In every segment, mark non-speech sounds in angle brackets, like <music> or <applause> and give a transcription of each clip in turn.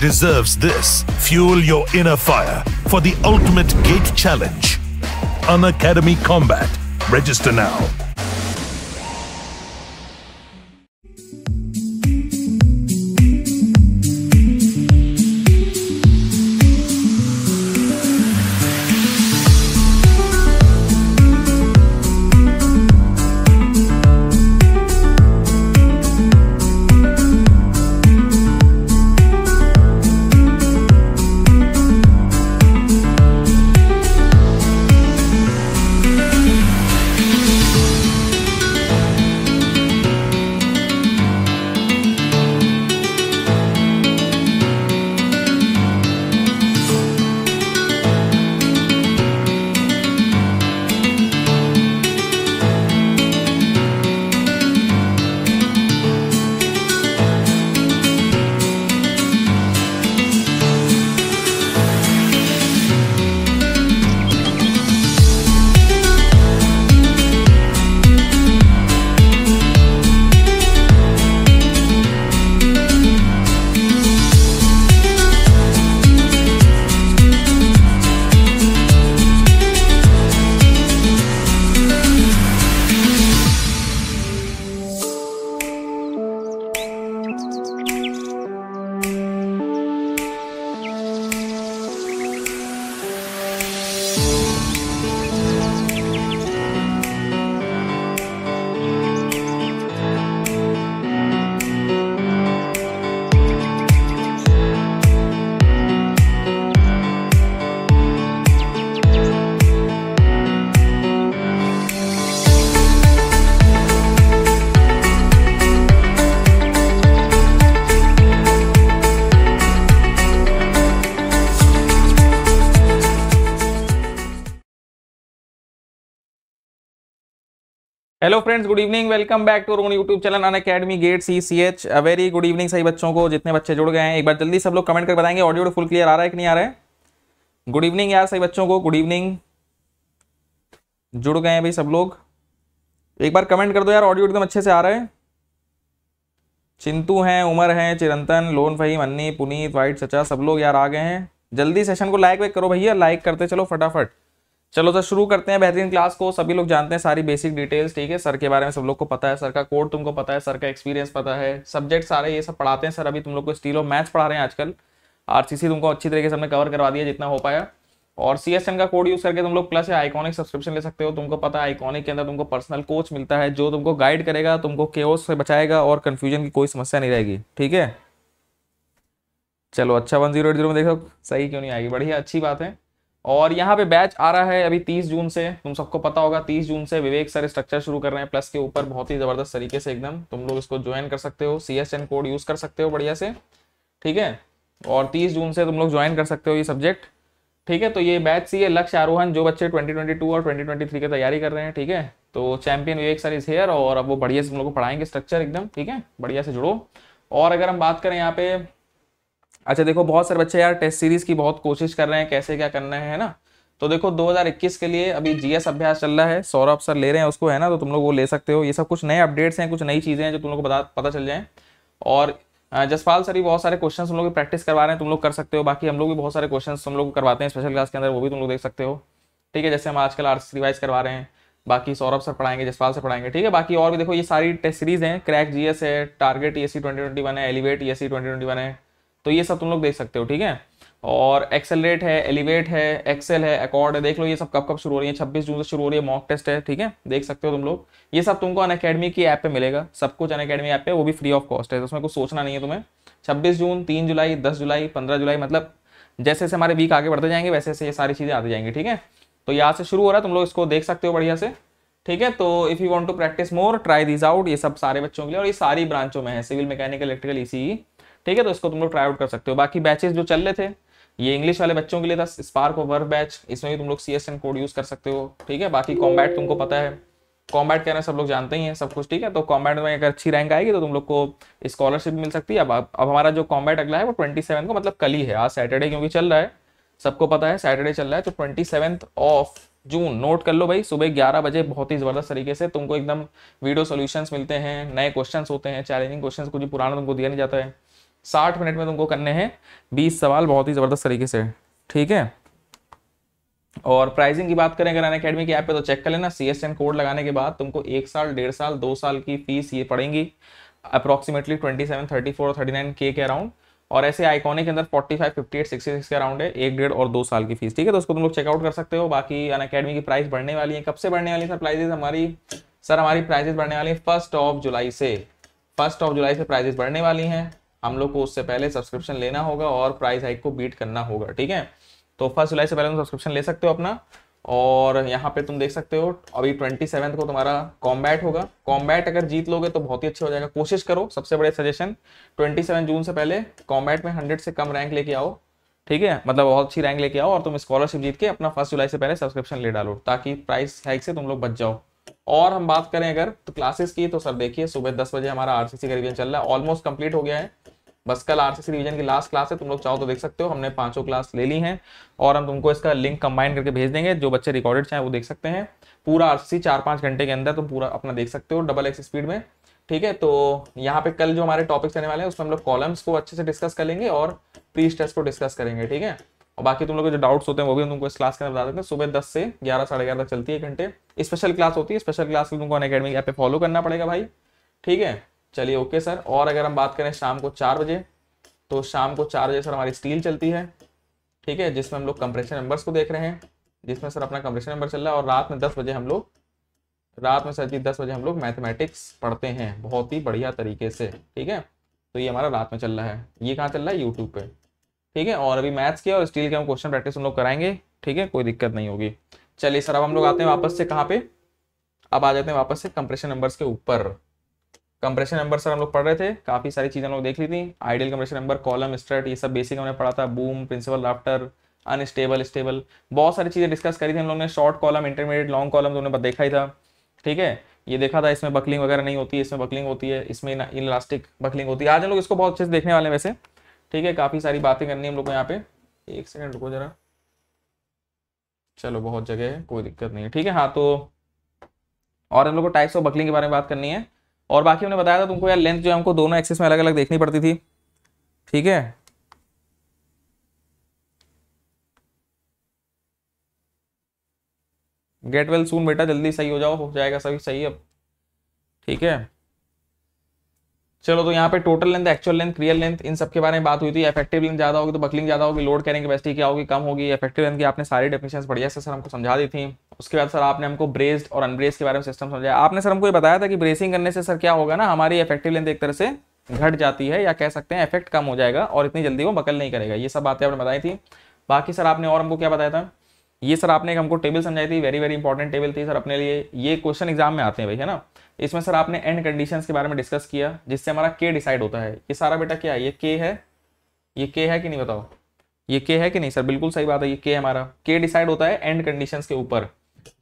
deserves this. Fuel your inner fire for the ultimate gate challenge. academy Combat. Register now. Friends good evening welcome back to रोन YouTube channel Unacademy GATE C C H a very good evening सही बच्चों को जितने बच्चे जुड़ गए हैं एक बार जल्दी सब लोग कमेंट कर बताएंगे ऑडियो फुल क्लियर आ रहा है कि नहीं आ रहा है गुड इवनिंग यार सही बच्चों को गुड इवनिंग जुड़ गए हैं भाई सब लोग एक बार कमेंट कर दो यार ऑडियो एकदम अच्छे से आ रहा है चिंतू हैं उमर हैं चिरंतन लोन फहीम मन्नी पुनीत वाइट चचा सब लोग यार आ गए हैं जल्दी सेशन को लाइक वाइक करो भैया लाइक करते चलो फटाफट चलो तो शुरू करते हैं बेहतरीन क्लास को सभी लोग जानते हैं सारी बेसिक डिटेल्स ठीक है सर के बारे में सब लोग को पता है सर का कोड तुमको पता है सर का एक्सपीरियंस पता है सब्जेक्ट सारे ये सब पढ़ाते हैं सर अभी तुम लोग को स्टील और मैथ्स पढ़ा रहे हैं आजकल आरसीसी तुमको अच्छी तरीके से हमने कवर करवा दिया जितना हो पाया और सी का कोड यूज करके तुम लोग प्लस या आइकॉनिक सब्सक्रिप्शन ले सकते हो तुमको पता है आइकॉनिक के अंदर तुमको पर्सनल कोच मिलता है जो तुमको गाइड करेगा तुमको केओस से बचाएगा और कन्फ्यूजन की कोई समस्या नहीं रहेगी ठीक है चलो अच्छा वन जीरो एट जीरो में देखो सही क्यों नहीं आएगी बढ़िया अच्छी बात है और यहाँ पे बैच आ रहा है अभी 30 जून से तुम सबको पता होगा 30 जून से विवेक सर स्ट्रक्चर शुरू कर रहे हैं प्लस के ऊपर बहुत ही ज़बरदस्त तरीके से एकदम तुम लोग इसको ज्वाइन कर सकते हो C S N code use कर सकते हो बढ़िया से ठीक है और 30 जून से तुम लोग ज्वाइन कर सकते हो ये सब्जेक्ट ठीक है तो ये बैच सी है लक्ष्य आरोहन जो बच्चे 2022 और 2023 की तैयारी कर रहे हैं ठीक है तो champion Vivek sir is here और अब वो बढ़िया से तुम लोग को पढ़ाएंगे स्ट्रक्चर एकदम ठीक है बढ़िया से जुड़ो और अगर हम बात करें यहाँ पे अच्छा देखो बहुत सारे बच्चे यार टेस्ट सीरीज की बहुत कोशिश कर रहे हैं कैसे क्या करना है ना तो देखो 2021 के लिए अभी जीएस अभ्यास चल रहा है सौरभ सर ले रहे हैं उसको है ना तो तुम लोग वो ले सकते हो ये सब कुछ नए अपडेट्स हैं कुछ नई चीज़ें हैं जो तुम लोग को पता पता चल जाए और जसपाल सर भी बहुत सारे क्वेश्चन तुम लोग प्रैक्टिस करवा रहे हैं तुम लोग कर सकते हो बाकी हम लोग भी बहुत सारे क्वेश्चन तुम लोग करवाते हैं स्पेशल क्लास के अंदर वो भी तुम लोग देख सकते हो ठीक है जैसे हम आजकल आर्ट्स रिवाइज करवा रहे हैं बाकी सौरभ सर पढ़ाएंगे जसपाल सर पढ़ाएंगे ठीक है बाकी और भी देखो ये सारी टेस्ट सीरीज हैं क्रैक जीएस है टारगेट ई एस है एलिवेट ई एस है तो ये सब तुम लोग देख सकते हो ठीक है और एक्सेलरेट है एलिवेट है एक्सेल है अकॉर्ड है देख लो ये सब कब कब शुरू हो रही है छब्बीस जून से शुरू हो रही है मॉक टेस्ट है ठीक है देख सकते हो तुम लोग ये सब तुमको अन अकेडमी की ऐप पे मिलेगा सब कुछ अन अकेडमी ऐप पे वो भी फ्री ऑफ कॉस्ट है तो उसमें कुछ सोचना नहीं है तुम्हें छब्बीस जून तीन जुलाई दस जुलाई पंद्रह जुलाई मतलब जैसे जैसे हमारे वीक आगे बढ़ते जाएंगे वैसे वैसे ये सारी चीज़ें आती जाएंगी ठीक है तो यहाँ से शुरू हो रहा है तुम लोग इसको देख सकते हो बढ़िया से ठीक है तो if you want to practice more try this out ये सब सारे बच्चों के लिए और ये सारी ब्रांचों में है सिविल मैकेनिकल इलेक्ट्रिकल ही ठीक है तो इसको तुम लोग ट्राई आउट कर सकते हो बाकी बैचेज जो चल रहे थे ये इंग्लिश वाले बच्चों के लिए था स्पार्क और वर्क बैच इसमें भी तुम लोग C S N code use कर सकते हो ठीक है बाकी कॉम्बैट तुमको पता है कॉम्बैट कहना सब लोग जानते ही हैं सब कुछ ठीक है तो कॉम्बैट में अगर अच्छी रैंक आएगी तो तुम लोग को स्कॉलरशिप मिल सकती है अब अब हमारा जो कॉम्बैट अगला है वो ट्वेंटी सेवन को मतलब कल ही है आज सैटरडे क्योंकि चल रहा है सबको पता है सैटरडे चल रहा है तो twenty seven of June note कर लो भाई सुबह ग्यारह बजे बहुत ही ज़बरदस्त तरीके से तुमको एकदम वीडियो सोल्यूशन मिलते हैं नए क्वेश्चंस होते हैं चैलेंजिंग क्वेश्चंस कुछ पुराना तुमको दिया नहीं जाता है साठ मिनट में तुमको करने हैं बीस सवाल बहुत ही ज़बरदस्त तरीके से ठीक है और प्राइसिंग की बात करें अगर अन अकेडमी की ऐप पे तो चेक कर लेना सी एस एन कोड लगाने के बाद तुमको एक साल डेढ़ साल दो साल की फीस ये पड़ेंगी approximately twenty seven thirty four thirty nine K के अराउंड और ऐसे आइकॉनिक के अंदर eight sixty six K around है एक डेढ़ और दो साल की फीस ठीक है तो उसको तुम लोग चेकआउट कर सकते हो बाकी अन अकेडमी की प्राइस बढ़ने वाली है कब से बढ़ने वाली है सर प्राइजेज हमारी सर हमारी प्राइजेज बढ़ने वाली है फर्स्ट ऑफ जुलाई से फर्स्ट ऑफ जुलाई से प्राइजेज बढ़ने वाली हैं हम लोग को उससे पहले सब्सक्रिप्शन लेना होगा और प्राइस हाइक को बीट करना होगा ठीक है तो फर्स्ट जुलाई से पहले तुम सब्सक्रिप्शन ले सकते हो अपना और यहाँ पे तुम देख सकते हो अभी ट्वेंटी सेवन को तुम्हारा कॉम्बैट होगा कॉम्बैट अगर जीत लोगे तो बहुत ही अच्छा हो जाएगा कोशिश करो सबसे बड़े सजेशन ट्वेंटी सेवन जून से पहले कॉम्बैट में हंड्रेड से कम रैंक लेके आओ ठीक है मतलब बहुत अच्छी रैंक लेके आओ और तुम स्कॉलरशिप जीत के अपना फर्स्ट जुलाई से पहले सब्सक्रिप्शन ले डालो ताकि प्राइस हाइक से तुम लोग बच जाओ और हम बात करें अगर तो क्लासेस की तो सर देखिए सुबह दस बजे हमारा आरसीसी का रिविजन चल रहा है ऑलमोस्ट कंप्लीट हो गया है बस कल आरसीसी रिवीजन की लास्ट क्लास है तुम लोग चाहो तो देख सकते हो हमने पांचों क्लास ले ली हैं और हम तुमको इसका लिंक कंबाइन करके भेज देंगे जो बच्चे रिकॉर्डेड चाहे वो देख सकते हैं पूरा आरसीसी चार पाँच घंटे के अंदर तुम पूरा अपना देख सकते हो डबल एक्स स्पीड में ठीक है तो यहाँ पे कल जो हमारे टॉपिक्स आने वाले हैं उसमें हम लोग कॉलम्स को अच्छे से डिस्कस करेंगे और प्री स्टेस को डिस्कस करेंगे ठीक है और बाकी तुम लोग के जो डाउट्स होते हैं वो भी हम तुमको इस क्लास के अंदर बता देते हैं सुबह दस से ग्यारह साढ़े ग्यारह तक चलती है घंटे स्पेशल क्लास होती है स्पेशल क्लास तुमको अन अकेडमी ऐप पे फॉलो करना पड़ेगा भाई ठीक है चलिए ओके सर और अगर हम बात करें शाम को चार बजे तो शाम को चार बजे सर हमारी स्टील चलती है ठीक है जिसमें हम लोग कंप्रेशन नंबर्स को देख रहे हैं जिसमें सर अपना कंप्रेशन नंबर चल रहा है और रात में दस बजे हम लोग रात में सर जी दस बजे हम लोग मैथमेटिक्स पढ़ते हैं बहुत ही बढ़िया तरीके से ठीक है तो ये हमारा रात में चल रहा है ये कहाँ चल रहा है यूट्यूब पर ठीक है और अभी मैथ्स के और स्टील के हम क्वेश्चन प्रैक्टिस हम लोग कराएंगे ठीक है कोई दिक्कत नहीं होगी चलिए सर अब हम लोग आते हैं वापस से कहाँ पे अब आ जाते हैं वापस से कंप्रेशन नंबर्स के ऊपर कंप्रेशन नंबर सर हम लोग पढ़ रहे थे काफ़ी सारी चीज़ें हम लोग देख ली थी ideal compression member column strut ये सब बेसिक हमने पढ़ा था boom principal rafter unstable stable बहुत सारी चीज़ें डिस्कस करी थी हम लोग ने short column intermediate long column तो देखा ही था ठीक है ये देखा था इसमें बकलिंग वगैरह नहीं होती है इसमें बकलिंग होती है इसमें इलास्टिक बकलिंग होती है आज हम लोग इसको बहुत अच्छे से देखने वाले हैं वैसे ठीक है काफ़ी सारी बातें करनी है हम लोग को यहाँ पे एक सेकेंड रुको जरा चलो बहुत जगह है कोई दिक्कत नहीं है ठीक है हाँ तो और हम लोग को टाइप्स ऑफ बकलिंग के बारे में बात करनी है और बाकी हमने बताया था तुमको यार लेंथ जो है हमको दोनों एक्सेस में अलग अलग देखनी पड़ती थी ठीक है गेट वेल सून बेटा जल्दी सही हो जाओ हो जाएगा सभी सही अब ठीक है चलो तो यहाँ पे total length actual length real length इन सब के बारे में बात हुई थी एफेक्टिव लेंथ ज्यादा होगी तो बकलिंग ज्यादा होगी लोड कैरिंग बेस्टी क्या होगी कम होगी एफेक्टिव लेंथ की आपने सारी डेफिनेशन बढ़िया से सर हमको समझा दी थी उसके बाद सर आपने हमको ब्रेस्ड और अनब्रेस के बारे में सिस्टम समझाया आपने सर हमको ये बताया था कि ब्रेसिंग करने से सर क्या होगा ना हमारी एफेक्टिव लेंथ एक तरह से घट जाती है या कह सकते हैं इफेक्ट कम हो जाएगा और इतनी जल्दी वो बकल नहीं करेगा ये सब बातें आपने बताई थी बाकी सर आपने और हमको क्या बताया था ये सर आपने एक हमको टेबल समझाई थी वेरी वेरी इंपॉर्टेंट टेबल थी सर अपने लिए ये क्वेश्चन एग्जाम में आते हैं भाई है ना इसमें सर आपने एंड कंडीशंस के बारे में डिस्कस किया जिससे हमारा के डिसाइड होता है ये सारा बेटा क्या है ये के है ये के है कि नहीं बताओ ये के है कि नहीं सर बिल्कुल सही बात है ये के हमारा के डिसाइड होता है एंड कंडीशंस के ऊपर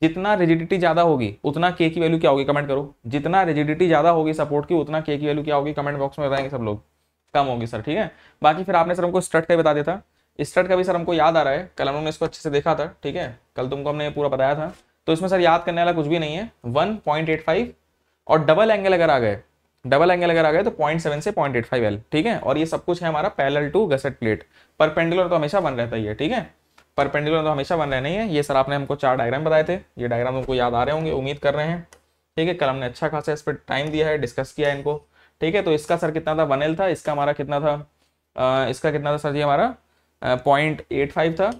जितना रिजिडिटी ज्यादा होगी उतना के की वैल्यू क्या होगी कमेंट करो जितना रिजिडिटी ज्यादा होगी सपोर्ट की उतना के की वैल्यू क्या होगी कमेंट बॉक्स में बताएंगे सब लोग कम होगी सर ठीक है बाकी फिर आपने सर हमको स्ट्रट का बता दिया था स्ट्रट का भी सर हमको याद आ रहा है कल हमने इसको अच्छे से देखा था ठीक है कल तुमको हमने पूरा बताया था तो इसमें सर याद करने वाला कुछ भी नहीं है वन पॉइंट एट फाइव और डबल एंगल अगर आ गए डबल एंगल अगर आ गए तो पॉइंट सेवन से पॉइंट एट फाइव एल ठीक है और ये सब कुछ है हमारा parallel to gusset plate perpendicular तो हमेशा बन रहता ही है ठीक है परपेंडुलर तो हमेशा बन रहना ही है ये सर आपने हमको चार डायग्राम बताए थे ये डायग्राम हमको याद आ रहे होंगे उम्मीद कर रहे हैं ठीक है कल हमने अच्छा खासा इस पर टाइम दिया है डिस्कस किया है इनको ठीक है तो इसका सर कितना था वन एल था इसका हमारा कितना था इसका कितना था सर जी हमारा पॉइंट एट फाइव था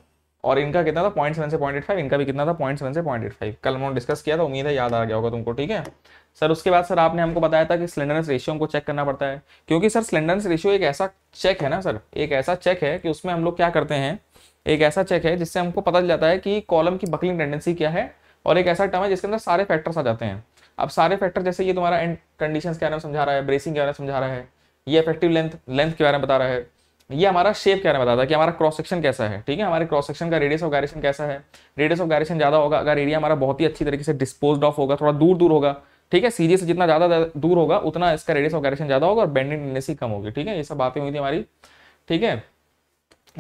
और इनका कितना था पॉइंट सेवन से पॉइंट एट फाइव इनका भी कितना था पॉइंट सेवन से पॉइंट एट फाइव कल हमने डिस्कस किया था उम्मीद है याद आ गया होगा तुमको ठीक है सर उसके बाद सर आपने हमको बताया था कि स्लेंडरनेस रेशियो हमको चेक करना पड़ता है क्योंकि सर स्लेंडरनेस रेशियो एक ऐसा चेक है ना सर एक ऐसा चेक है कि उसमें हम लोग क्या करते हैं एक ऐसा चेक है जिससे हमको पता चल जाता है कि कॉलम की बकलिंग टेंडेंसी क्या है और एक ऐसा टर्म है जिसके अंदर सारे फैक्टर्स आ जाते हैं अब सारे फैक्टर जैसे ये तुम्हारा एंड कंडीशन के बारे में समझा रहा है ब्रेसिंग के बारे में समझा रहा है ये इफेक्टिव लेंथ लेंथ के बारे में बता रहा है ये हमारा शेप क्या बताता है कि हमारा क्रॉस सेक्शन कैसा है ठीक है हमारे क्रॉस सेक्शन का रेडियस ऑफ गायरेशन कैसा है रेडियस ऑफ गायरेशन ज़्यादा होगा अगर एरिया हमारा बहुत ही अच्छी तरीके से डिस्पोज ऑफ होगा थोड़ा दूर दूर होगा ठीक है सीजी से जितना ज़्यादा दूर होगा उतना इसका रेडियस ऑफ गायरेशन ज़्यादा होगा और बेंडिंग इंडेसी कम होगी ठीक है ये सब बातें हुई थी हमारी ठीक है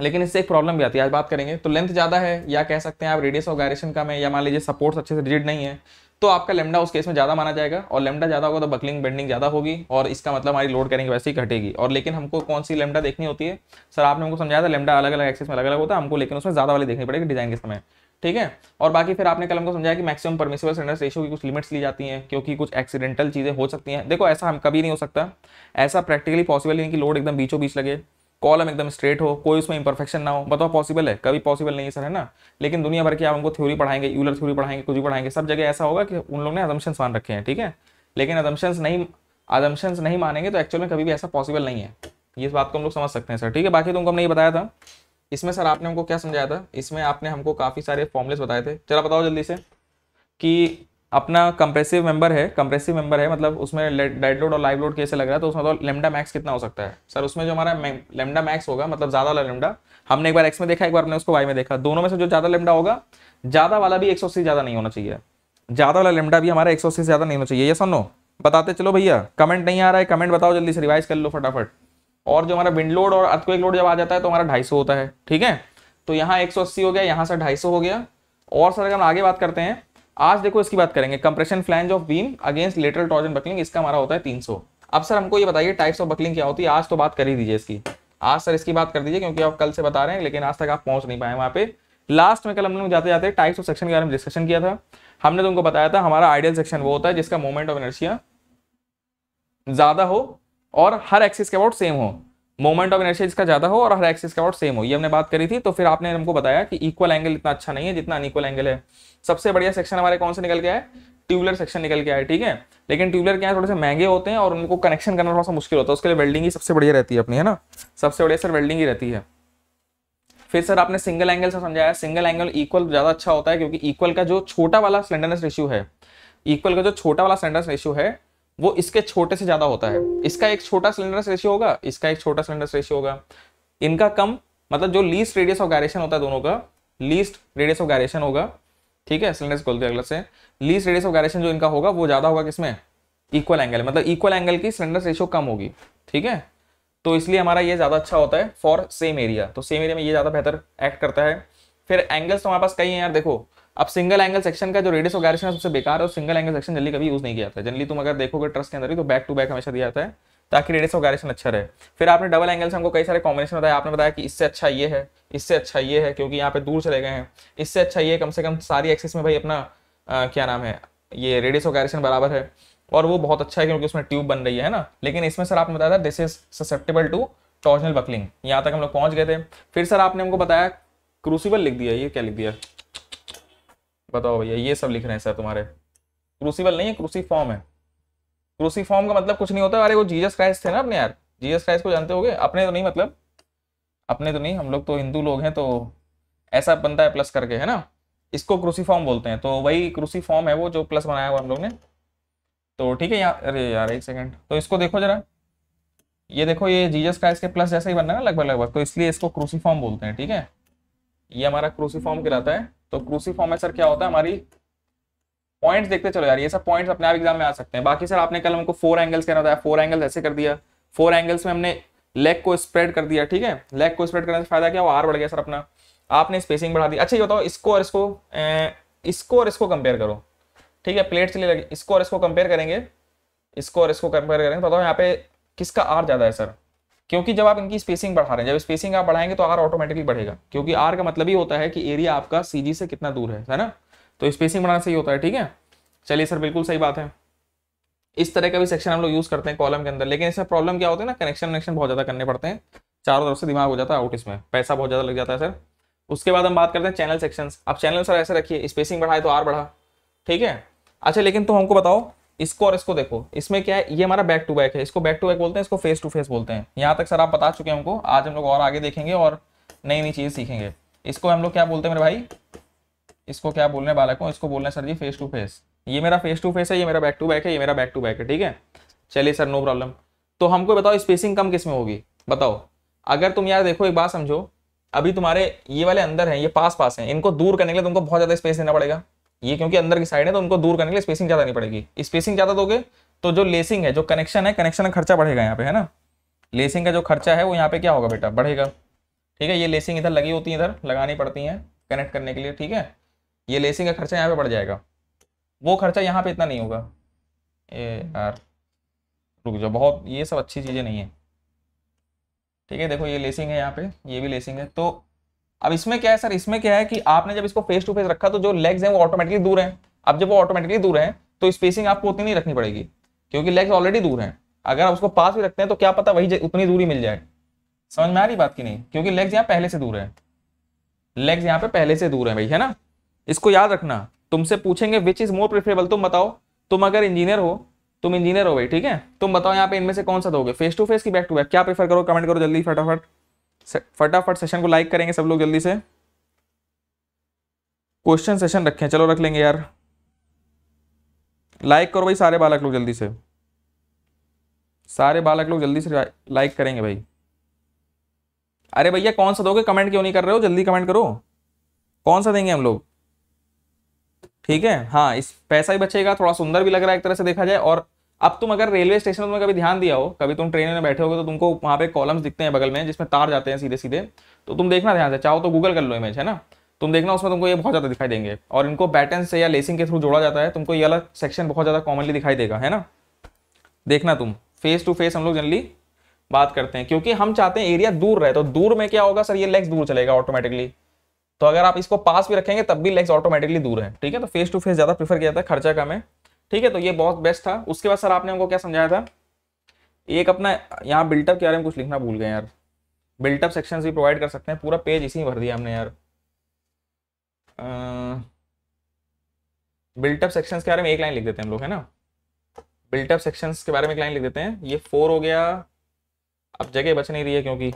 लेकिन इससे एक प्रॉब्लम भी आती है आज बात करेंगे तो लेंथ ज़्यादा है या कह सकते हैं आप रेडियस ऑफ गायरेशन कम है या मान लीजिए सपोर्ट्स अच्छे से रिजिड नहीं है तो आपका लेमडा उस केस में ज़्यादा माना जाएगा और लेमडा ज़्यादा होगा तो बकलिंग बेंडिंग ज़्यादा होगी और इसका मतलब हमारी लोड करेंगे वैसे ही घटेगी और लेकिन हमको कौन सी लेमडा देखनी होती है सर आपने हमको समझाया था लेमडा अलग अलग एक्सेस में अलग अलग होता है हमको लेकिन उसमें ज़्यादा वाली देखनी पड़ेगी डिजाइन के समय ठीक है और बाकी फिर आपने कल हमको समझाया कि मैक्सिमम परमिशिबल सेंडर्स रेशियो की कुछ लिमिट्स ली जाती हैं क्योंकि कुछ एक्सीडेंटल चीज़ें हो सकती हैं देखो ऐसा हम कभी नहीं हो सकता ऐसा प्रैक्टिकली पॉसिबल नहीं कि लोड एकदम बीचों बीच लगे कॉलम एकदम स्ट्रेट हो कोई उसमें इंपरफेक्शन ना हो बताओ पॉसिबल है कभी पॉसिबल नहीं है सर है ना लेकिन दुनिया भर की आप उनको थ्योरी पढ़ाएंगे यूलर थ्योरी पढ़ाएंगे कुछ भी पढ़ाएंगे सब जगह ऐसा होगा कि उन लोगों ने अजम्पन्स मान रखे हैं ठीक है लेकिन अजम्पन्स नहीं अजम्पन्स नहीं मानेंगे तो एक्चुअल में कभी भी ऐसा पॉसिबल नहीं है ये बात को हम लोग समझ सकते हैं सर ठीक है बाकी तो उनको हमने ये बताया था इसमें सर आपने हमको क्या समझाया था इसमें आपने हमको काफ़ी सारे फॉर्मुलेस बताए थे चला बताओ जल्दी से कि अपना कंप्रेसिव मेंबर है कंप्रेसिव मेंबर है मतलब उसमें डेड लोड और लाइव लोड कैसे लग रहा है तो उसमें तो लेमडा मैक्स कितना हो सकता है सर उसमें जो हमारा लेमडा मैक्स होगा मतलब ज़्यादा वाला लेमडा हमने एक बार एक्स में देखा एक बार हमने उसको वाई में देखा दोनों में से जो ज़्यादा लेमडा होगा ज़्यादा वाला भी एक से ज़्यादा नहीं होना चाहिए ज़्यादा वाला लेमडा भी हमारा एक से ज़्यादा नहीं होना चाहिए ये सुनो बताते चलो भैया कमेंट नहीं आ रहा है कमेंट बताओ जल्दी से रिवाइज कर लो फटाफट और जो हमारा विंड लोड और अर्थक्वेक लोड जब आ जाता है तो हमारा ढाई होता है ठीक है तो यहाँ एक हो गया यहाँ से ढाई हो गया और सर अगर हम आगे बात करते हैं आज देखो इसकी बात करेंगे compression flange of beam against lateral torsion buckling इसका हमारा होता है तीन अब सर हमको ये बताइए टाइप्स ऑफ बकलिंग क्या होती है आज तो बात कर ही दीजिए इसकी आज सर इसकी बात कर दीजिए क्योंकि आप कल से बता रहे हैं लेकिन आज तक आप पहुंच नहीं पाए वहाँ पे लास्ट में कल हम लोग जाते जाते टाइप्स ऑफ सेक्शन के बारे में डिस्कशन किया था हमने तुमको तो बताया था हमारा आइडियल सेक्शन वो होता है जिसका मोमेंट ऑफ एनर्जिया ज्यादा हो और हर एक्सिस के अबाउट सेम हो मोमेंट ऑफ इनर्शिया इसका ज्यादा हो और हर एक्सिस का सेम हो ये हमने बात करी थी तो फिर आपने हमको बताया कि इक्वल एंगल इतना अच्छा नहीं है जितना अनइक्वल एंगल है सबसे बढ़िया सेक्शन हमारे कौन से निकल गया है ट्यूबलर सेक्शन निकल गया है ठीक है लेकिन ट्यूबलर क्या है थोड़े से महंगे होते हैं और उनको कनेक्शन करना थोड़ा सा मुश्किल होता है उसके लिए वेल्डिंग ही सबसे बढ़िया रहती है अपनी है ना सबसे बढ़िया सर वेल्डिंग ही रहती है फिर सर आपने सिंगल एंगल से समझाया सिंगल एंगल इक्वल ज़्यादा अच्छा होता है क्योंकि इक्वल का जो छोटा वाला स्लेंडरनेस रेशियो है इक्वल का जो छोटा वाला स्लेंडरनेस रेशियो है वो इसके छोटे से ज़्यादा होता है इसका एक छोटा सिलेंडर रेशियो होगा इसका एक छोटा सिलेंडर रेशियो होगा इनका कम मतलब जो लीस्ट रेडियस ऑफ गायरेशन होता है दोनों का लीस्ट रेडियस ऑफ गायरेशन होगा ठीक है सिलेंडर्स खोलते अगले से लीस्ट रेडियस ऑफ गायरेशन जो इनका होगा वो ज़्यादा होगा किसमें इक्वल एंगल मतलब इक्वल एंगल की सिलेंडर रेशियो कम होगी ठीक है तो इसलिए हमारा ये ज़्यादा अच्छा होता है फॉर सेम एरिया तो सेम एरिया में ये ज़्यादा बेहतर एक्ट करता है फिर एंगल्स तो हमारे पास कई हैं यार देखो अब सिंगल एंगल सेक्शन का जो रेडियस ऑफ गायरेशन है सबसे बेकार है और सिंगल एंगल सेक्शन जल्दी कभी यूज नहीं किया जाता है जनरली तुम अगर देखोगे ट्रस्ट के अंदर भी तो बैक टू बैक हमेशा दिया जाता है ताकि रेडियस ऑफ अच्छा रहे फिर आपने डबल एंगल से हमको कई सारे कॉम्बिनेशन बताया आपने बताया कि इससे अच्छा ये है इससे अच्छा ये है क्योंकि यहाँ पे दूर चले गए हैं इससे अच्छा ये कम से कम सारी एक्सिस में भाई अपना क्या नाम है ये रेडियस ऑफ गायरेशन बराबर है और वो बहुत अच्छा है क्योंकि उसमें ट्यूब बन रही है ना लेकिन इसमें सर आपने बताया था this is susceptible to torsional buckling यहाँ तक हम लोग पहुँच गए थे फिर सर आपने हमको बताया क्रूसिबल लिख दिया ये क्या लिख दिया बताओ भैया ये सब लिख रहे हैं सर तुम्हारे क्रूसीबल नहीं है फॉर्म है फॉर्म का मतलब कुछ नहीं होता अरे वो जीजस क्राइस्ट थे ना अपने यार जीजस क्राइस्ट को जानते हो अपने तो नहीं मतलब अपने तो नहीं हम लोग तो हिंदू लोग हैं तो ऐसा बनता है प्लस करके है ना इसको फॉर्म बोलते हैं तो वही फॉर्म है वो जो प्लस बनाया हुआ हम लोग ने तो ठीक है यार अरे यार एक सेकेंड तो इसको देखो जरा ये देखो ये जीजस क्राइस्ट के प्लस जैसा ही बनना है लगभग लगभग तो इसलिए इसको फॉर्म बोलते हैं ठीक है ये हमारा क्रूसी फॉर्म कहलाता है तो क्रूसी फॉर्म में सर क्या होता है हमारी पॉइंट्स देखते चलो यार ये सब पॉइंट्स अपने आप एग्जाम में आ सकते हैं बाकी सर आपने कल हमको फोर एंगल्स कहना था फोर एंगल्स ऐसे कर दिया फोर एंगल्स में हमने लेग को स्प्रेड कर दिया ठीक है लेग को स्प्रेड करने से फायदा क्या वो आर बढ़ गया सर अपना आपने स्पेसिंग बढ़ा दी अच्छा ये बताओ इसको और इसको इसको और इसको कंपेयर करो ठीक है प्लेट से लगे इसको और इसको कंपेयर करेंगे इसको और इसको कंपेयर करेंगे तो बताओ यहाँ पे किसका आर ज़्यादा है सर क्योंकि जब आप इनकी स्पेसिंग बढ़ा रहे हैं जब स्पेसिंग आप बढ़ाएंगे तो आर ऑटोमेटिकली बढ़ेगा क्योंकि आर का मतलब ही होता है कि एरिया आपका सी से कितना दूर है है ना तो स्पेसिंग बढ़ाना सही होता है ठीक है चलिए सर बिल्कुल सही बात है इस तरह का भी सेक्शन हम लोग यूज करते हैं कॉलम के अंदर लेकिन इसमें प्रॉब्लम क्या होता है ना कनेक्शन वनेक्शन बहुत ज्यादा करने पड़ते हैं चारों तरफ से दिमाग हो जाता है आउट इसमें पैसा बहुत ज्यादा लग जाता है सर उसके बाद हम बात करते हैं चैनल सेक्शंस आप चैनल सर ऐसे रखिए स्पेसिंग बढ़ाए तो आर बढ़ा ठीक है अच्छा लेकिन तुम हमको बताओ इसको और इसको देखो इसमें क्या है ये हमारा बैक टू बैक है इसको बैक टू बैक बोलते हैं इसको फेस टू फेस बोलते हैं यहाँ तक सर आप बता चुके हैं हमको आज हम लोग और आगे देखेंगे और नई नई चीज़ सीखेंगे इसको हम लोग क्या बोलते हैं मेरे भाई इसको क्या बोलने वाले को इसको बोलना sir ji face to face ये मेरा फेस टू फेस है ये मेरा बैक टू बैक है ये मेरा बैक टू बैक है ठीक है चलिए सर नो प्रॉब्लम तो हमको बताओ स्पेसिंग कम किस में होगी बताओ अगर तुम यार देखो एक बात समझो अभी तुम्हारे ये वाले अंदर हैं ये पास पास हैं इनको दूर करने के लिए तुमको बहुत ज़्यादा स्पेस देना पड़ेगा ये क्योंकि अंदर की साइड है तो उनको दूर करने के लिए स्पेसिंग ज़्यादा नहीं पड़ेगी स्पेसिंग ज़्यादा दोगे तो जो लेसिंग है जो कनेक्शन है कनेक्शन का खर्चा बढ़ेगा यहाँ पे है ना लेसिंग का जो खर्चा है वो यहाँ पे क्या होगा बेटा बढ़ेगा ठीक है ये लेसिंग इधर लगी होती है इधर लगानी पड़ती है कनेक्ट करने के लिए ठीक है ये लेसिंग का खर्चा यहाँ पे बढ़ जाएगा वो खर्चा यहाँ पे इतना नहीं होगा ए यार रुक जाओ बहुत ये सब अच्छी चीज़ें नहीं है ठीक है देखो ये लेसिंग है यहाँ पे ये भी लेसिंग है तो अब इसमें क्या है सर इसमें क्या है कि आपने जब इसको फेस टू फेस रखा तो जो लेग्स हैं वो ऑटोमेटिकली दूर हैं अब जब वो ऑटोमेटिकली दूर हैं तो स्पेसिंग आपको उतनी नहीं रखनी पड़ेगी क्योंकि लेग्स ऑलरेडी दूर हैं अगर आप उसको पास भी रखते हैं तो क्या पता वही उतनी दूरी मिल जाए समझ में आ रही बात की नहीं क्योंकि लेग्स यहाँ पहले से दूर है लेग्स यहाँ पे पहले से दूर है भाई है ना इसको याद रखना तुमसे पूछेंगे विच इज मोर प्रेफरेबल तुम बताओ तुम अगर इंजीनियर हो तुम इंजीनियर हो भाई ठीक है तुम बताओ यहाँ पे इनमें से कौन सा दोगे फेस टू फेस की बैक टू बैक क्या प्रेफर करो कमेंट करो जल्दी फटाफट फटाफट सेशन को लाइक करेंगे सब लोग जल्दी से क्वेश्चन सेशन रखें चलो रख लेंगे यार लाइक करो भाई सारे बालक लोग जल्दी से सारे बालक लोग जल्दी से लाइक करेंगे भाई अरे भैया कौन सा दोगे कमेंट क्यों नहीं कर रहे हो जल्दी कमेंट करो कौन सा देंगे हम लोग ठीक है हाँ इस पैसा भी बचेगा थोड़ा सुंदर भी लग रहा है एक तरह से देखा जाए और अब तुम अगर रेलवे स्टेशन में कभी ध्यान दिया हो कभी तुम ट्रेन में बैठे हो तो तुमको वहाँ पे कॉलम्स दिखते हैं बगल में जिसमें तार जाते हैं सीधे सीधे तो तुम देखना ध्यान से चाहो तो गूगल कर लो इमेज है ना तुम देखना उसमें तुमको ये बहुत ज़्यादा दिखाई देंगे और इनको बैटन से या लेसिंग के थ्रू जोड़ा जाता है तुमको ये अलग सेक्शन बहुत ज़्यादा कॉमनली दिखाई देगा है ना देखना तुम फेस टू फेस हम लोग जनरली बात करते हैं क्योंकि हम चाहते हैं एरिया दूर रहे तो दूर में क्या होगा सर ये लेग्स दूर चलेगा ऑटोमेटिकली तो अगर आप इसको पास भी रखेंगे तब भी लेग्स ऑटोमेटिकली दूर है ठीक है तो फेस टू फेस ज़्यादा प्रीफर किया जाता है खर्चा कम है ठीक है तो ये बहुत बेस्ट था उसके बाद सर आपने हमको क्या समझाया था एक अपना यहाँ बिल्टअप के बारे में कुछ लिखना भूल गए यार बिल्टअप सेक्शन भी प्रोवाइड कर सकते हैं पूरा पेज इसी भर दिया हमने यार बिल्टअप सेक्शंस के बारे में एक लाइन लिख देते हैं हम लोग है ना बिल्टअप सेक्शंस के बारे में एक लाइन लिख देते हैं ये फोर हो गया अब जगह बच नहीं रही है क्योंकि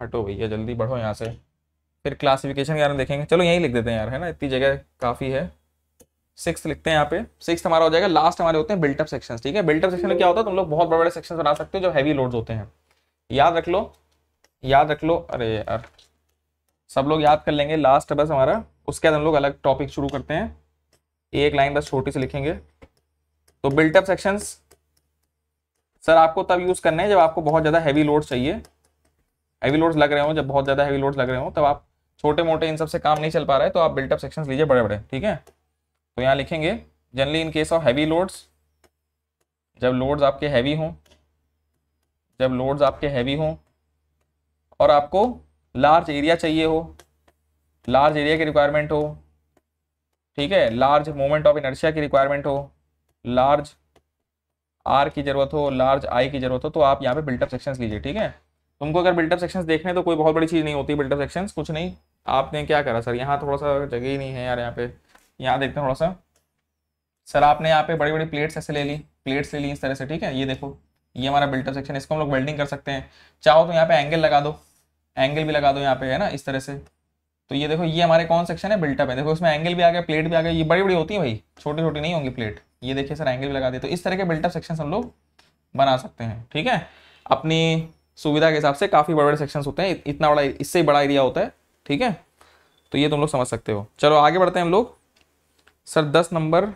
हटो भैया जल्दी बढ़ो यहाँ से फिर क्लासिफिकेशन के बारे में देखेंगे चलो यहीं लिख देते हैं यार है ना इतनी जगह काफ़ी है सिक्स लिखते हैं यहाँ पे सिक्स हमारा हो जाएगा लास्ट हमारे होते हैं बिल्टअप सेक्शन ठीक है बिल्टअप सेक्शन में क्या होता है तुम लोग बहुत बड़े बड़े सेक्शन बना सकते हो जो हैवी लोड्स होते हैं याद रख लो याद रख लो अरे यार सब लोग याद कर लेंगे लास्ट बस हमारा उसके बाद हम लोग अलग टॉपिक शुरू करते हैं एक लाइन बस छोटी सी लिखेंगे तो बिल्टअप सेक्शंस सर आपको तब यूज़ करना है जब आपको बहुत ज़्यादा हैवी लोड चाहिए हैवी लोड्स लग रहे हो जब बहुत ज़्यादा हैवी लोड्स लग रहे हो तब आप छोटे मोटे इन सबसे काम नहीं चल पा रहे तो आप बिल्टअप सेक्शंस लीजिए बड़े बड़े ठीक है तो यहाँ लिखेंगे generally in case of heavy loads जब लोड्स आपके हैवी हों जब लोड्स आपके हैवी हों और आपको लार्ज एरिया चाहिए हो लार्ज एरिया की रिक्वायरमेंट हो ठीक है लार्ज मोमेंट ऑफ इनर्शिया की रिक्वायरमेंट हो लार्ज आर की जरूरत हो लार्ज आई की जरूरत हो तो आप यहाँ पे बिल्टअप सेक्शंस लीजिए ठीक है तुमको अगर बिल्टअप सेक्शंस देखने तो कोई बहुत बड़ी चीज़ नहीं होती बिल्टअप सेक्शंस कुछ नहीं आपने क्या करा सर यहाँ थोड़ा सा जगह ही नहीं है यार यहाँ पे यहाँ देखते हैं थोड़ा सा सर आपने यहाँ पे बड़ी बड़ी प्लेट्स ऐसे ले ली प्लेट्स ले ली इस तरह से ठीक है ये देखो ये हमारा बिल्टअप सेक्शन इसको हम लोग वेल्डिंग कर सकते हैं चाहो तो यहाँ पे एंगल लगा दो एंगल भी लगा दो यहाँ पे है ना इस तरह से तो ये देखो ये हमारे कौन सेक्शन है बिल्टअप है देखो इसमें एंगल भी आ गया प्लेट भी आ गया ये बड़ी बड़ी होती है भाई छोटी छोटी नहीं होंगी प्लेट ये देखिए सर एंगल भी लगा दे तो इस तरह के बिल्टअप सेक्शन हम लोग बना सकते हैं ठीक है अपनी सुविधा के हिसाब से काफ़ी बड़े बड़े सेक्शन होते हैं इतना बड़ा इससे बड़ा एरिया होता है ठीक है तो ये तुम लोग समझ सकते हो चलो आगे बढ़ते हैं हम लोग सर दस नंबर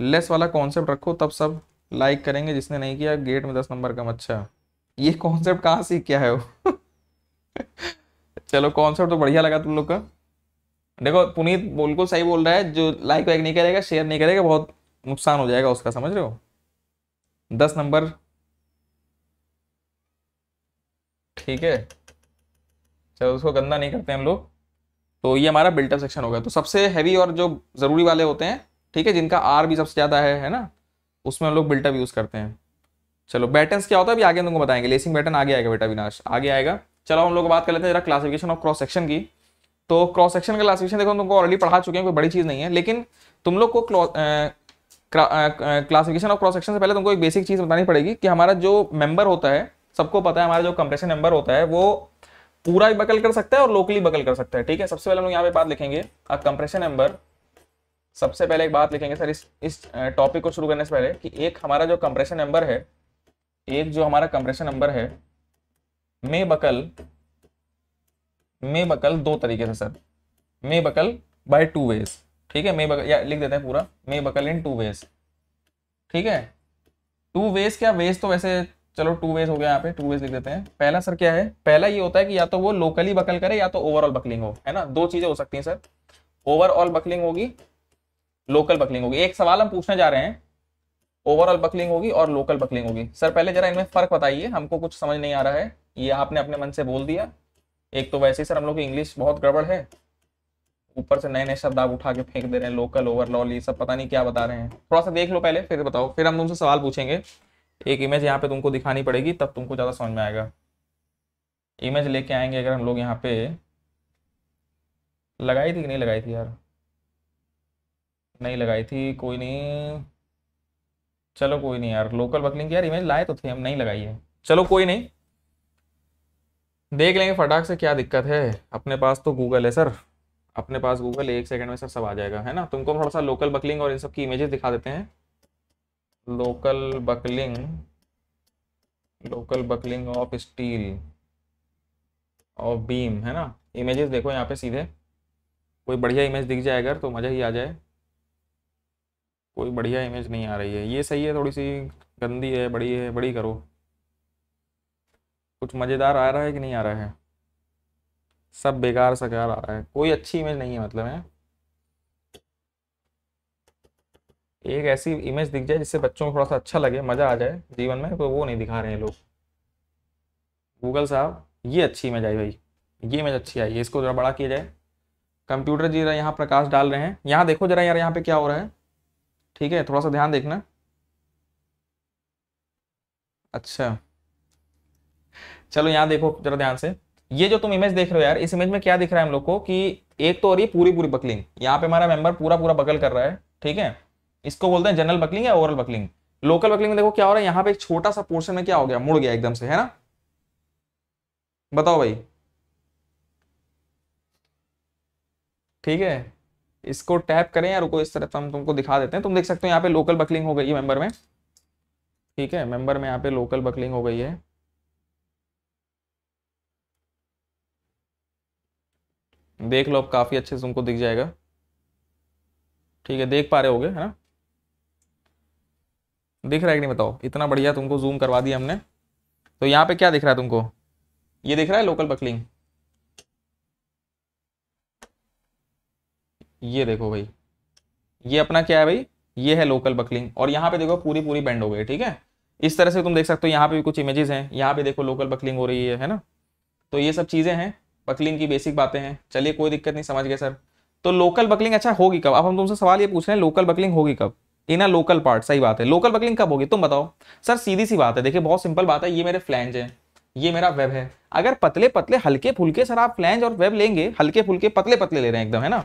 लेस वाला कॉन्सेप्ट रखो तब सब लाइक करेंगे जिसने नहीं किया गेट में दस नंबर कम अच्छा ये कॉन्सेप्ट कहाँ सीख क्या है वो <laughs> चलो कॉन्सेप्ट तो बढ़िया लगा तुम लोग का देखो पुनीत बिल्कुल सही बोल रहा है जो लाइक वाइक नहीं करेगा शेयर नहीं करेगा बहुत नुकसान हो जाएगा उसका समझ रहे हो दस नंबर ठीक है चलो उसको गंदा नहीं करते हम लोग तो ये हमारा बिल्टअप सेक्शन हो गया तो सबसे हैवी और जो ज़रूरी वाले होते हैं ठीक है जिनका आर भी सबसे ज़्यादा है है ना उसमें हम लोग बिल्टअप यूज़ करते हैं चलो बैटन्स क्या होता है अभी आगे हम तुमको बताएंगे लेसिंग बैटन आगे आएगा बेटा विनाश आगे आएगा चलो हम लोग बात कर लेते हैं जरा क्लासिफिकेशन ऑफ क्रॉस सेक्शन की तो क्रॉस सेक्शन का क्लासिफिकेशन देखो हम तुमको ऑलरेडी पढ़ा चुके हैं कोई बड़ी चीज़ नहीं है लेकिन तुम लोग को क्लासिफिकेशन ऑफ क्रॉस सेक्शन से पहले तुमको एक बेसिक चीज़ बतानी पड़ेगी कि हमारा जो मेंबर होता है सबको पता है हमारा जो कंप्रेशन मेंबर होता है वो पूरा भी बकल कर सकता है और लोकली बकल कर सकता है ठीक है सबसे पहले हम लोग यहाँ पे बात लिखेंगे कंप्रेशन एम्बर सबसे पहले एक बात लिखेंगे सर इस इस टॉपिक को शुरू करने से पहले कि एक हमारा जो कंप्रेशन नंबर है एक जो हमारा कंप्रेशन नंबर है मे बकल मे बकल दो तरीके से sir may buckle by two ways ठीक है मे बकल या लिख देते हैं पूरा may buckle in two ways ठीक है टू वेज क्या वेज तो वैसे चलो टू वेज हो गया यहाँ पे टू वेज लिख देते हैं पहला सर क्या है पहला ये होता है कि या तो वो लोकली बकल करे या तो ओवरऑल बकलिंग हो है ना दो चीजें हो सकती हैं सर ओवरऑल बकलिंग होगी लोकल बकलिंग होगी एक सवाल हम पूछने जा रहे हैं ओवरऑल बकलिंग होगी और लोकल बकलिंग होगी सर पहले जरा इनमें फर्क बताइए हमको कुछ समझ नहीं आ रहा है ये आपने अपने मन से बोल दिया एक तो वैसे ही सर हम लोग की इंग्लिश बहुत गड़बड़ है ऊपर से नए नए शब्द आप उठा के फेंक दे रहे हैं लोकल ओवरऑल ये सब पता नहीं क्या बता रहे हैं थोड़ा सा देख लो पहले फिर बताओ फिर हम तुमसे सवाल पूछेंगे एक इमेज यहाँ पे तुमको दिखानी पड़ेगी तब तुमको ज़्यादा समझ में आएगा इमेज लेके आएंगे अगर हम लोग यहाँ पे लगाई थी कि नहीं लगाई थी यार नहीं लगाई थी कोई नहीं चलो कोई नहीं यार लोकल बकलिंग की यार इमेज लाए तो थे हम नहीं लगाई है चलो कोई नहीं देख लेंगे फटाक से क्या दिक्कत है अपने पास तो गूगल है सर अपने पास गूगल एक सेकंड में सर सब आ जाएगा है ना तुमको थोड़ा सा लोकल बकलिंग और इन सब की इमेजेस दिखा देते हैं local buckling local buckling of steel of beam है ना इमेजेस देखो यहाँ पे सीधे कोई बढ़िया इमेज दिख जाए अगर तो मज़ा ही आ जाए कोई बढ़िया इमेज नहीं आ रही है ये सही है थोड़ी सी गंदी है बड़ी है बड़ी करो कुछ मज़ेदार आ रहा है कि नहीं आ रहा है सब बेकार सकार आ रहा है कोई अच्छी इमेज नहीं है मतलब है एक ऐसी इमेज दिख जाए जिससे बच्चों को थोड़ा सा अच्छा लगे मज़ा आ जाए जीवन में तो वो नहीं दिखा रहे हैं लोग गूगल साहब ये अच्छी इमेज आई भाई ये इमेज अच्छी आई है इसको ज़रा बड़ा किया जाए कंप्यूटर जी यहाँ प्रकाश डाल रहे हैं यहाँ देखो जरा यार यहाँ पे क्या हो रहा है ठीक है थोड़ा सा ध्यान देखना अच्छा चलो यहाँ देखो जरा ध्यान से ये जो तुम इमेज देख रहे हो यार इस इमेज में क्या दिख रहा है हम लोग को कि एक तो हो रही पूरी पूरी बकलिंग यहाँ पे हमारा मेंबर पूरा पूरा बकल कर रहा है ठीक है इसको बोलते हैं जनरल बकलिंग या ओवरऑल बकलिंग लोकल बकलिंग में देखो क्या हो रहा है यहाँ पे एक छोटा सा पोर्शन में क्या हो गया मुड़ गया एकदम से है ना बताओ भाई ठीक है इसको टैप करें या रुको इस तरफ हम तुमको दिखा देते हैं तुम देख सकते हो यहाँ पे लोकल बकलिंग हो गई है मेंबर में ठीक है मेंबर में यहाँ पे लोकल बकलिंग हो गई है देख लो अब काफ़ी अच्छे से तुमको दिख जाएगा ठीक है देख पा रहे होगे है ना दिख रहा है कि नहीं बताओ इतना बढ़िया तुमको जूम करवा दिया हमने तो यहाँ पे क्या दिख रहा है तुमको ये दिख रहा है लोकल बकलिंग ये देखो भाई ये अपना क्या है भाई ये है लोकल बकलिंग और यहाँ पे देखो पूरी पूरी बैंड हो गई ठीक है इस तरह से तुम देख सकते हो यहाँ पे भी कुछ इमेजेस हैं यहाँ पे देखो लोकल बकलिंग हो रही है है ना तो ये सब चीज़ें हैं बकलिंग की बेसिक बातें हैं चलिए कोई दिक्कत नहीं समझ गए सर तो लोकल बकलिंग अच्छा होगी कब अब हम तुमसे सवाल ये पूछ रहे हैं लोकल बकलिंग होगी कब इन अ लोकल पार्ट सही बात है लोकल बकलिंग कब होगी तुम बताओ सर सीधी सी बात है देखिए बहुत सिंपल बात है ये मेरे फ्लैंज है ये मेरा वेब है अगर पतले पतले हल्के फुलके सर आप फ्लैंज और वेब लेंगे हल्के फुलके पतले पतले ले रहे हैं एकदम है ना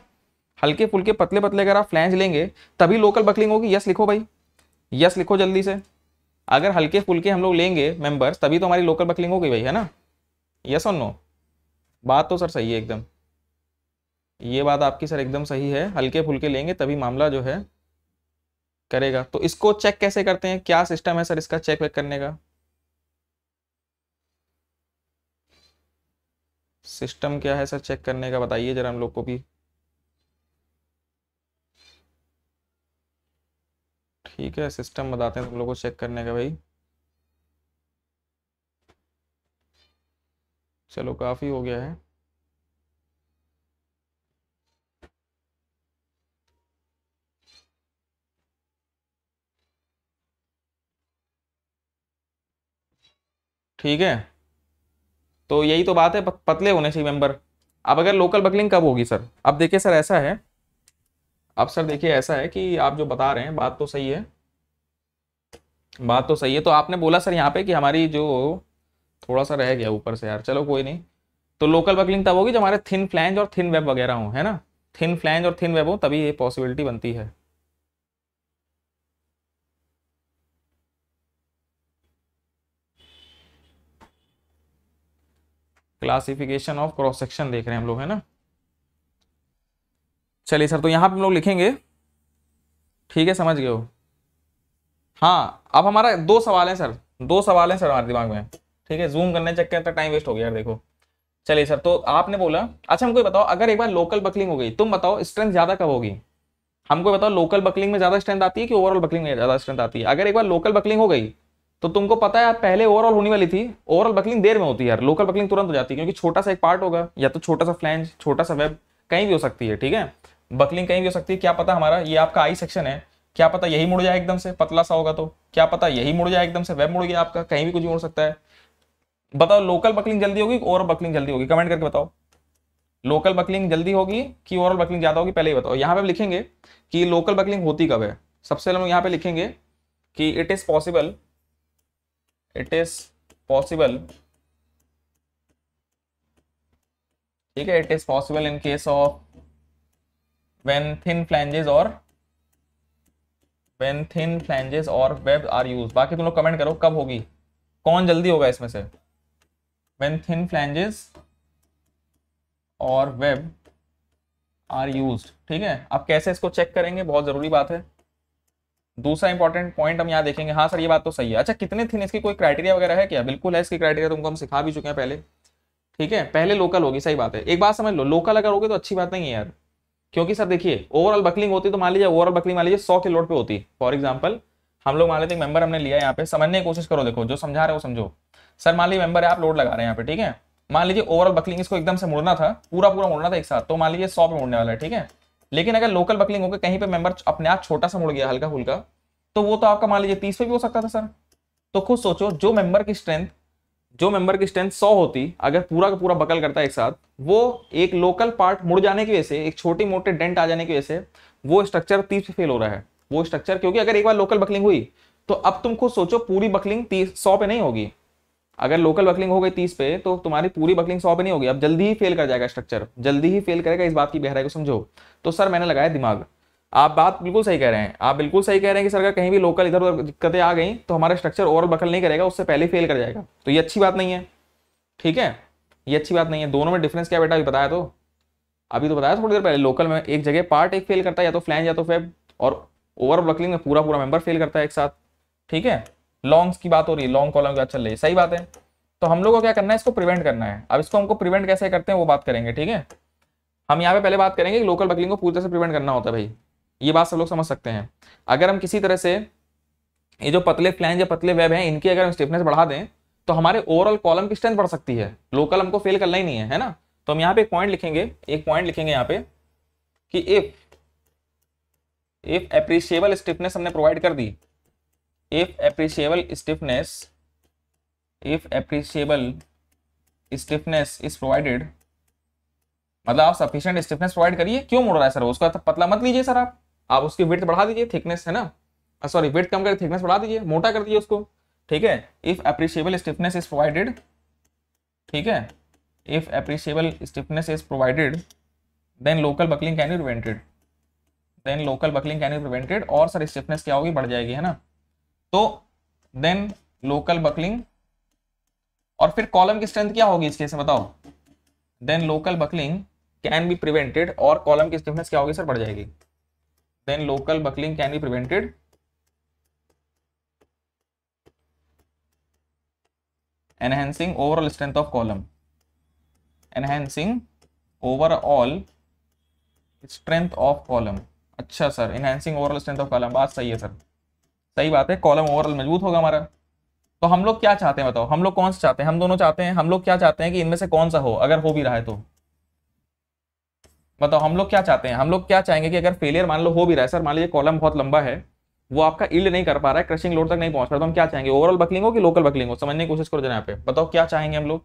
हल्के फुलके पतले पतले अगर आप फ्लैंज लेंगे तभी लोकल बकलिंग होगी यस लिखो भाई यस लिखो जल्दी से अगर हल्के फुलके हम लोग लेंगे मेंबर्स तभी तो हमारी लोकल बकलिंग होगी भाई है ना यस और नो बात तो सर सही है एकदम ये बात आपकी सर एकदम सही है हल्के फुलके लेंगे तभी मामला जो है करेगा तो इसको चेक कैसे करते हैं क्या सिस्टम है सर इसका चेक वेक करने का सिस्टम क्या है सर चेक करने का बताइए जरा हम लोग को भी ठीक है सिस्टम बताते हैं तुम लोग को चेक करने का भाई चलो काफ़ी हो गया है ठीक है तो यही तो बात है पतले होने चाहिए मेंबर अब अगर लोकल बकलिंग कब होगी सर अब देखिए सर ऐसा है अब सर देखिए ऐसा है कि आप जो बता रहे हैं बात तो सही है बात तो सही है तो आपने बोला सर यहाँ पे कि हमारी जो थोड़ा सा रह गया ऊपर से यार चलो कोई नहीं तो लोकल बकलिंग तब होगी जब हमारे थिन फ्लैंज और थिन वेब वगैरह हो है ना थिन फ्लैंज और थिन वेब हो तभी ये पॉसिबिलिटी बनती है क्लासिफिकेशन ऑफ क्रॉस सेक्शन देख रहे हैं हम लोग है ना चलिए सर तो यहाँ पे हम लोग लिखेंगे ठीक है समझ गए हो हाँ अब हमारा दो सवाल हैं सर दो सवाल हैं सर हमारे दिमाग में ठीक है जूम करने चक्कर तक टाइम वेस्ट हो गया यार देखो चलिए सर तो आपने बोला अच्छा हमको बताओ अगर एक बार लोकल बकलिंग हो गई तुम बताओ स्ट्रेंथ ज़्यादा कब होगी हमको बताओ लोकल बकलिंग में ज़्यादा स्ट्रेंथ आती है कि ओवरऑल बकलिंग में ज़्यादा स्ट्रेंथ आती है अगर एक बार लोकल बकलिंग हो गई तो तुमको पता है पहले ओवरऑल होने वाली थी ओवरऑल बकलिंग देर में होती है यार लोकल बकलिंग तुरंत हो जाती है क्योंकि छोटा सा एक पार्ट होगा या तो छोटा सा फ्लैंज छोटा सा वेब कहीं भी हो सकती है ठीक है बकलिंग कहीं भी हो सकती है क्या पता हमारा ये आपका आई सेक्शन है क्या पता यही मुड़ जाए एकदम से पतला सा होगा तो क्या पता यही मुड़ जाए एकदम से वेब मुड़ गया आपका कहीं भी कुछ मुड़ सकता है बताओ लोकल बकलिंग जल्दी होगी ओवरऑल बकलिंग जल्दी होगी कमेंट करके बताओ लोकल बकलिंग जल्दी होगी कि ओवरऑल बकलिंग ज्यादा होगी पहले ही बताओ यहाँ पे लिखेंगे कि लोकल बकलिंग होती कब है सबसे पहले हम यहाँ पे लिखेंगे कि it is possible it is possible ठीक है it is possible in case of when thin flanges और वेन थिन फ्लैंजेस और वेब आर यूज बाकी तुम लोग कमेंट करो कब होगी कौन जल्दी होगा इसमें से वेन थिन फ्लैंजेस और वेब आर यूज ठीक है अब कैसे इसको चेक करेंगे बहुत ज़रूरी बात है दूसरा इंपॉर्टेंट पॉइंट हम यहाँ देखेंगे हाँ सर ये बात तो सही है अच्छा कितने थिन इसकी कोई क्राइटेरिया वगैरह है क्या बिल्कुल है इसकी क्राइटेरिया तुमको हम सिखा भी चुके हैं पहले ठीक है पहले लोकल होगी सही बात है एक बात समझ लो लोकल अगर होगी तो अच्छी बात नहीं है यार क्योंकि सर देखिए ओवरऑल बकलिंग होती तो मान लीजिए ओवरऑल बकलिंग मान लीजिए सौ के लोड पर होती फॉर एग्जाम्पल हम लोग मान लेते हैं मेंबर हमने लिया यहाँ पे समझने की कोशिश करो देखो जो समझा रहे हो समझो सर मान लीजिए मेंबर है आप लोड लगा रहे हैं यहाँ पे ठीक है मान लीजिए ओवरऑल बकलिंग इसको एकदम से मुड़ना था पूरा पूरा मुड़ना था एक साथ तो मान लीजिए सौ पे मुड़ने वाला है ठीक है लेकिन अगर लोकल बकलिंग होकर कहीं पे मेंबर अपने आप छोटा सा मुड़ गया हल्का फुल्का तो वो तो आपका मान लीजिए तीस पे भी हो सकता था सर तो खुद सोचो जो मेंबर की स्ट्रेंथ जो मेंबर की स्ट्रेंथ सौ होती अगर पूरा का पूरा बकल करता है एक साथ वो एक लोकल पार्ट मुड़ जाने की वजह से एक छोटी मोटे डेंट आ जाने की वजह से वो स्ट्रक्चर तीस पे फेल हो रहा है वो स्ट्रक्चर क्योंकि अगर एक बार लोकल बकलिंग हुई तो अब तुम खुद सोचो पूरी बकलिंग तीस सौ पे नहीं होगी अगर लोकल बकलिंग हो गई तीस पे तो तुम्हारी पूरी बकलिंग सौ पे नहीं होगी अब जल्दी ही फेल कर जाएगा स्ट्रक्चर जल्दी ही फेल करेगा इस बात की गहराई को समझो तो सर मैंने लगाया दिमाग आप बात बिल्कुल सही कह रहे हैं आप बिल्कुल सही कह रहे हैं कि सर अगर कहीं भी लोकल इधर उधर दिक्कतें आ गई तो हमारा स्ट्रक्चर ओवरऑल बकल नहीं करेगा उससे पहले फेल कर जाएगा तो ये अच्छी बात नहीं है ठीक है ये अच्छी बात नहीं है दोनों में डिफरेंस क्या बेटा अभी बताया तो अभी तो बताया थोड़ी देर पहले लोकल में एक जगह पार्ट एक फेल करता है या तो फ्लैंज या तो फेब और ओवरऑल बकलिंग में पूरा पूरा मेंबर फेल करता है एक साथ ठीक है लॉन्ग्स की बात हो रही है लॉन्ग कॉलम की बात चल रही है सही बात है तो हम लोग को क्या करना है इसको प्रिवेंट करना है अब इसको हमको प्रिवेंट कैसे करते हैं वो बात करेंगे ठीक है हम यहाँ पे पहले बात करेंगे लोकल बकलिंग को पूरी तरह से प्रिवेंट करना होता है भाई ये बात सब लोग समझ सकते हैं अगर हम किसी तरह से ये जो पतले फ्लैंज या पतले वेब हैं इनकी अगर हम स्टिफनेस बढ़ा दें तो हमारे ओवरऑल कॉलम की स्ट्रेंथ बढ़ सकती है लोकल हमको फेल करना ही नहीं है है ना तो हम यहाँ पे एक पॉइंट लिखेंगे एक पॉइंट लिखेंगे यहाँ पे कि इफ इफ एप्रिशिएबल स्टिफनेस हमने प्रोवाइड कर दी if appreciable stiffness if appreciable stiffness is provided मतलब आप सफिशियंट स्टिफनेस प्रोवाइड करिए क्यों मुड़ रहा है सर उसका तो पतला मत लीजिए सर आप आप उसकी विथ बढ़ा दीजिए थिकनेस है ना सॉरी वेट कम कर थिकनेस बढ़ा दीजिए मोटा कर दीजिए उसको ठीक है if appreciable stiffness is provided ठीक है if appreciable stiffness is provided then local buckling can you prevented then local buckling can you prevented और सर स्टिफनेस क्या होगी बढ़ जाएगी है ना तो देन लोकल बकलिंग और फिर कॉलम की स्ट्रेंथ क्या होगी इस केस में बताओ then local buckling can be prevented और कॉलम की स्टिफनेस क्या होगी सर बढ़ जाएगी then local buckling can be prevented enhancing overall strength of column enhancing overall strength of column अच्छा sir enhancing overall strength of column बात सही है सर सही बात है कॉलम ओवरऑल मजबूत होगा हमारा तो हम लोग क्या चाहते हैं बताओ हम लोग कौन सा चाहते हैं हम दोनों चाहते हैं हम लोग क्या चाहते हैं कि इनमें से कौन सा हो अगर हो भी रहा है तो बताओ हम लोग क्या चाहते हैं हम लोग क्या चाहेंगे कि अगर फेलियर मान लो हो भी रहा है सर मान लीजिए कॉलम बहुत लंबा है वो आपका इल्ड नहीं कर पा रहा है क्रशिंग लोड तक नहीं पहुंच रहा तो हम क्या चाहेंगे ओवरऑल बकलिंग हो कि लोकल बकलिंग हो समझने की कोशिश करो जना पे बताओ क्या चाहेंगे हम लोग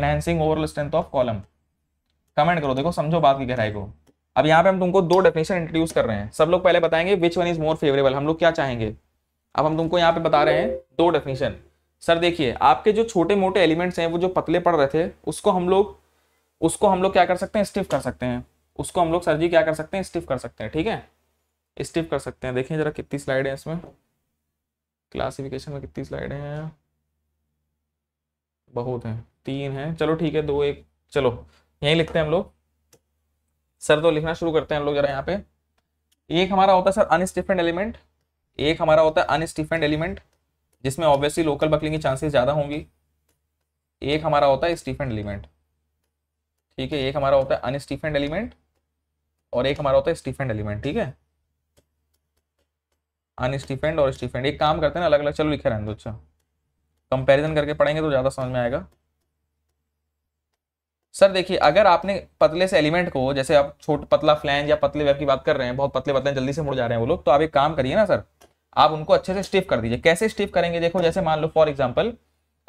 enhancing overall strength of column comment करो देखो समझो बात की गहराई को अब यहाँ पे हम तुमको दो डेफिनेशन इंट्रोड्यूस कर रहे हैं सब लोग पहले बताएंगे which one is more favourable हम लोग क्या चाहेंगे अब हम तुमको यहाँ पे बता रहे हैं दो डेफिनेशन सर देखिए आपके जो छोटे मोटे एलिमेंट्स हैं वो जो पतले पड़ रहे थे उसको हम लोग उसको हम लोग क्या कर सकते हैं स्टिफ कर सकते हैं उसको हम लोग सर जी क्या कर सकते हैं स्टिफ कर सकते हैं ठीक है स्टिफ कर सकते हैं देखें जरा कितनी स्लाइड है इसमें क्लासिफिकेशन में कितनी स्लाइड है बहुत है तीन है चलो ठीक है दो एक चलो यहीं लिखते हैं हम लोग सर तो लिखना शुरू करते हैं हम लोग जरा यहाँ पे एक हमारा होता है सर अनस्टिफेंड एलिमेंट एक हमारा होता है अनस्टिफेंड एलिमेंट जिसमें ऑब्वियसली लोकल बकलिंग की चांसेस ज़्यादा होंगी एक हमारा होता है स्टीफेंड एलिमेंट ठीक है एक हमारा होता है अनस्टिफेंड एलिमेंट और एक हमारा होता है स्टीफेंड एलिमेंट ठीक है अनस्टिफेंड और स्टीफेंड एक काम करते हैं ना अलग अलग चलो लिखे रहने दो अच्छा कंपेरिजन करके पढ़ेंगे तो ज़्यादा समझ में आएगा सर देखिए अगर आपने पतले से एलिमेंट को जैसे आप छोट पतला फ्लैंज या पतले वेब की बात कर रहे हैं बहुत पतले पतले जल्दी से मुड़ जा रहे हैं वो लोग तो आप एक काम करिए ना सर आप उनको अच्छे से स्टिफ कर दीजिए कैसे स्टिफ करेंगे देखो जैसे मान लो फॉर एग्जाम्पल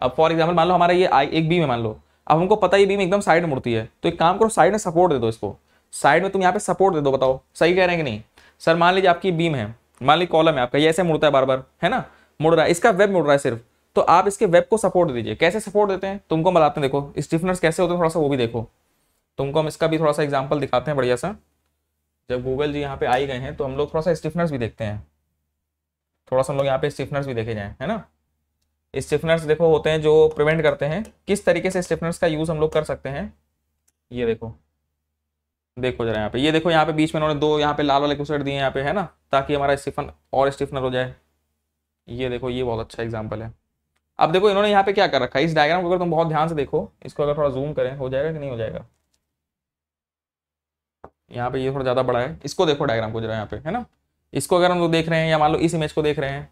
अब फॉर एग्जाम्पल मान लो हमारा ये आई एक बीम है मान लो अब हमको पता है ये बीम एकदम साइड में मुड़ती है तो एक काम करो साइड में सपोर्ट दे दो इसको साइड में तुम यहाँ पे सपोर्ट दे दो बताओ सही कह रहे हैं कि नहीं सर मान लीजिए आपकी बीम है मान लीजिए कॉलम है आपका ये ऐसे मुड़ता है बार बार है ना मुड़ रहा है इसका वेब मुड़ रहा है सिर्फ तो आप इसके वेब को सपोर्ट दीजिए कैसे सपोर्ट देते हैं तुमको बताते हैं देखो स्टिफनर्स कैसे होते हैं थोड़ा सा वो भी देखो तुमको हम इसका भी थोड़ा सा एग्जाम्पल दिखाते हैं बढ़िया सा जब गूगल जी यहाँ पे आई गए हैं तो हम लोग थोड़ा सा स्टिफनर्स भी देखते हैं थोड़ा सा हम लोग यहाँ पे स्टिफनर्स भी देखे जाए है ना स्टिफनर्स देखो होते हैं जो प्रिवेंट करते हैं किस तरीके से स्टिफनर्स का यूज़ हम लोग कर सकते हैं ये देखो देखो जरा यहाँ पे ये देखो यहाँ पे बीच में उन्होंने दो यहाँ पे लाल वाले कुछ दिए यहाँ पे है ना ताकि हमारा स्टिफन और स्टिफनर हो जाए ये देखो ये बहुत अच्छा एग्जाम्पल है अब देखो इन्होंने यहाँ पे क्या कर रखा है इस डायग्राम को अगर तुम बहुत ध्यान से देखो इसको अगर थोड़ा जूम करें हो जाएगा कि नहीं हो जाएगा यहाँ पे ये थोड़ा ज़्यादा बड़ा है इसको देखो डायग्राम को जरा यहाँ पे है ना इसको अगर हम लोग देख रहे हैं या मान लो इस इमेज को देख रहे हैं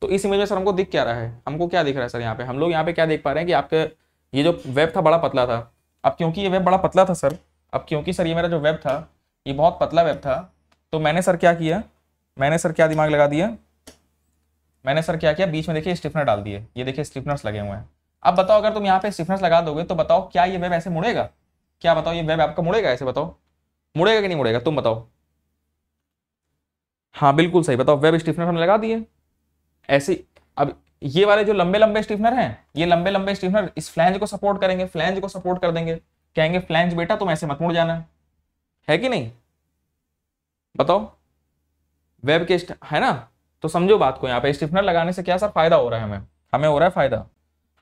तो इस इमेज में सर हमको दिख क्या रहा है हमको क्या दिख रहा है सर यहाँ पे हम लोग यहाँ पे क्या देख पा रहे हैं कि आपके ये जो वेब था बड़ा पतला था अब क्योंकि ये वेब बड़ा पतला था सर अब क्योंकि सर ये मेरा जो वेब था ये बहुत पतला वेब था तो मैंने सर क्या किया मैंने सर क्या दिमाग लगा दिया मैंने सर क्या किया बीच में देखिए स्टिफनर डाल दिए ये देखिए स्टिफनर्स लगे हुए हैं अब बताओ अगर तुम यहाँ पे स्टिफनर्स लगा दोगे तो बताओ क्या ये वेब ऐसे मुड़ेगा क्या बताओ ये वेब आपका मुड़ेगा ऐसे बताओ मुड़ेगा कि नहीं मुड़ेगा तुम बताओ हाँ बिल्कुल सही बताओ वेब स्टिफनर हमने लगा दिए ऐसे अब ये वाले जो लंबे लंबे स्टिफनर हैं ये लंबे लंबे स्टिफनर इस फ्लैंज को सपोर्ट करेंगे फ्लैंज को सपोर्ट कर देंगे कहेंगे फ्लैंज बेटा तुम ऐसे मत मुड़ जाना है कि नहीं बताओ वेब के है ना तो समझो बात को यहाँ पे स्टिफनर लगाने से क्या सर फायदा हो रहा है हमें हमें हो रहा है फायदा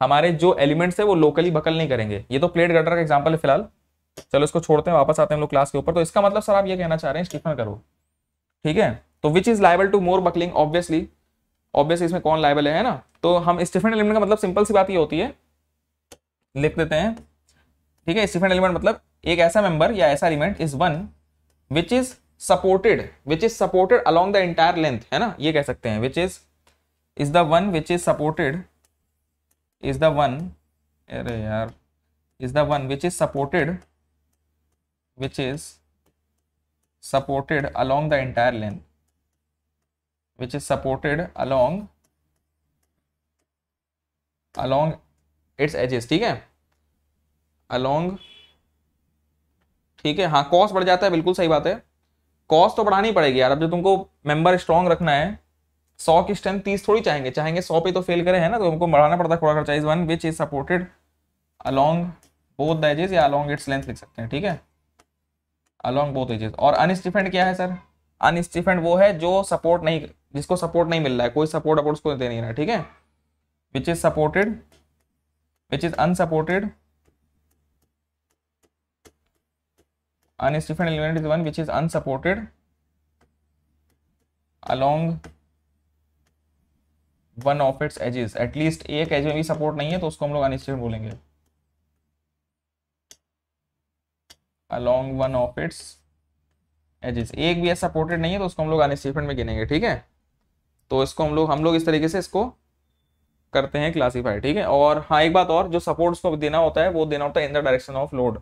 हमारे जो एलिमेंट्स है वो लोकली बकल नहीं करेंगे ये तो प्लेट गटर का एग्जाम्पल है फिलहाल चलो इसको छोड़ते हैं वापस आते हैं हम लोग क्लास के ऊपर तो इसका मतलब सर आप ये कहना चाह रहे हैं स्टिफनर करो ठीक है तो which is liable to more buckling obviously obviously इसमें कौन लाइबल है ना तो हम स्टिफेंट एलिमेंट का मतलब सिंपल सी बात ये होती है लिख देते हैं ठीक है स्टिफेंट एलिमेंट मतलब एक ऐसा मेंबर या ऐसा element is one which is supported which is supported along the entire length है ना ये कह सकते हैं which is is the one which is supported is the one अरे यार is the one which is supported which is supported along the entire length which is supported along along its edges ठीक है along ठीक है हाँ cost बढ़ जाता है बिल्कुल सही बात है कॉस्ट तो बढ़ानी पड़ेगी यार अब जो तुमको मेंबर स्ट्रांग रखना है सौ की स्ट्रेंथ तीस थोड़ी चाहेंगे चाहेंगे सौ पे तो फेल करे है ना तो हमको बढ़ाना पड़ता है थोड़ा खर्चा is one which is supported along both the edges या अलॉन्ग इट्स लेंथ लिख सकते हैं ठीक है अलॉन्ग बोथ एजेस और अनस्टिफेंट क्या है सर अनस्टिफेंट वो है जो सपोर्ट नहीं जिसको सपोर्ट नहीं मिल रहा है कोई सपोर्ट अपोर्ट उसको दे नहीं रहा ठीक है which is supported which is unsupported unstiffened element is one which is unsupported along one of its edges at least एक एज में भी सपोर्ट नहीं है तो उसको हम लोग अनस्टिफेंड बोलेंगे along one of its edges एक भी सपोर्टेड नहीं है तो उसको हम लोग अनस्टिफेंड में गिनेंगे ठीक है तो इसको हम लोग हम लोग इस तरीके से इसको करते हैं क्लासीफाई ठीक है और हाँ एक बात और जो सपोर्ट्स को देना होता है वो देना होता है in the direction of load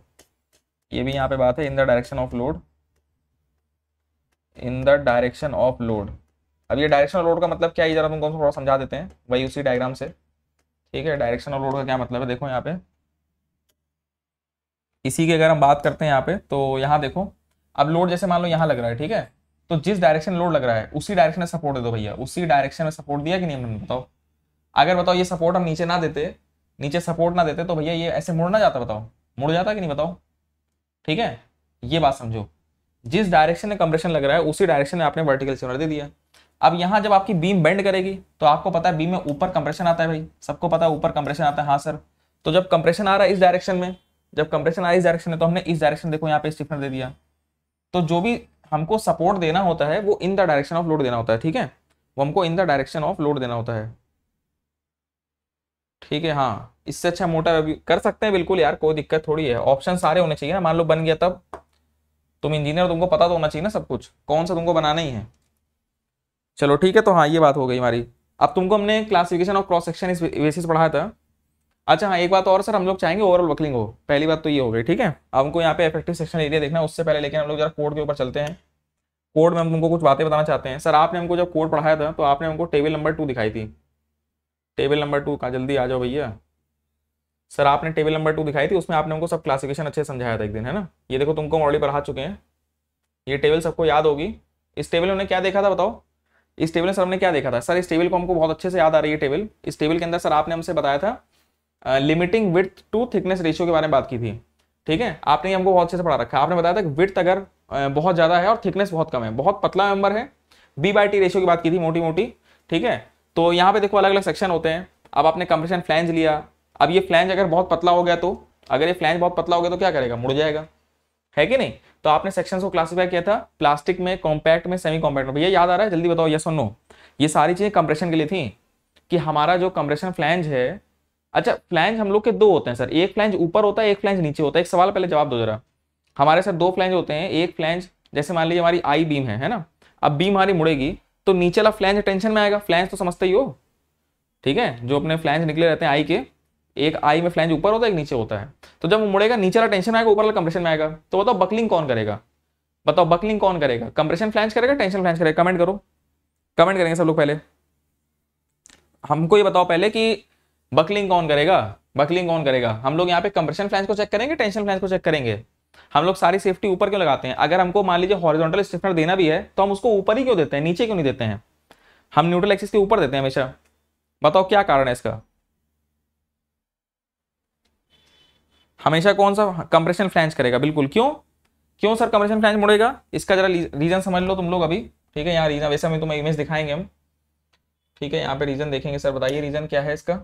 ये भी यहाँ पे बात है in the direction of load in the direction of load अब ये डायरेक्शन ऑफ लोड का मतलब क्या है जरा तुमको थोड़ा समझा देते हैं वही उसी डायग्राम से ठीक है डायरेक्शन ऑफ लोड का क्या मतलब है देखो यहाँ पे इसी की अगर हम बात करते हैं यहाँ पे तो यहाँ देखो अब लोड जैसे मान लो यहाँ लग रहा है ठीक है तो जिस डायरेक्शन लोड लग रहा है उसी डायरेक्शन में सपोर्ट दे दो भैया उसी डायरेक्शन में सपोर्ट दिया कि नहीं हमने बताओ अगर बताओ ये सपोर्ट हम नीचे ना देते नीचे सपोर्ट ना देते तो भैया ये ऐसे मुड़ ना जाता बताओ मुड़ जाता कि नहीं बताओ ठीक है ये बात समझो जिस डायरेक्शन में कंप्रेशन लग रहा है उसी डायरेक्शन में आपने वर्टिकल सेमर दे दिया अब यहाँ जब आपकी बीम बेंड करेगी तो आपको पता है बीम में ऊपर कंप्रेशन आता है भाई सबको पता है ऊपर कंप्रेशन आता है हाँ सर तो जब कंप्रेशन आ रहा है इस डायरेक्शन में जब कंप्रेशन आ रहा है इस डायरेक्शन में तो हमने इस डायरेक्शन देखो यहाँ पे स्टिफनर दे दिया तो जो भी हमको सपोर्ट देना होता है वो in the direction of load देना होता है ठीक है वो हमको in the direction of load देना होता है ठीक है हाँ इससे अच्छा मोटा कर सकते हैं बिल्कुल यार कोई दिक्कत थोड़ी है ऑप्शन सारे होने चाहिए ना मान लो बन गया तब तुम इंजीनियर तुमको पता तो होना चाहिए ना सब कुछ कौन सा तुमको बनाना ही है चलो ठीक है तो हाँ ये बात हो गई हमारी अब तुमको हमने क्लासिफिकेशन ऑफ क्रॉस सेक्शन इस बेसिस पढ़ाया था अच्छा हाँ एक बात और सर हम लोग चाहेंगे ओवरऑल वकलिंग हो पहली बात तो ये हो गई ठीक है हमको यहाँ पे इफेक्टिव सेक्शन एरिया देखना है उससे पहले लेकिन हम लोग जरा कोड के ऊपर चलते हैं कोड में हम तुमको कुछ बातें बताना चाहते हैं सर आपने हमको जब कोड पढ़ाया था तो आपने हमको टेबल नंबर टू दिखाई थी टेबल नंबर टू का जल्दी आ जाओ भैया सर आपने टेबल नंबर टू दिखाई थी उसमें आपने हमको सब क्लासिफिकेशन अच्छे समझाया था एक दिन है ना ये देखो तुमको ऑलरेडी पढ़ा चुके हैं ये टेबल सबको याद होगी इस टेबल में क्या देखा था बताओ इस टेबल में सर हमने क्या देखा था सर इस टेबल को हमको बहुत अच्छे से याद आ रही है टेबल इस टेबल के अंदर सर आपने हमसे बताया था limiting width to thickness ratio के बारे में बात की थी ठीक है आपने हमको बहुत अच्छे से पढ़ा रखा है आपने बताया था कि विथ अगर बहुत ज़्यादा है और थिकनेस बहुत कम है बहुत पतला मेंबर है बी बाई टी रेशियो की बात की थी मोटी मोटी ठीक है तो यहाँ पे देखो अलग अलग सेक्शन होते हैं अब आपने कंप्रेशन फ्लैंज लिया अब ये फ्लैंज अगर बहुत पतला हो गया तो अगर ये फ्लैंज बहुत पतला हो गया तो क्या करेगा मुड़ जाएगा है कि नहीं तो आपने सेक्शन को क्लासीफाई किया था प्लास्टिक में कॉम्पैक्ट में सेमी कॉम्पैक्ट में भैया याद आ रहा है जल्दी बताओ यस और नो ये सारी चीज़ें कंप्रेशन के लिए थी कि हमारा जो कंप्रेशन फ्लैंज है अच्छा फ्लैंज हम लोग के दो होते हैं सर एक फ्लैंज ऊपर होता है एक फ्लैंज नीचे होता है एक सवाल पहले जवाब दो जरा हमारे सर दो फ्लैंज होते हैं एक फ्लैंज जैसे मान लीजिए हमारी आई बीम है है ना अब बीम हमारी मुड़ेगी तो नीचे वाला फ्लैंज टेंशन में आएगा फ्लैंज तो समझते ही हो ठीक है जो अपने फ्लैंज निकले रहते हैं आई के एक आई में फ्लैंज ऊपर होता है एक नीचे होता है तो जब वो मुड़ेगा नीचे वाला टेंशन आएगा ऊपर वाला कंप्रेशन में आएगा तो बताओ बकलिंग कौन करेगा बताओ बकलिंग कौन करेगा कंप्रेशन फ्लैंज करेगा टेंशन फ्लैंज करेगा कमेंट करो कमेंट करेंगे सब लोग पहले हमको ये बताओ पहले कि बकलिंग कौन करेगा बकलिंग कौन करेगा हम लोग यहाँ पे कंप्रेशन फ्लैंस को चेक करेंगे टेंशन फ्लैंस को चेक करेंगे हम लोग सारी सेफ्टी ऊपर क्यों लगाते हैं अगर हमको मान लीजिए हॉरिजॉन्टल स्टिफनर देना भी है तो हम उसको ऊपर ही क्यों देते हैं नीचे क्यों नहीं देते हैं हम न्यूट्रल एक्सिस के ऊपर देते हैं हमेशा बताओ क्या कारण है इसका हमेशा कौन सा कंप्रेशन फ्लैंस करेगा बिल्कुल क्यों क्यों सर कंप्रेशन फ्लैंस मुड़ेगा इसका जरा रीजन समझ लो तुम लोग अभी ठीक है यहाँ रीजन वैसे हमें तुम्हें इमेज दिखाएंगे हम ठीक है यहाँ पे रीजन देखेंगे सर बताइए रीजन क्या है इसका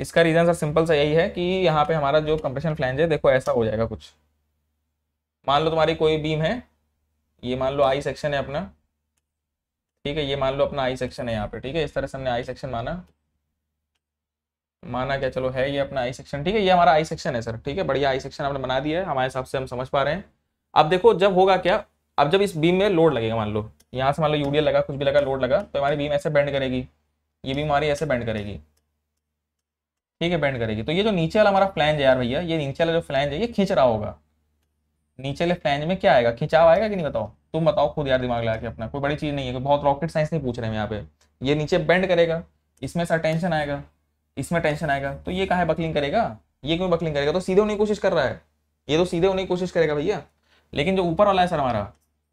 इसका रीज़न सर सिंपल सा यही है कि यहाँ पे हमारा जो कंप्रेशन फ्लैंज है देखो ऐसा हो जाएगा कुछ मान लो तुम्हारी कोई बीम है ये मान लो आई सेक्शन है अपना ठीक है ये मान लो अपना आई सेक्शन है यहाँ पे ठीक है इस तरह से हमने आई सेक्शन माना माना क्या चलो है ये अपना आई सेक्शन ठीक है ये हमारा आई सेक्शन है सर ठीक है बढ़िया आई सेक्शन आपने बना दिया है हमारे हिसाब से हम समझ पा रहे हैं अब देखो जब होगा क्या अब जब इस बीम में लोड लगेगा मान लो यहाँ से मान लो यूडीएल लगा कुछ भी लगा लोड लगा तो हमारी बीम ऐसे बैंड करेगी ये बीम हमारी ऐसे बैंड करेगी ठीक है बेंड करेगी तो ये जो नीचे वाला हमारा फ्लैंज है यार भैया ये नीचे वाला जो फ्लैंज है ये खींच रहा होगा नीचे वाले फ्लैंज में क्या आएगा खिंचाव आएगा कि नहीं बताओ तुम बताओ खुद यार दिमाग लगा के अपना कोई बड़ी चीज नहीं है कोई बहुत रॉकेट साइंस नहीं पूछ रहे हैं यहाँ पे ये नीचे बेंड करेगा इसमें सर टेंशन आएगा इसमें टेंशन आएगा तो ये कहा बकलिंग करेगा ये क्यों बकलिंग करेगा तो सीधे होने की कोशिश कर रहा है ये तो सीधे होने की कोशिश करेगा भैया लेकिन जो ऊपर वाला है सर हमारा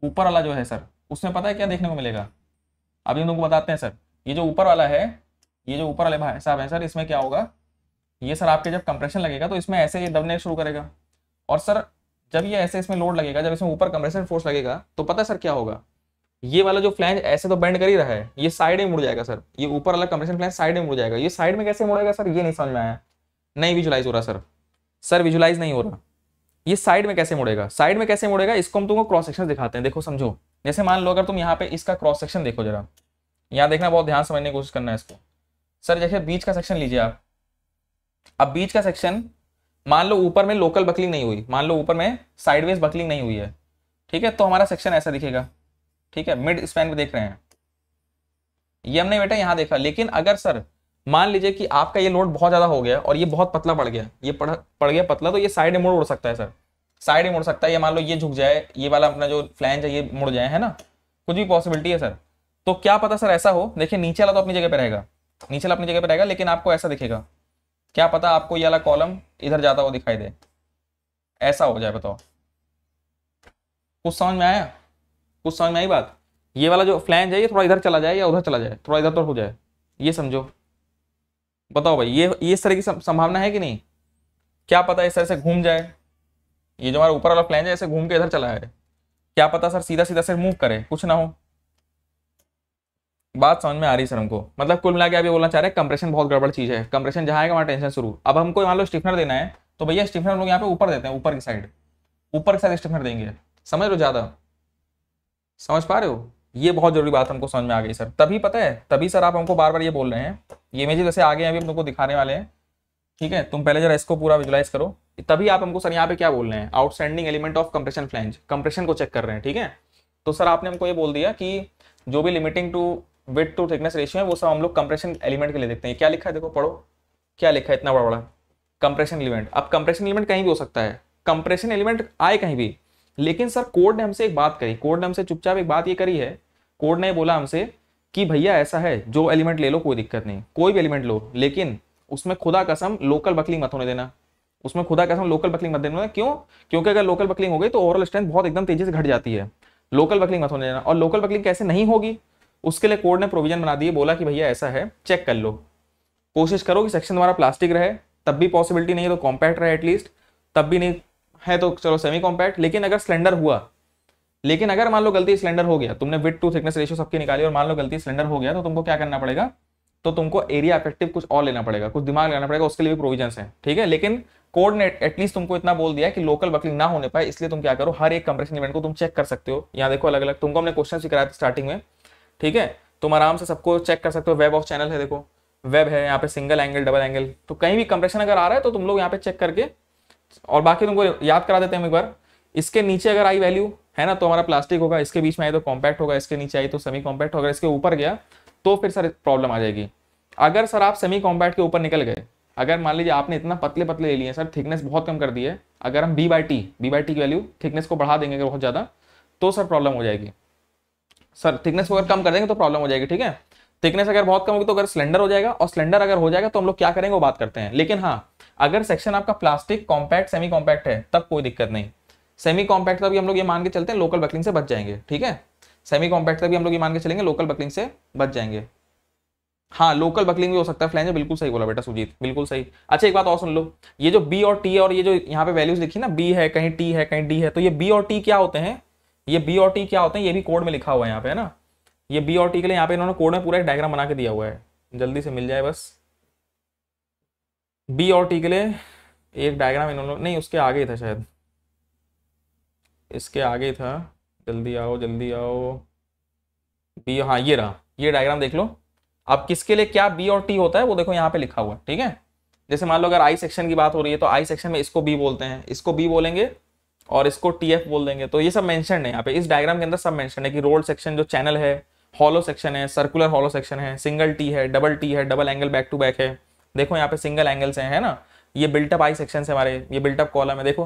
ऊपर वाला जो है सर उसमें पता है क्या देखने को मिलेगा अभी हम लोग बताते हैं सर ये जो ऊपर वाला है ये जो ऊपर वाले भाई साहब है सर इसमें क्या होगा ये सर आपके जब कंप्रेशन लगेगा तो इसमें ऐसे ये दबने शुरू करेगा और सर जब ये ऐसे इसमें लोड लगेगा जब इसमें ऊपर कंप्रेशन फोर्स लगेगा तो पता है सर क्या होगा ये वाला जो फ्लैंज ऐसे तो बैंड कर ही रहा है ये साइड में मुड़ जाएगा सर ये ऊपर वाला कंप्रेशन फ्लैंज साइड में मुड़ जाएगा ये साइड में कैसे मुड़ेगा सर ये नहीं समझ में आया नहीं विजुलाइज हो रहा सर सर विजुलाइज नहीं हो रहा ये साइड में कैसे मुड़ेगा साइड में कैसे मुड़ेगा इसको हम तुमको क्रॉस सेक्शन दिखाते हैं देखो समझो जैसे मान लो अगर तुम यहाँ पे इसका क्रॉस सेक्शन देखो जरा यहाँ देखना बहुत ध्यान समझने की कोशिश करना है इसको सर जैसे बीच का सेक्शन लीजिए आप अब बीच का सेक्शन मान लो ऊपर में लोकल बकलिंग नहीं हुई मान लो ऊपर में साइडवेज बकलिंग नहीं हुई है ठीक है तो हमारा सेक्शन ऐसा दिखेगा ठीक है मिड स्पैन में देख रहे हैं ये हमने बेटा यहां देखा लेकिन अगर सर मान लीजिए कि आपका ये लोड बहुत ज्यादा हो गया और ये बहुत पतला पड़ गया ये पड़ पड़ गया पतला तो ये साइड मोड़ मुड़ उड़ सकता है सर साइड मोड़ मुड़ सकता है ये मान लो ये झुक जाए ये वाला अपना जो फ्लैंज है ये मुड़ जाए है ना कुछ भी पॉसिबिलिटी है सर तो क्या पता सर ऐसा हो देखिए नीचे वाला तो अपनी जगह पर रहेगा नीचे वाला अपनी जगह पर रहेगा लेकिन आपको ऐसा दिखेगा क्या पता आपको ये वाला कॉलम इधर जाता हुआ दिखाई दे ऐसा हो जाए बताओ कुछ समझ में आया कुछ समझ में आई बात ये वाला जो फ्लैंज है ये थोड़ा इधर चला जाए या उधर चला जाए थोड़ा इधर उधर तो हो जाए ये समझो बताओ भाई ये ये इस तरह की संभावना है कि नहीं क्या पता इस तरह से घूम जाए ये जो हमारा ऊपर वाला फ्लैंज है ऐसे घूम के इधर चला है क्या पता सर सीधा सीधा से मूव करे कुछ ना हो बात समझ में आ रही सर हमको मतलब कुल मिला के अभी बोलना चाह रहे हैं कंप्रेशन बहुत गड़बड़ चीज है कंप्रेशन जहाँ आएगा वहाँ टेंशन शुरू अब हमको मान लो स्टिफनर देना है तो भैया स्टिफनर हम लोग यहाँ पे ऊपर देते हैं ऊपर की साइड ऊपर की साइड स्टिफनर देंगे समझ लो ज़्यादा समझ पा रहे हो ये बहुत जरूरी बात हमको समझ में आ गई सर तभी पता है तभी सर आप हमको बार बार ये बोल रहे हैं ये मेजी जैसे आगे अभी हम लोग को दिखाने वाले हैं ठीक है तुम पहले जरा इसको पूरा विजुलाइज करो तभी आप हमको सर यहाँ पे क्या बोल रहे हैं outstanding element of compression flange compression को चेक कर रहे हैं ठीक है तो सर आपने हमको ये बोल दिया कि जो भी limiting to width to thickness ratio है वो सब हम लोग कंप्रेशन एलिमेंट के लिए देखते हैं क्या लिखा है देखो पढ़ो क्या लिखा है इतना बड़ा बड़ा कंप्रेशन एलिमेंट अब कंप्रेशन एलिमेंट कहीं भी हो सकता है कंप्रेशन एलिमेंट आए कहीं भी लेकिन सर कोर्ट ने हमसे एक बात कही कोर्ट ने हमसे चुपचाप एक बात ये करी है कोर्ट ने बोला हमसे कि भैया ऐसा है जो एलिमेंट ले लो कोई दिक्कत नहीं कोई भी एलिमेंट लो लेकिन उसमें खुदा कसम लोकल बकलिंग मत होने देना उसमें खुदा कसम लोकल बकलिंग मत देना क्यों क्योंकि अगर लोकल बकलिंग हो गई तो ओवरऑल स्ट्रेंथ बहुत एकदम तेजी से घट जाती है लोकल बकलिंग मत होने देना और लोकल बकलिंग कैसे नहीं होगी उसके लिए कोर्ट ने प्रोविजन बना दिए बोला कि भैया ऐसा है चेक कर लो कोशिश करो कि सेक्शन हमारा प्लास्टिक रहे तब भी पॉसिबिलिटी नहीं है तो कॉम्पैक्ट रहे एटलीस्ट तब भी नहीं है तो चलो सेमी कॉम्पैक्ट लेकिन अगर सिलेंडर हुआ लेकिन अगर मान लो गलती सिलेंडर हो गया तुमने विथ टू थिकनेस रेशियो सबकी निकाली और मान लो गलती सिलेंडर हो गया तो तुमको क्या करना पड़ेगा तो तुमको एरिया इफेक्टिव कुछ और लेना पड़ेगा कुछ दिमाग लेना पड़ेगा उसके लिए भी प्रोविजन है ठीक है लेकिन कोड ने एटलीस्ट तुमको इतना बोल दिया कि लोकल बकलिंग ना होने पाए इसलिए तुम क्या करो हर एक कंप्रेशन इवेंट को तुम चेक कर सकते हो यहाँ देखो अलग अलग तुमको हमने क्वेश्चन सिखाया था स्टार्टिंग में ठीक है तुम आराम से सबको चेक कर सकते हो वेब ऑफ चैनल है देखो वेब है यहाँ पे सिंगल एंगल डबल एंगल तो कहीं भी कंप्रेशन अगर आ रहा है तो तुम लोग यहाँ पे चेक करके और बाकी तुमको याद करा देते हैं एक बार इसके नीचे अगर आई वैल्यू है ना तो हमारा प्लास्टिक होगा इसके बीच में आई तो कॉम्पैक्ट होगा इसके नीचे आई तो सेमी कॉम्पैक्ट होगा इसके ऊपर गया तो फिर सर प्रॉब्लम आ जाएगी अगर सर आप सेमी कॉम्पैक्ट के ऊपर निकल गए अगर मान लीजिए आपने इतना पतले पतले ले लिए सर थिकनेस बहुत कम कर दी है अगर हम b by t b by T की वैल्यू थिकनेस को बढ़ा देंगे अगर बहुत ज़्यादा तो सर प्रॉब्लम हो जाएगी सर थिकनेस अगर कम कर देंगे तो प्रॉब्लम हो जाएगी ठीक है थिकनेस अगर बहुत कम होगी तो अगर सिलेंडर हो जाएगा और सिलेंडर अगर हो जाएगा तो हम लोग क्या करेंगे वो बात करते हैं लेकिन हाँ अगर सेक्शन आपका प्लास्टिक कॉम्पैक्ट सेमी कॉम्पैक्ट है तब कोई दिक्कत नहीं सेमी कॉम्पैक्ट तभी हम लोग ये मान के चलते हैं लोकल बकलिंग से बच जाएंगे ठीक है सेमी कॉम्पैक्ट तभी हम लोग ये मान के चलेंगे लोकल बकलिंग से बच जाएंगे हाँ लोकल बकलिंग भी हो सकता है फ्लैंज बिल्कुल सही बोला बेटा सुजीत बिल्कुल सही अच्छा एक बात और सुन लो ये जो बी और टी और ये जो यहाँ पे वैल्यूज लिखी ना बी है कहीं टी है कहीं डी है तो ये बी और टी क्या होते हैं ये बी और टी क्या होते हैं ये भी कोड में लिखा हुआ है यहाँ पे है ना ये बी और टी के लिए यहाँ पे इन्होंने कोड में पूरा एक डायग्राम बना के दिया हुआ है जल्दी से मिल जाए बस बी और टी के लिए एक डायग्राम इन्होंने नहीं उसके आगे ही था शायद इसके आगे ही था जल्दी आओ जल्दी आओ बी हाँ ये रहा ये डायग्राम देख लो अब किसके लिए क्या बी और टी होता है वो देखो यहाँ पे लिखा हुआ है ठीक है जैसे मान लो अगर आई सेक्शन की बात हो रही है तो आई सेक्शन में इसको बी बोलते हैं इसको बी बोलेंगे और इसको टी बोल देंगे तो ये सब मेंशन है यहाँ पे इस डायग्राम के अंदर सब मेंशन है कि रोड सेक्शन जो चैनल है हॉलो सेक्शन है सर्कुलर हॉलो सेक्शन है सिंगल टी है डबल टी है double angle back to back है देखो यहाँ पे सिंगल एंगल्स हैं है ना ये बिल्टअप आई सेक्शन है हमारे ये बिल्टअप कॉलम है देखो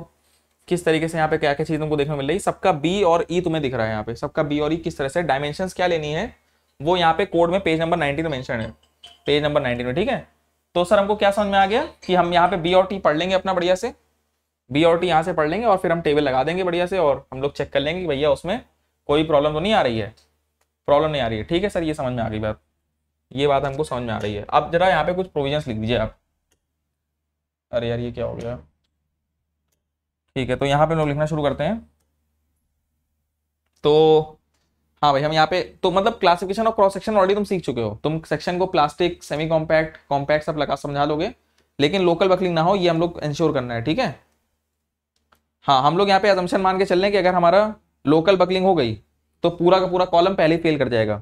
किस तरीके से यहाँ पे क्या क्या चीज तुमको देखने को मिल रही है सबका बी और ई e तुम्हें दिख रहा है यहाँ पे सबका बी और ई e किस तरह से डायमेंशन क्या लेनी है वो यहाँ पे कोड में पेज नंबर नाइनटीन में मैंशन है पेज नंबर नाइनटीन में ठीक है तो सर हमको क्या समझ में आ गया कि हम यहाँ पे बी और टी पढ़ लेंगे अपना बढ़िया से बी और टी यहाँ से पढ़ लेंगे और फिर हम टेबल लगा देंगे बढ़िया से और हम लोग चेक कर लेंगे कि भैया उसमें कोई प्रॉब्लम तो नहीं आ रही है प्रॉब्लम नहीं आ रही है ठीक है सर ये समझ में आ रही बात ये बात हमको समझ में आ रही है अब जरा यहाँ पे कुछ प्रोविजन लिख दीजिए आप अरे यार ये क्या हो गया ठीक है तो यहाँ पे लोग लिखना शुरू करते हैं तो हाँ भाई हम यहाँ पे तो मतलब क्लासिफिकेशन और क्रॉस सेक्शन ऑलरेडी तुम सीख चुके हो तुम सेक्शन को प्लास्टिक सेमी कॉम्पैक्ट कॉम्पैक्ट सब लगा समझा लोगे लेकिन लोकल बकलिंग ना हो ये हम लोग इंश्योर करना है ठीक है हाँ हम लोग यहाँ पे एजम्पन मान के चल रहे हैं कि अगर हमारा लोकल बकलिंग हो गई तो पूरा का पूरा कॉलम पहले फेल कर जाएगा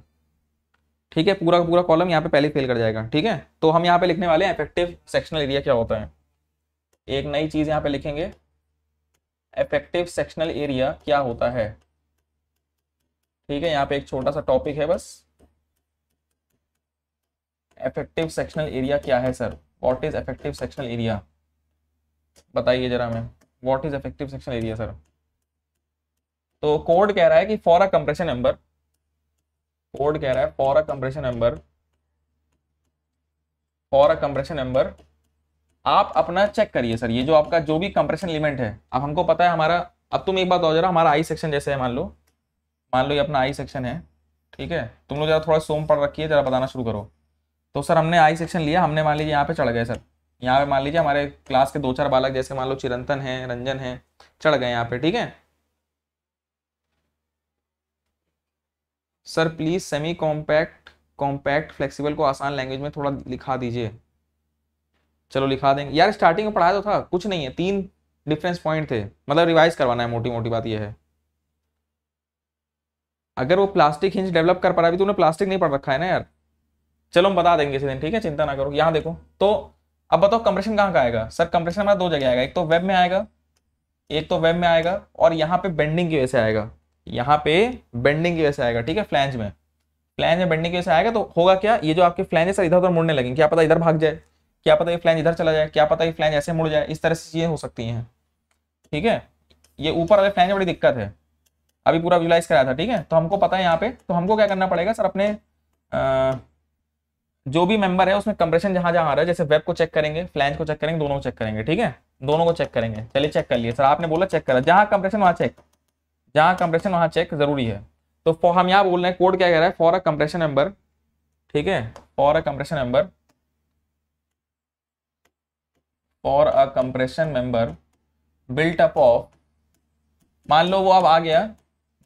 ठीक है पूरा का पूरा कॉलम यहाँ पे पहले फेल कर जाएगा ठीक है तो हम यहाँ पे लिखने वाले हैं इफेक्टिव सेक्शनल एरिया क्या होता है एक नई चीज यहाँ पे लिखेंगे इफेक्टिव सेक्शनल एरिया क्या होता है ठीक है यहाँ पे एक छोटा सा टॉपिक है बस इफेक्टिव सेक्शनल एरिया क्या है sir what is effective sectional area बताइए जरा मैं what is effective section area sir तो कोड कह रहा है कि for a compression member code कह रहा है for a compression member for a compression member आप अपना चेक करिए सर ये जो आपका जो भी कंप्रेशन लिमिट है अब हमको पता है हमारा अब तुम एक बात हो जरा हमारा आई सेक्शन जैसे है मान लो मान लो ये अपना आई सेक्शन है ठीक है तुम लोग जरा थोड़ा सोम पढ़ रखिए जरा बताना शुरू करो तो सर हमने आई सेक्शन लिया हमने मान लीजिए यहाँ पे चढ़ गए सर यहाँ पे मान लीजिए हमारे क्लास के दो चार बालक जैसे मान लो चिरंतन है रंजन है चढ़ गए यहाँ पे ठीक है sir please semi compact compact flexible को आसान लैंग्वेज में थोड़ा लिखा दीजिए चलो लिखा देंगे यार स्टार्टिंग में पढ़ाया तो था कुछ नहीं है तीन डिफरेंस पॉइंट थे मतलब रिवाइज करवाना है मोटी मोटी बात यह है अगर वो प्लास्टिक हिंज डेवलप कर पा रहा है उन्हें प्लास्टिक नहीं पढ़ रखा है ना यार चलो हम बता देंगे इसी दिन ठीक है चिंता ना करो यहाँ देखो तो अब बताओ कंप्रेशन कहाँ का आएगा सर कंप्रेशन हमारा दो जगह आएगा एक तो वेब में आएगा एक तो वेब में आएगा और यहाँ पे बेंडिंग की वजह से आएगा यहाँ पे बेंडिंग की वजह से आएगा ठीक है फ्लैंज में फ्लैंज में बेंडिंग की वजह से आएगा तो होगा क्या ये जो आपके फ्लैंज है सर इधर उधर मुड़ने लगेंगे क्या पता इधर भाग जाए क्या पता ये फ्लैंज इधर चला जाए क्या पता ये फ्लैंज ऐसे मुड़ जाए इस तरह से चीज़ें हो सकती हैं ठीक है ये ऊपर वाले फ्लैंज में बड़ी दिक्कत है अभी पूरा विजुलाइज कराया था ठीक है तो हमको पता है यहाँ पे तो हमको क्या करना पड़ेगा सर अपने जो भी मेंबर है उसमें कंप्रेशन जहां जहां आ रहा है जैसे वेब को चेक करेंगे फ्लैंज को चेक करेंगे दोनों को चेक करेंगे ठीक है दोनों को चेक करेंगे चलिए चेक कर लिए सर आपने बोला चेक करा जहां कंप्रेशन वहां चेक जहां कंप्रेशन वहां चेक जरूरी है तो हम यहाँ बोल रहे हैं कोड क्या कह रहा है फॉर अ कंप्रेशन मेंबर ठीक है for a compression member for a compression member built up of मान लो वो अब आ गया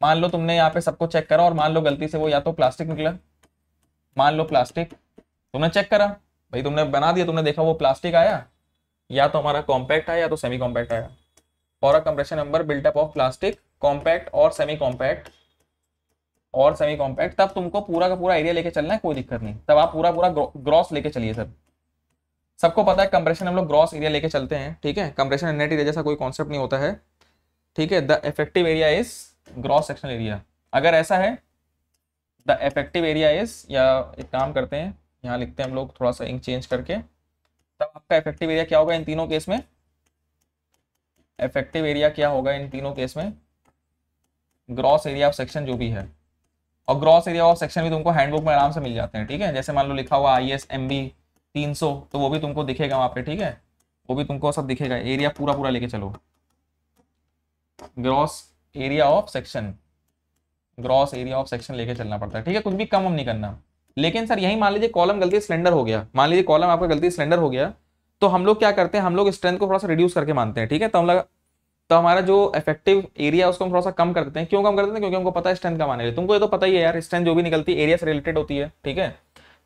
मान लो तुमने यहाँ पे सबको चेक करा और मान लो गलती से वो या तो प्लास्टिक निकला मान लो प्लास्टिक तुमने चेक करा भाई तुमने बना दिया तुमने देखा वो प्लास्टिक आया या तो हमारा कॉम्पैक्ट आया या तो सेमी कॉम्पैक्ट आया और compression member built up of plastic compact और सेमी कॉम्पैक्ट और सेमी कॉम्पैक्ट तब तुमको पूरा का पूरा एरिया लेके चलना है कोई दिक्कत नहीं तब आप पूरा पूरा ग्रॉस लेके चलिए सर सबको पता है कंप्रेशन हम लोग ग्रॉस एरिया लेके चलते हैं ठीक है कंप्रेशन एंड नेट एरिया जैसा कोई कॉन्सेप्ट नहीं होता है ठीक है the effective area is gross sectional area अगर ऐसा है द इफेक्टिव एरिया इज या एक काम करते हैं यहाँ लिखते हैं हम लोग थोड़ा सा इंक चेंज करके तब तो आपका इफेक्टिव एरिया क्या होगा इन तीनों केस में इफेक्टिव एरिया क्या होगा इन तीनों केस में ग्रॉस एरिया ऑफ सेक्शन जो भी है और ग्रॉस एरिया ऑफ सेक्शन भी तुमको हैंडबुक में आराम से मिल जाते हैं ठीक है जैसे मान लो लिखा हुआ आई एस एम बी तीन सौ तो वो भी तुमको दिखेगा वहाँ पे ठीक है वो भी तुमको सब दिखेगा एरिया पूरा पूरा लेके चलो gross area of section gross area of section लेके चलना पड़ता है ठीक है कुछ भी कम हम नहीं करना लेकिन सर यही मान लीजिए कॉलम गलती सिलेंडर हो गया मान लीजिए कॉलम आपका गलती सिलेंडर हो गया तो हम लोग क्या करते हैं हम लोग स्ट्रेंथ को थोड़ा सा रिड्यूस करके मानते हैं ठीक है तो हम लोग तो हमारा जो इफेक्टिव एरिया उसको हम थोड़ा सा कम करते हैं क्यों कम करते हैं क्योंकि हमको पता है स्ट्रेंथ कमाने आने तुमको ये तो पता ही है यार स्ट्रेंथ जो भी निकलती है एरिया से रिलेटेड होती है ठीक है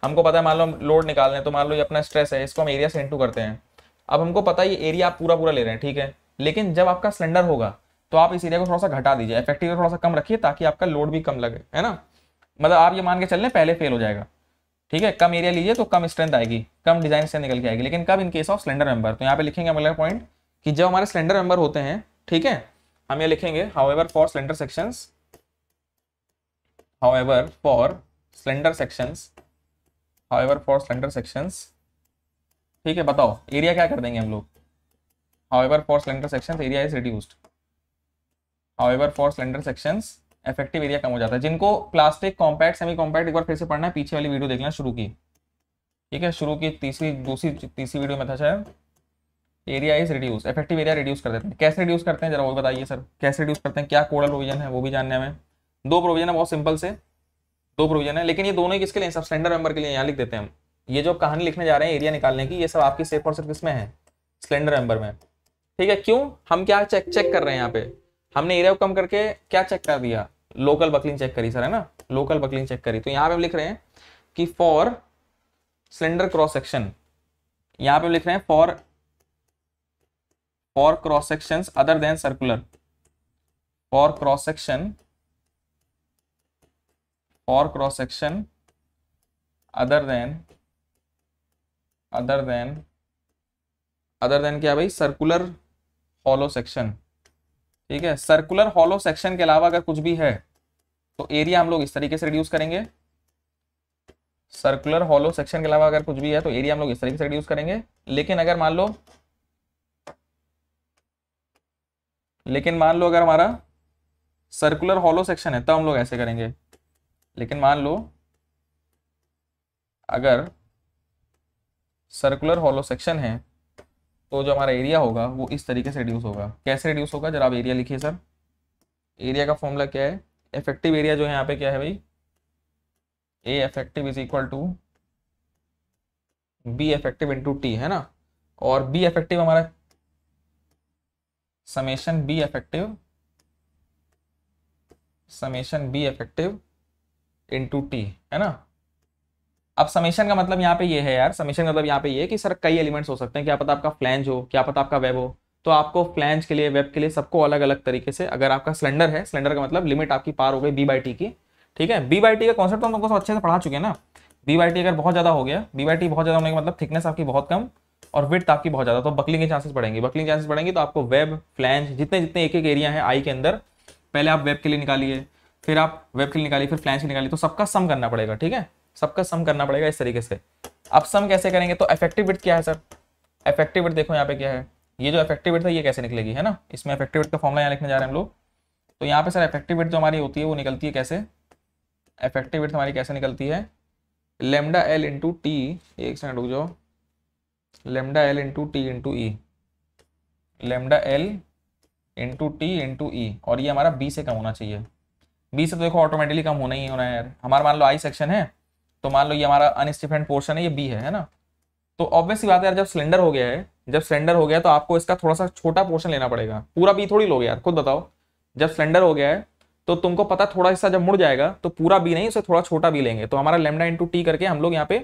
हमको पता है मान लो हम लोड निकाल रहे हैं तो मान लो ये अपना स्ट्रेस है इसको हम एरिया से इंटू करते हैं अब हमको पता है ये एरिया आप पूरा पूरा ले रहे हैं ठीक है लेकिन जब आपका सिलेंडर होगा तो आप इस एरिया को थोड़ा सा घटा दीजिए इफेक्टिव थोड़ा सा कम रखिए ताकि आपका लोड भी कम लगे है ना मतलब आप ये मान के चल रहे पहले फेल हो जाएगा ठीक है कम एरिया लीजिए तो कम स्ट्रेंथ आएगी कम डिजाइन से निकल के आएगी लेकिन कब in case of slender member तो यहाँ पे लिखेंगे अगला पॉइंट कि जब हमारे सिलेंडर मेंबर होते हैं ठीक है हम ये लिखेंगे however for cylinder section however for cylinder section however for cylinder section ठीक है बताओ एरिया क्या कर देंगे हम लोग however for cylinder section area is reduced however for cylinder sections effective area कम हो जाता है जिनको प्लास्टिक कॉम्पैक्ट सेमी कॉम्पैक्ट एक बार फिर से पढ़ना है पीछे वाली वीडियो देखना शुरू की ठीक है शुरू की तीसरी दूसरी तीसरी वीडियो में था शायद area is reduce effective area reduce कर देते हैं कैसे रिड्यूस करते हैं जरा वो बताइए सर कैसे रिड्यूस करते हैं क्या कोडल प्रोविजन है वो भी जानने में दो प्रोविजन है बहुत सिंपल से दो प्रोविजन है लेकिन ये दोनों ही किसके लिए सब स्लेंडर मेंबर के लिए यहाँ लिख देते हैं हम ये जो कहानी लिखने जा रहे हैं एरिया निकालने की ये सब आपकी सेफ और सिर्फ किसमें है स्लेंडर मेंबर में ठीक है क्यों हम क्या चेक चेक कर रहे हैं यहाँ पे हमने एरिया को कम करके क्या चेक कर दिया लोकल बकलिंग चेक करी सर है ना लोकल बकलिंग चेक करी तो यहां पे हम लिख रहे हैं कि फॉर सिलेंडर क्रॉस सेक्शन यहां पे लिख रहे हैं for for cross section other than circular for cross section for cross section other than other than other than क्या भाई सर्कुलर हॉलो सेक्शन ठीक है सर्कुलर हॉलो सेक्शन के अलावा अगर कुछ भी है तो एरिया हम लोग इस तरीके से रिड्यूस करेंगे सर्कुलर हॉलो सेक्शन के अलावा अगर कुछ भी है तो एरिया हम लोग इस तरीके से रिड्यूस करेंगे लेकिन अगर मान लो लेकिन मान लो अगर हमारा सर्कुलर हॉलो सेक्शन है तब तो हम लोग ऐसे करेंगे लेकिन मान लो अगर सर्कुलर हॉलो सेक्शन है तो जो हमारा एरिया होगा वो इस तरीके से रिड्यूस होगा कैसे रिड्यूस होगा जरा आप एरिया लिखिए सर एरिया का फॉर्मूला क्या है इफेक्टिव एरिया जो है यहाँ पे क्या है भाई A effective is equal to B effective into T है ना और बी एफेक्टिव हमारा summation B effective summation B effective into T है ना अब समेशन का मतलब यहाँ पे ये है यार समेशन का मतलब यहाँ पे ये कि सर कई एलिमेंट्स हो सकते हैं क्या पता आपका फ्लैंज हो क्या पता आपका वेब हो तो आपको फ्लैंज के लिए वेब के लिए सबको अलग अलग तरीके से अगर आपका सिलेंडर है सिलेंडर का मतलब लिमिट आपकी पार हो गई बी बाई टी की ठीक है बी बाई टी का कॉन्सेप्ट तो हम लोग अच्छे से पढ़ा चुके हैं ना बी बाई टी अगर बहुत ज़्यादा हो गया बी बाई टी बहुत ज़्यादा होने का मतलब थिकनेस आपकी बहुत कम और विथ आपकी बहुत ज़्यादा तो बकलिंग के चांसेस बढ़ेंगे बकलिंग चांसेस बढ़ेंगे तो आपको वेब फ्लैंज जितने जितने एक एक एरिया है आई के अंदर पहले आप वेब के लिए निकालिए फिर आप वेब के लिए निकालिए फिर फ्लैंज के निकालिए तो सबका सम करना पड़ेगा ठीक है सबका सम करना पड़ेगा इस तरीके से अब सम कैसे करेंगे तो इफेक्टिव विथ क्या है सर इफेक्टिव विथ देखो यहाँ पे क्या है ये जो इफेक्टिव विथ है ये कैसे निकलेगी है ना इसमें इफेक्टिव विथ का फॉर्मला यहाँ लिखने जा रहे हैं हम लोग तो यहाँ पे सर इफेक्टिव विथ जो हमारी होती है वो निकलती है कैसे इफेक्टिव विथ हमारी कैसे निकलती है लेमडा एल इंटू टी एक सेकंड रुक जाओ lambda L into T into E lambda L into T into E और ये हमारा बी से कम होना चाहिए बी से तो देखो ऑटोमेटिकली कम होना ही होना है यार हमारा मान लो आई सेक्शन है तो मान लो ये हमारा अनस्टिफेंट पोर्शन है ये बी है है ना तो ऑब्वियस सी बात है यार जब सिलेंडर हो गया है जब सिलेंडर हो गया तो आपको इसका थोड़ा सा छोटा पोर्शन लेना पड़ेगा पूरा बी थोड़ी लोगे यार खुद बताओ जब सिलेंडर हो गया है तो तुमको पता थोड़ा हिस्सा जब मुड़ जाएगा तो पूरा बी नहीं उसे थोड़ा छोटा बी लेंगे तो हमारा लेमडा इंटू टी करके हम लोग यहाँ पे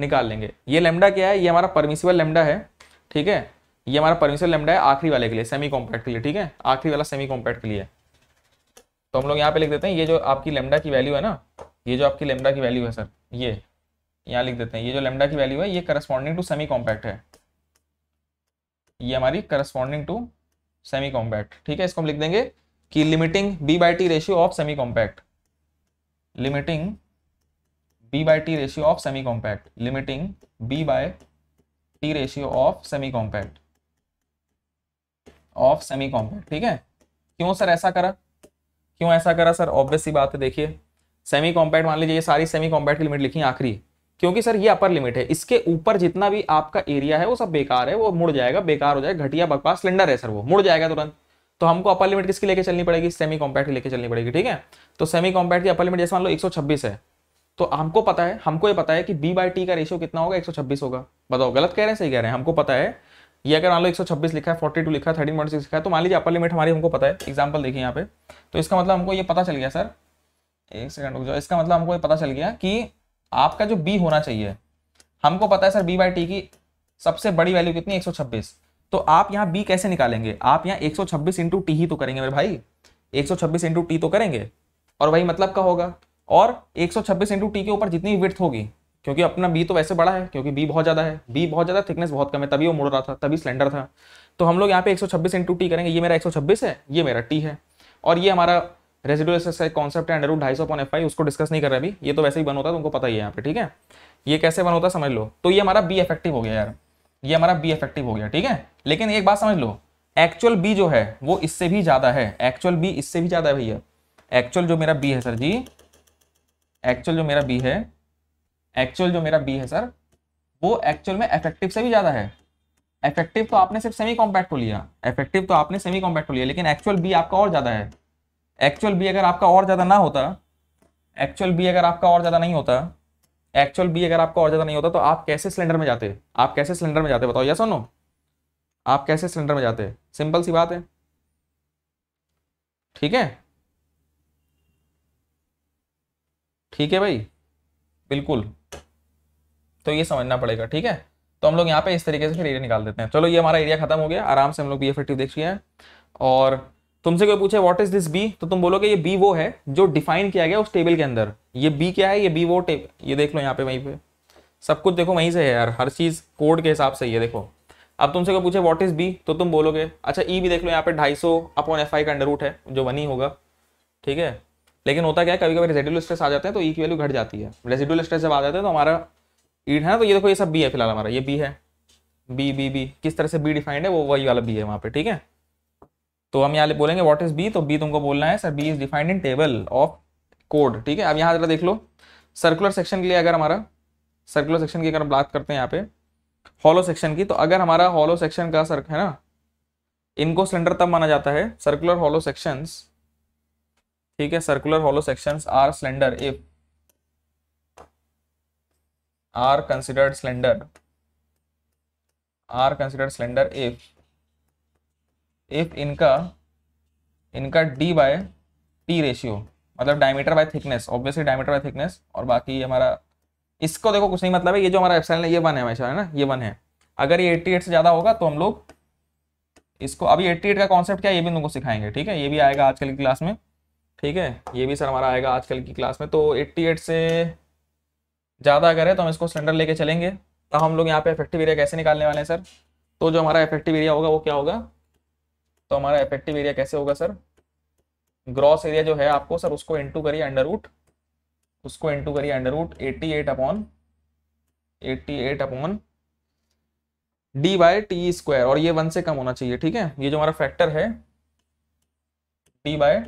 निकाल लेंगे ये लेमडा क्या है ये हमारा परमिशिबल लेमडा है ठीक है ये हमारा परमिशिबल लेमडा है आखिरी वाले के लिए सेमी कॉम्पैक्ट के लिए ठीक है आखिरी वाला सेमी कॉम्पैक्ट के लिए तो हम लोग यहाँ पे लिख देते हैं ये जो आपकी लेमडा की वैल्यू है ना ये जो आपकी लेमडा की वैल्यू है सर ये यहाँ लिख देते हैं ये जो लेमडा की वैल्यू है ये करस्पॉन्डिंग टू सेमी कॉम्पैक्ट है ये हमारी करस्पॉन्डिंग टू सेमी कॉम्पैक्ट ठीक है इसको हम लिख देंगे कि limiting B by T ratio of semi compact limiting B by T ratio of semi compact limiting B by T ratio of semi compact of semi compact ठीक है क्यों सर ऐसा करा क्यों ऐसा करा सर ऑब्वियस सी बात है देखिए सेमी कॉम्पैक्ट मान लीजिए ये सारी सेमी कॉम्पैक्ट की लिमिट लिखी आखिरी क्योंकि सर ये अपर लिमिट है इसके ऊपर जितना भी आपका एरिया है वो सब बेकार है वो मुड़ जाएगा बेकार हो जाएगा घटिया बकवास सिलेंडर है सर वो मुड़ जाएगा तुरंत तो हमको अपर लिमिट किसकी लेके चलनी पड़ेगी सेमी कॉम्पैक्ट लेके चलनी पड़ेगी ठीक है तो सेमी कॉम्पैक्ट की अपर लिमिट जैसे मान लो एक है तो हमको पता है हमको ये पता है कि बी बाई टी का रेशियो कितना होगा एक होगा बताओ गलत कह रहे हैं सही कह रहे हैं हमको पता है ये अगर मान लो 126 लिखा है 42 लिखा है थर्टी लिखा है तो मान लीजिए अपर लिमिट हमारी हमको पता है एग्जाम्पल देखिए यहाँ पे तो इसका मतलब हमको ये पता चल गया सर एक सेकंड रुक जाओ इसका मतलब हमको पता चल गया कि आपका जो बी होना चाहिए हमको पता है सर बी बाई टी की सबसे बड़ी वैल्यू कितनी छब्बीस तो आप यहाँ बी कैसे निकालेंगे आप यहाँ सौ छब्बीस इंटू टी ही तो करेंगे मेरे भाई सौ छब्बीस इंटू टी तो करेंगे और वही मतलब का होगा और सौ छब्बीस इंटू टी के ऊपर जितनी विर्थ होगी क्योंकि अपना बी तो वैसे बड़ा है क्योंकि बी बहुत ज्यादा है बी बहुत ज्यादा थिकनेस बहुत कम है तभी वो मुड़ रहा था तभी सिलेंडर था तो हम लोग यहाँ पे 126 सौ छब्बीस इंटू टी करेंगे ये मेरा 126 है ये मेरा टी है और ये हमारा रेजिडुअल स्ट्रेस का एक कॉन्सेप्ट है अंडर ढाई सौ पॉन एफ आई उसको डिस्कस नहीं कर रहा अभी ये तो वैसे ही बन होता है तुमको पता ही है यहाँ पे ठीक है ये कैसे बन होता है समझ लो तो ये हमारा बी इफेक्टिव हो गया यार ये हमारा बी इफेक्टिव हो गया ठीक है लेकिन एक बात समझ लो एक्चुअल बी जो है वो इससे भी ज़्यादा है एक्चुअल बी इससे भी ज़्यादा है भैया एक्चुअल जो मेरा बी है सर जी एक्चुअल जो मेरा बी है एक्चुअल जो मेरा बी है सर वो एक्चुअल में इफेक्टिव से भी ज़्यादा है इफेक्टिव तो आपने सिर्फ सेमी कॉम्पैक्ट को लिया इफेक्टिव तो आपने सेमी कॉम्पैक्ट को लिया लेकिन एक्चुअल बी आपका और ज़्यादा है एक्चुअल बी अगर आपका और ज़्यादा ना होता एक्चुअल बी अगर आपका और ज़्यादा नहीं होता एक्चुअल बी अगर आपका और ज़्यादा नहीं होता तो आप कैसे सिलेंडर में जाते आप कैसे सिलेंडर में जाते बताओ या सुनो आप कैसे सिलेंडर में जाते सिंपल सी बात है ठीक है ठीक है भाई बिल्कुल तो ये समझना पड़ेगा ठीक है तो हम लोग यहाँ पे इस तरीके से फिर एरिया निकाल देते हैं चलो ये हमारा एरिया खत्म हो गया आराम से हम लोग बी एफ देख लिए हैं और तुमसे कोई पूछे व्हाट इज दिस बी तो तुम बोलोगे ये बी वो है जो डिफाइन किया गया उस टेबल के अंदर ये बी क्या है ये बी वो टेबल ये देख लो यहाँ पे वहीं पे सब कुछ देखो वहीं से है यार हर चीज़ कोड के हिसाब से ये देखो अब तुमसे कोई पूछे व्हाट इज बी तो तुम बोलोगे अच्छा ई e भी देख लो यहाँ पे ढाई सौ अपॉन एफ आई का अंडर रूट है जो वन ही होगा ठीक है लेकिन होता क्या है कभी कभी रेजिडुअल स्ट्रेस आ जाते हैं तो ई e की वैल्यू घट जाती है रेजिडुअल स्ट्रेस जब आ जाते हैं तो हमारा ईट है तो ये देखो ये सब बी है फिलहाल हमारा ये बी है बी बी बी किस तरह से बी डिफाइंड है वो वही वाला बी है वहाँ पे ठीक है तो हम यहाँ बोलेंगे वॉट इज बी तो बी तुमको बोलना है sir B is defined in table of code ठीक है अब यहाँ जरा देख लो सर्कुलर सेक्शन के लिए अगर हमारा सर्कुलर सेक्शन की अगर हम बात करते हैं यहाँ पे हॉलो सेक्शन की तो अगर हमारा हॉलो सेक्शन का सर्क है ना इनको सिलेंडर तब माना जाता है सर्कुलर हॉलो सेक्शंस ठीक है circular hollow sections are cylinder if are considered cylinder are considered cylinder if if इनका इनका डी बाय टी रेशियो मतलब diameter by thickness obviously diameter by thickness और बाकी हमारा इसको देखो कुछ नहीं मतलब है ये जो हमारा एप्सलन है ये वन है हमेशा है ना ये वन है अगर ये 88 से ज़्यादा होगा तो हम लोग इसको अभी 88 का कॉन्सेप्ट क्या है ये भी उनको सिखाएंगे ठीक है ये भी आएगा आजकल की क्लास में ठीक है ये भी सर हमारा आएगा आजकल की क्लास में तो 88 से ज़्यादा अगर है तो हम इसको सिलेंडर लेके चलेंगे तो हम लोग यहाँ पे इफेक्टिव एरिया कैसे निकालने वाले हैं सर तो जो हमारा इफेक्टिव एरिया होगा वो क्या होगा तो हमारा इफेक्टिव एरिया कैसे होगा सर ग्रॉस एरिया जो है आपको सर उसको इंटू करिए अंडर रूट उसको इंटू करिए under root eighty eight upon eighty eight upon D by T square और ये वन से कम होना चाहिए ठीक है ये जो हमारा फैक्टर है डी बाय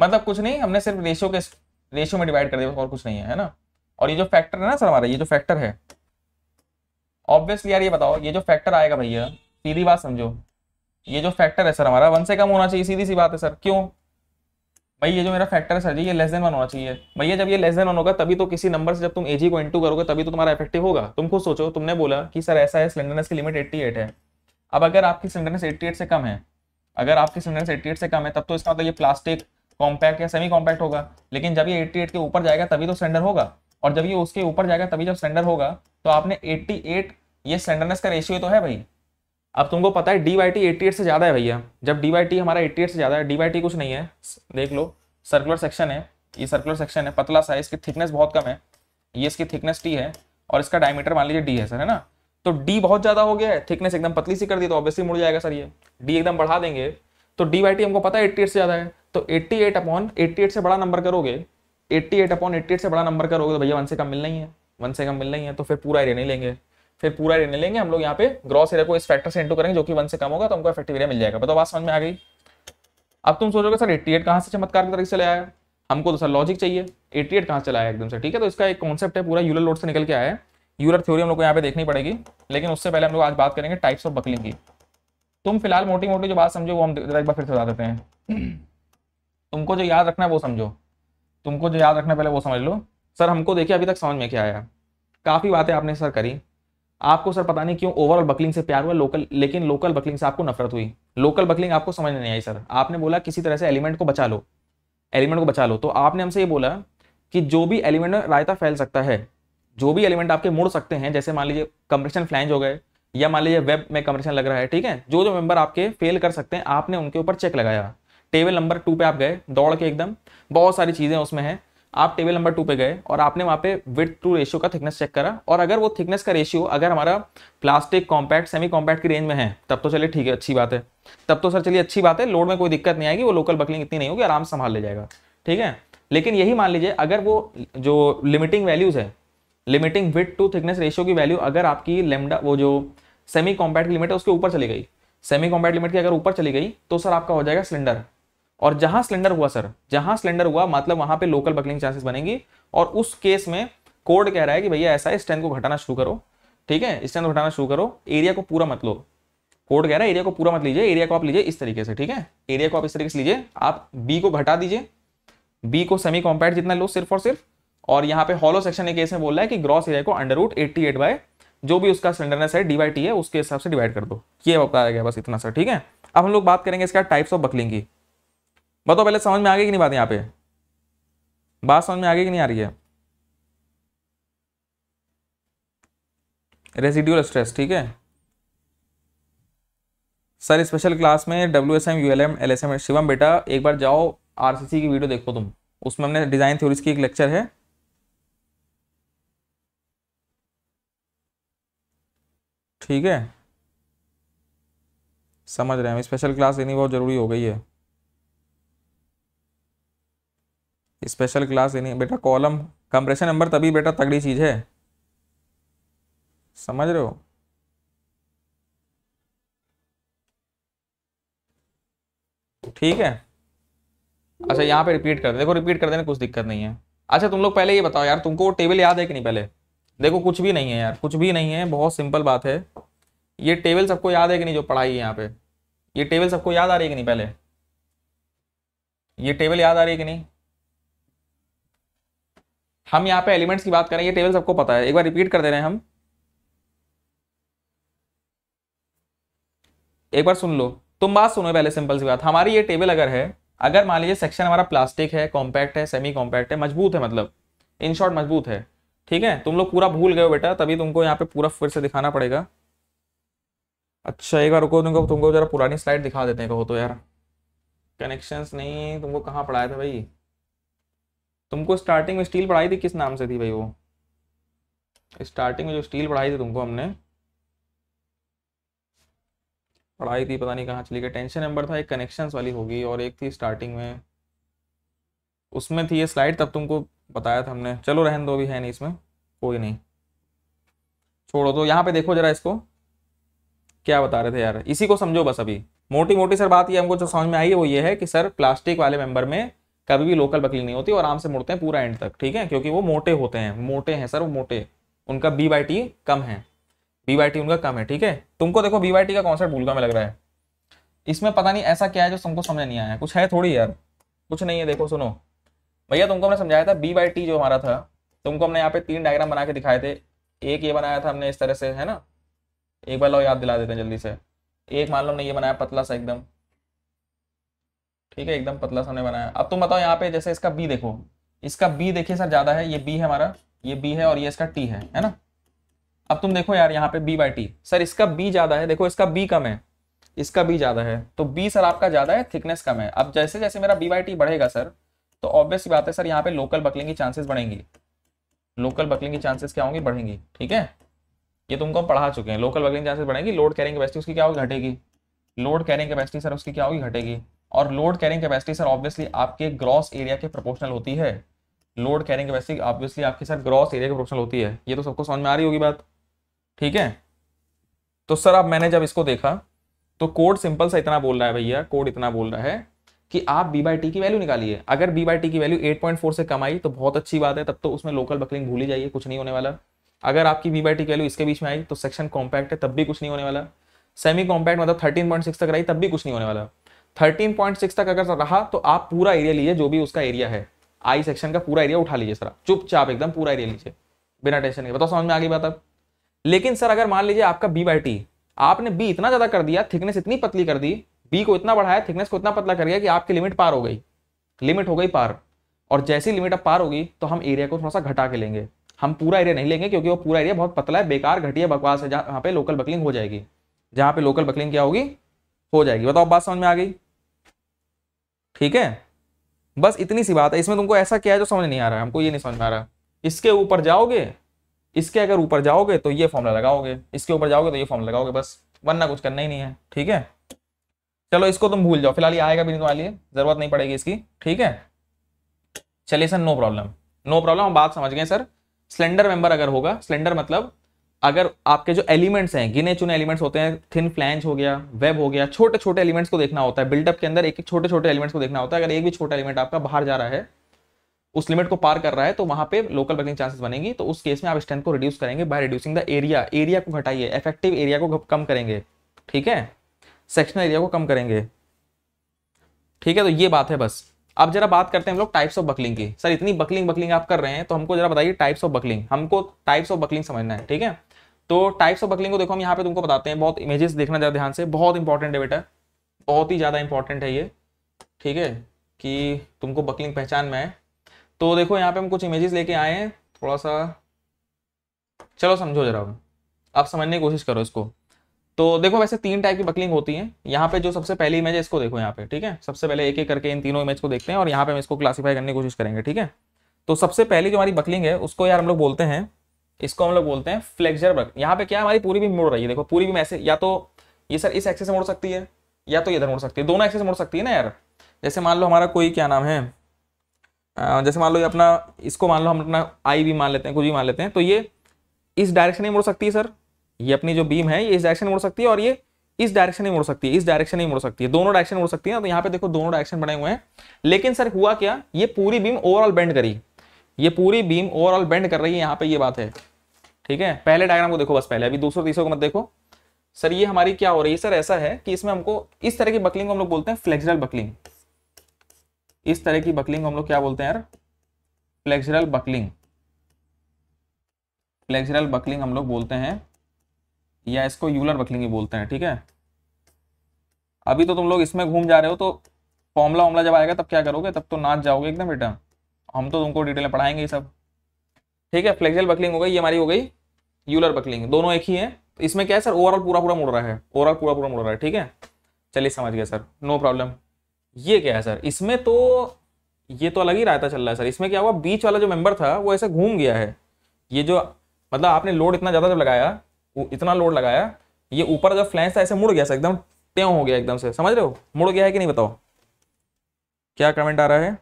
मतलब कुछ नहीं हमने सिर्फ रेशियो के रेशियो में डिवाइड कर दिया और कुछ नहीं है है ना और ये जो फैक्टर है ना सर हमारा ये जो फैक्टर है ऑब्वियसली यार ये बताओ ये जो फैक्टर आएगा भैया सीधी बात समझो ये जो फैक्टर है सर हमारा वन से कम होना चाहिए सीधी सी बात है सर क्यों भाई ये जो मेरा फैक्टर है सर जी ये लेस देन वन होना चाहिए भैया जब ये लेस देन वन होगा तभी तो किसी नंबर से जब तुम एजी को इंटू करोगे तभी तो तुम्हारा इफेक्टिव होगा तुम खुद सोचो तुमने बोला कि सर ऐसा है सिलेंडरनेस की लिमिट एट्टी है अब अगर आपकी सिलेंडरनेस एट्टी से कम है अगर आपकी सिलेंडरनेस एट्टी से कम है तब तो इसका मतलब ये प्लास्टिक कॉम्पैक्ट या सेमी कॉम्पैक्ट होगा लेकिन जब ये एट्टी के ऊपर जाएगा तभी तो सिलेंडर होगा और जब ये उसके ऊपर जाएगा तभी जब सिलेंडर होगा तो आपने एट्टी ये सिलेंडरनेस का रेशियो तो है भाई अब तुमको पता है D by T eighty eight से ज़्यादा है भैया जब डी वाई टी हमारा एट्टी एट से ज़्यादा है डी वाई टी कुछ नहीं है देख लो सर्कुलर सेक्शन है ये सर्कुलर सेक्शन है पतला सा है इसकी थिकनेस बहुत कम है ये इसकी थिकनेस टी है और इसका डायमीटर मान लीजिए डी है सर है ना तो डी बहुत ज़्यादा हो गया है थिकनेस एकदम पतली सी कर दी तो ऑब्वियसली मुड़ जाएगा सर ये डी एकदम बढ़ा देंगे तो डी वाई टी हमको पता है एट्टी एट से ज़्यादा है तो eighty eight upon eighty eight से बड़ा नंबर करोगे eighty eight upon eighty eight से बड़ा नंबर करोगे तो भैया वन से कम मिल नहीं है वन से कम मिल नहीं है तो फिर पूरा एरिया नहीं लेंगे फिर पूरा एरिया लेंगे हम लोग यहाँ पे ग्रॉस एरिया को इस फैक्टर से इंटू करेंगे जो कि वन से कम होगा तो हमको इफेक्टिव एरिया मिल जाएगा बताओ बात समझ में आ गई अब तुम सोचोगे सर एट्टी एट कहाँ से चमत्कार की तरीके से लाया हमको तो सर लॉजिक चाहिए एट्टी एट कहाँ से लाया एकदम से ठीक है तो इसका एक कॉन्सेप्ट है पूरा यूलर लोड से निकल के आया है यूलर थ्योरी हम लोग को यहाँ पे देखनी पड़ेगी लेकिन उससे पहले हम लोग आज बात करेंगे टाइप्स ऑफ बकलिंग की तुम फिलहाल मोटी मोटी जो बात समझो वो हम एक बार फिर से बता देते हैं तुमको जो याद रखना है वो समझो तुमको जो याद रखना है पहले वो समझ लो सर हमको देखिए अभी तक समझ में क्या आया काफ़ी बातें आपने सर करी आपको सर पता नहीं क्यों ओवरऑल बकलिंग से प्यार हुआ लोकल लेकिन लोकल बकलिंग से आपको नफरत हुई लोकल बकलिंग आपको समझ नहीं आई सर आपने बोला किसी तरह से एलिमेंट को बचा लो एलिमेंट को बचा लो तो आपने हमसे ये बोला कि जो भी एलिमेंट रायता फैल सकता है जो भी एलिमेंट आपके मुड़ सकते हैं जैसे मान लीजिए कंप्रेशन फ्लैंज हो गए या मान लीजिए वेब में कंप्रेशन लग रहा है ठीक है जो जो मेम्बर आपके फेल कर सकते हैं आपने उनके ऊपर चेक लगाया टेबल नंबर टू पर आप गए दौड़ के एकदम बहुत सारी चीज़ें उसमें हैं आप टेबल नंबर टू पे गए और आपने वहाँ पे विथ टू रेशियो का थिकनेस चेक करा और अगर वो थिकनेस का रेशियो अगर हमारा प्लास्टिक कॉम्पैक्ट सेमी कॉम्पैक्ट की रेंज में है तब तो चलिए ठीक है अच्छी बात है तब तो सर चलिए अच्छी बात है लोड में कोई दिक्कत नहीं आएगी वो लोकल बकलिंग इतनी नहीं होगी आराम संभाल ले जाएगा ठीक है लेकिन यही मान लीजिए अगर वो जो लिमिटिंग वैल्यूज़ है limiting width to thickness ratio की वैल्यू अगर आपकी लेमडा वो जो सेमी कॉम्पैक्ट लिमिट है उसके ऊपर चली गई सेमी कॉम्पैक्ट लिमिट की अगर ऊपर चली गई तो सर आपका हो जाएगा सिलेंडर और जहां सिलेंडर हुआ सर जहां सिलेंडर हुआ मतलब वहां पे लोकल बकलिंग चांसेस बनेंगी और उस केस में कोड कह रहा है कि भैया ऐसा है स्ट्रेंथ को घटाना शुरू करो ठीक है स्ट्रेंथ को घटाना शुरू करो एरिया को पूरा मत लो कोड कह रहा है एरिया को पूरा मत लीजिए एरिया को आप लीजिए इस तरीके से ठीक है एरिया को आप इस तरीके से लीजिए आप बी को घटा दीजिए बी को सेमी कॉम्पैक्ट जितना लो सिर्फ और सिर्फ और यहाँ पे हॉलो सेक्शन एक केस में बोल रहा है कि ग्रॉस एरिया को under root eighty eight by जो भी उसका सिलेंडरनेस है डिवाइड टी है उसके हिसाब से डिवाइड कर दो ये बताया गया बस इतना सर ठीक है अब हम लोग बात करेंगे इसका टाइप्स ऑफ बकलिंग की बताओ तो पहले समझ में आ गई कि नहीं बात यहाँ पे बात समझ में आ गई कि नहीं आ रही है रेजिड्यूल स्ट्रेस ठीक है सर स्पेशल क्लास में W S M U L M L S M Shivam बेटा एक बार जाओ आर सी सी की वीडियो देखो तुम उसमें हमने डिज़ाइन थ्योरीज की एक लेक्चर है ठीक है समझ रहे हैं स्पेशल क्लास लेनी बहुत ज़रूरी हो गई है स्पेशल क्लास यानी बेटा कॉलम कंप्रेशन नंबर तभी बेटा तगड़ी चीज़ है समझ रहे हो ठीक है अच्छा यहाँ पे रिपीट कर दे देखो रिपीट कर देने कुछ दिक्कत नहीं है अच्छा तुम लोग पहले ये बताओ यार तुमको टेबल याद है कि नहीं पहले देखो कुछ भी नहीं है यार कुछ भी नहीं है बहुत सिंपल बात है ये टेबल सबको याद है कि नहीं जो पढ़ाई है यहाँ पे ये टेबल सबको याद आ रही है कि नहीं पहले ये टेबल याद आ रही है कि नहीं हम यहाँ पे एलिमेंट्स की बात करें ये टेबल सबको पता है एक बार रिपीट कर दे रहे हैं हम एक बार सुन लो तुम बात सुनो पहले सिंपल सी बात हमारी ये टेबल अगर है अगर मान लीजिए सेक्शन हमारा प्लास्टिक है कॉम्पैक्ट है सेमी कॉम्पैक्ट है मजबूत है मतलब इन शॉर्ट मजबूत है ठीक है तुम लोग पूरा भूल गए हो बेटा तभी तुमको यहाँ पे पूरा फिर से दिखाना पड़ेगा अच्छा एक बार रुको तुमको तुमको जरा पुरानी स्लाइड दिखा देते हैं कहो तो यार कनेक्शंस नहीं तुमको कहाँ पढ़ाया था भाई तुमको स्टार्टिंग में स्टील पढ़ाई थी किस नाम से थी भाई वो स्टार्टिंग में जो स्टील पढ़ाई थी तुमको हमने पढ़ाई थी पता नहीं कहाँ चली गई टेंशन नंबर था एक कनेक्शन वाली होगी और एक थी स्टार्टिंग में उसमें थी ये स्लाइड तब तुमको बताया था हमने चलो रहन दो भी है नहीं इसमें कोई नहीं छोड़ो तो यहाँ पे देखो जरा इसको क्या बता रहे थे यार इसी को समझो बस अभी मोटी मोटी सर बात ये हमको जो समझ में आई है वो ये है कि सर प्लास्टिक वाले मेंबर में कभी भी लोकल बकली नहीं होती और आराम से मुड़ते हैं पूरा एंड तक ठीक है क्योंकि वो मोटे होते हैं मोटे हैं सर वो मोटे उनका बी बाई टी कम है बी बाई टी उनका कम है ठीक है तुमको देखो बी बाई टी का कॉन्सेप्ट भूलगा में लग रहा है इसमें पता नहीं ऐसा क्या है जो तुमको समझ नहीं आया कुछ है थोड़ी यार कुछ नहीं है देखो सुनो भैया तुमको हमने समझाया था बी बाई टी जो हमारा था तुमको हमने यहाँ पे तीन डायग्राम बना के दिखाए थे एक ये बनाया था हमने इस तरह से है ना एक बार लो याद दिला देते हैं जल्दी से एक मान लो हमने ये बनाया पतला सा एकदम ठीक है एकदम पतला सा बनाया अब तुम बताओ यहाँ पे जैसे इसका बी देखो इसका बी देखिए सर ज्यादा है ये बी है हमारा ये बी है और ये इसका टी है है ना अब तुम देखो यार यहाँ पे बी बाई टी सर इसका बी ज्यादा है देखो इसका बी कम है इसका बी ज्यादा है तो बी सर आपका ज्यादा है थिकनेस कम है अब जैसे जैसे मेरा बी बाई टी बढ़ेगा सर तो ऑब्वियस बात है सर यहाँ पे लोकल बकलिंग की चांसेस बढ़ेंगी लोकल बकलिंग की चांसेस क्या होंगी बढ़ेंगी ठीक है ये तुमको हम पढ़ा चुके हैं लोकल बकलिंग चांसेस बढ़ेंगी लोड कैरिंग कैपेसिटी उसकी क्या होगी घटेगी लोड कैरिंग कैपेसिटी सर उसकी क्या होगी घटेगी और load carrying capacity sir obviously आपके ग्रॉस एरिया के प्रोपोर्शनल होती है लोड कैरिंग कैपेसिटी ऑब्वियसली आपके सर ग्रॉस एरिया के प्रोपोर्शनल होती है ये तो सबको समझ में आ रही होगी बात ठीक है तो सर अब मैंने जब इसको देखा तो कोड सिंपल सा इतना बोल रहा है भैया कोड इतना बोल रहा है कि आप बी बाई टी की वैल्यू निकालिए अगर बी बाई टी की वैल्यू 8.4 से कम आई तो बहुत अच्छी बात है तब तो उसमें लोकल बकलिंग भूली जाइए कुछ नहीं होने वाला अगर आपकी बी बाई टी की वैल्यू इसके बीच में आई तो सेक्शन कॉम्पैक्ट है तब भी कुछ नहीं होने वाला सेमी कॉम्पैक्ट मतलब 13.6 तक आई तब भी कुछ नहीं होने वाला 13.6 तक अगर रहा तो आप पूरा एरिया लीजिए जो भी उसका एरिया है आई सेक्शन का पूरा एरिया उठा लीजिए सर चुपचाप एकदम पूरा एरिया लीजिए बिना टेंशन के बताओ समझ में आ गई बात अब लेकिन सर अगर मान लीजिए आपका बी बाई टी आपने बी इतना ज़्यादा कर दिया थिकनेस इतनी पतली कर दी बी को इतना बढ़ाया थिकनेस को इतना पतला कर दिया कि आपकी लिमिट पार हो गई लिमिट हो गई पार और जैसी लिमिट अब पार होगी तो हम एरिया को थोड़ा सा घटा के लेंगे हम पूरा एरिया नहीं लेंगे क्योंकि वो पूरा एरिया बहुत पतला है बेकार घटिया बकवास है जहाँ पे लोकल बकलिंग हो जाएगी जहाँ पे लोकल बकलिंग क्या होगी हो जाएगी बताओ बात समझ में आ गई ठीक है बस इतनी सी बात है इसमें तुमको ऐसा क्या है जो समझ नहीं आ रहा है हमको ये नहीं समझ में आ रहा इसके ऊपर जाओगे इसके अगर ऊपर जाओगे तो ये फॉर्मला लगाओगे इसके ऊपर जाओगे तो ये फॉर्मला लगाओगे बस वरना कुछ करना ही नहीं है ठीक है चलो इसको तुम भूल जाओ फिलहाल ये आएगा भी नहीं तुम्हारे लिए जरूरत नहीं पड़ेगी इसकी ठीक है चलिए sir no problem no problem हम बात समझ गए सर स्लेंडर मेंबर अगर होगा स्लेंडर मतलब अगर आपके जो एलिमेंट्स हैं गिने चुने एलिमेंट्स होते हैं थिन फ्लैंज हो गया वेब हो गया छोटे छोटे एलिमेंट्स को देखना होता है बिल्डअप के अंदर एक एक छोटे छोटे एलिमेंट्स को देखना होता है अगर एक भी छोटा एलिमेंट आपका बाहर जा रहा है उस लिमिट को पार कर रहा है तो वहां पे लोकल बर्निंग चांसेस बनेंगी तो उस केस में आप स्ट्रेंथ को रिड्यूस करेंगे by reducing the area area को घटाइए इफेक्टिव एरिया को कम करेंगे ठीक है सेक्शनल एरिया को कम करेंगे ठीक है तो ये बात है बस अब जरा बात करते हैं हम लोग टाइप्स ऑफ बकलिंग की सर इतनी बकलिंग बकलिंग आप कर रहे हैं तो हमको जरा बताइए टाइप्स ऑफ बकलिंग हमको टाइप्स ऑफ बकलिंग समझना है ठीक है तो टाइप्स ऑफ बकलिंग को देखो हम यहाँ पे तुमको बताते हैं बहुत इमेजेस देखना जरा ध्यान से बहुत इंपॉर्टेंट है बेटा बहुत ही ज़्यादा इंपॉर्टेंट है ये ठीक है कि तुमको बकलिंग पहचान में है तो देखो यहाँ पे हम कुछ इमेजेस लेके आए हैं थोड़ा सा चलो समझो जरा अब समझने की कोशिश करो इसको तो देखो वैसे तीन टाइप की बकलिंग होती है यहाँ पे जो सबसे पहली इमेज है इसको देखो यहाँ पे ठीक है सबसे पहले एक एक करके इन तीनों इमेज को देखते हैं और यहाँ पे हम इसको क्लासीफाई करने की कोशिश करेंगे ठीक है तो सबसे पहली जो हमारी बकलिंग है उसको यार हम लोग बोलते हैं इसको हम लोग बोलते हैं फ्लेक्जर बक यहाँ पे क्या हमारी पूरी भी मुड़ रही है देखो पूरी भी मैसेज या तो ये सर इस एक्सेस से सकती है या तो इधर मुड़ सकती है दोनों एक्सेस मुड़ सकती है ना यार जैसे मान लो हमारा कोई क्या नाम है जैसे मान लो ये अपना इसको मान लो हम अपना आई भी मान लेते हैं कुछ भी मान लेते हैं तो ये इस डायरेक्शन में मुड़ सकती है सर ये अपनी जो बीम है ये इस डायरेक्शन में मुड़ सकती है और ये इस डायरेक्शन में मुड़ सकती है इस डायरेक्शन में मुड़ सकती है दोनों डायरेक्शन मुड़ सकती है तो यहाँ पे देखो दोनों डायरेक्शन बने हुए हैं लेकिन सर हुआ क्या ये पूरी बीम ओवरऑल बेंड करी ये पूरी बीम ओवरऑल बेंड कर रही है यहाँ पे ये बात है ठीक है पहले डायग्राम को देखो बस पहले अभी दूसरे तीसरे को मत देखो सर ये हमारी क्या हो रही है सर ऐसा है कि इसमें हमको इस तरह की बकलिंग को हम लोग बोलते हैं फ्लेक्सरल बकलिंग इस तरह की बकलिंग को हम लोग क्या बोलते हैं यार फ्लेक्सरल बकलिंग फ्लेक्सरल बकलिंग हम लोग बोलते हैं या इसको यूलर बकलिंग बोलते हैं ठीक है अभी तो तुम लोग इसमें घूम जा रहे हो तो फॉमला वॉमला जब आएगा तब क्या करोगे तब तो नाच जाओगे एकदम बेटा हम तो तुमको डिटेल में पढ़ाएंगे ये सब ठीक है फ्लेक्सिबल बकलिंग हो गई ये हमारी हो गई यूलर बकलिंग दोनों एक ही है तो इसमें क्या है सर ओवरऑल पूरा पूरा मुड़ रहा है ओवरऑल पूरा पूरा मुड़ रहा है ठीक है चलिए समझ गया सर नो प्रॉब्लम ये क्या है सर इसमें तो ये तो अलग ही रायता चल रहा है सर इसमें क्या हुआ बीच वाला जो मेंबर था वो ऐसे घूम गया है ये जो मतलब आपने लोड इतना ज़्यादा जब लगाया इतना लोड लगाया ये ऊपर जब फ्लैंस था ऐसे मुड़ गया एकदम त्यों हो गया एकदम से समझ रहे हो मुड़ गया है कि नहीं बताओ क्या कमेंट आ रहा है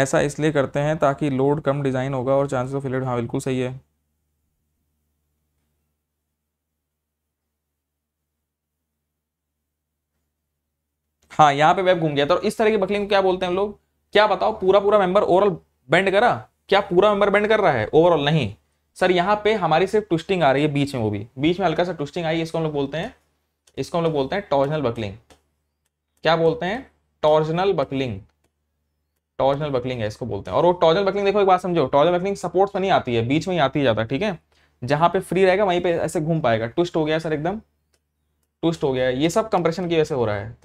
ऐसा इसलिए करते हैं ताकि लोड कम डिज़ाइन होगा और चांसेस ऑफ फेलियर हाँ बिल्कुल सही है हाँ यहाँ पे वेब घूम गया था और इस तरह की बकलिंग को क्या बोलते हैं हम लोग क्या बताओ पूरा पूरा मेंबर ओवरऑल बेंड करा क्या पूरा मेंबर बेंड कर रहा है ओवरऑल नहीं सर यहाँ पे हमारी सिर्फ ट्विस्टिंग आ रही है बीच में वो भी बीच में हल्का सा ट्विस्टिंग आई इसको हम लोग बोलते हैं इसको हम लोग बोलते हैं टॉर्जनल बकलिंग क्या बोलते हैं टॉर्जनल बकलिंग टॉर्जनल बकलिंग है इसको बोलते हैं और वो टॉर्जनल बकलिंग देखो एक बात समझो टॉर्जनल बकलिंग सपोर्ट्स में नहीं आती है बीच में ही आती है ज्यादा ठीक है जहाँ पे फ्री रहेगा वहीं पे ऐसे घूम पाएगा ट्विस्ट हो गया सर एकदम ट्विस्ट हो गया ये सब कंप्रेशन की वजह से हो रहा है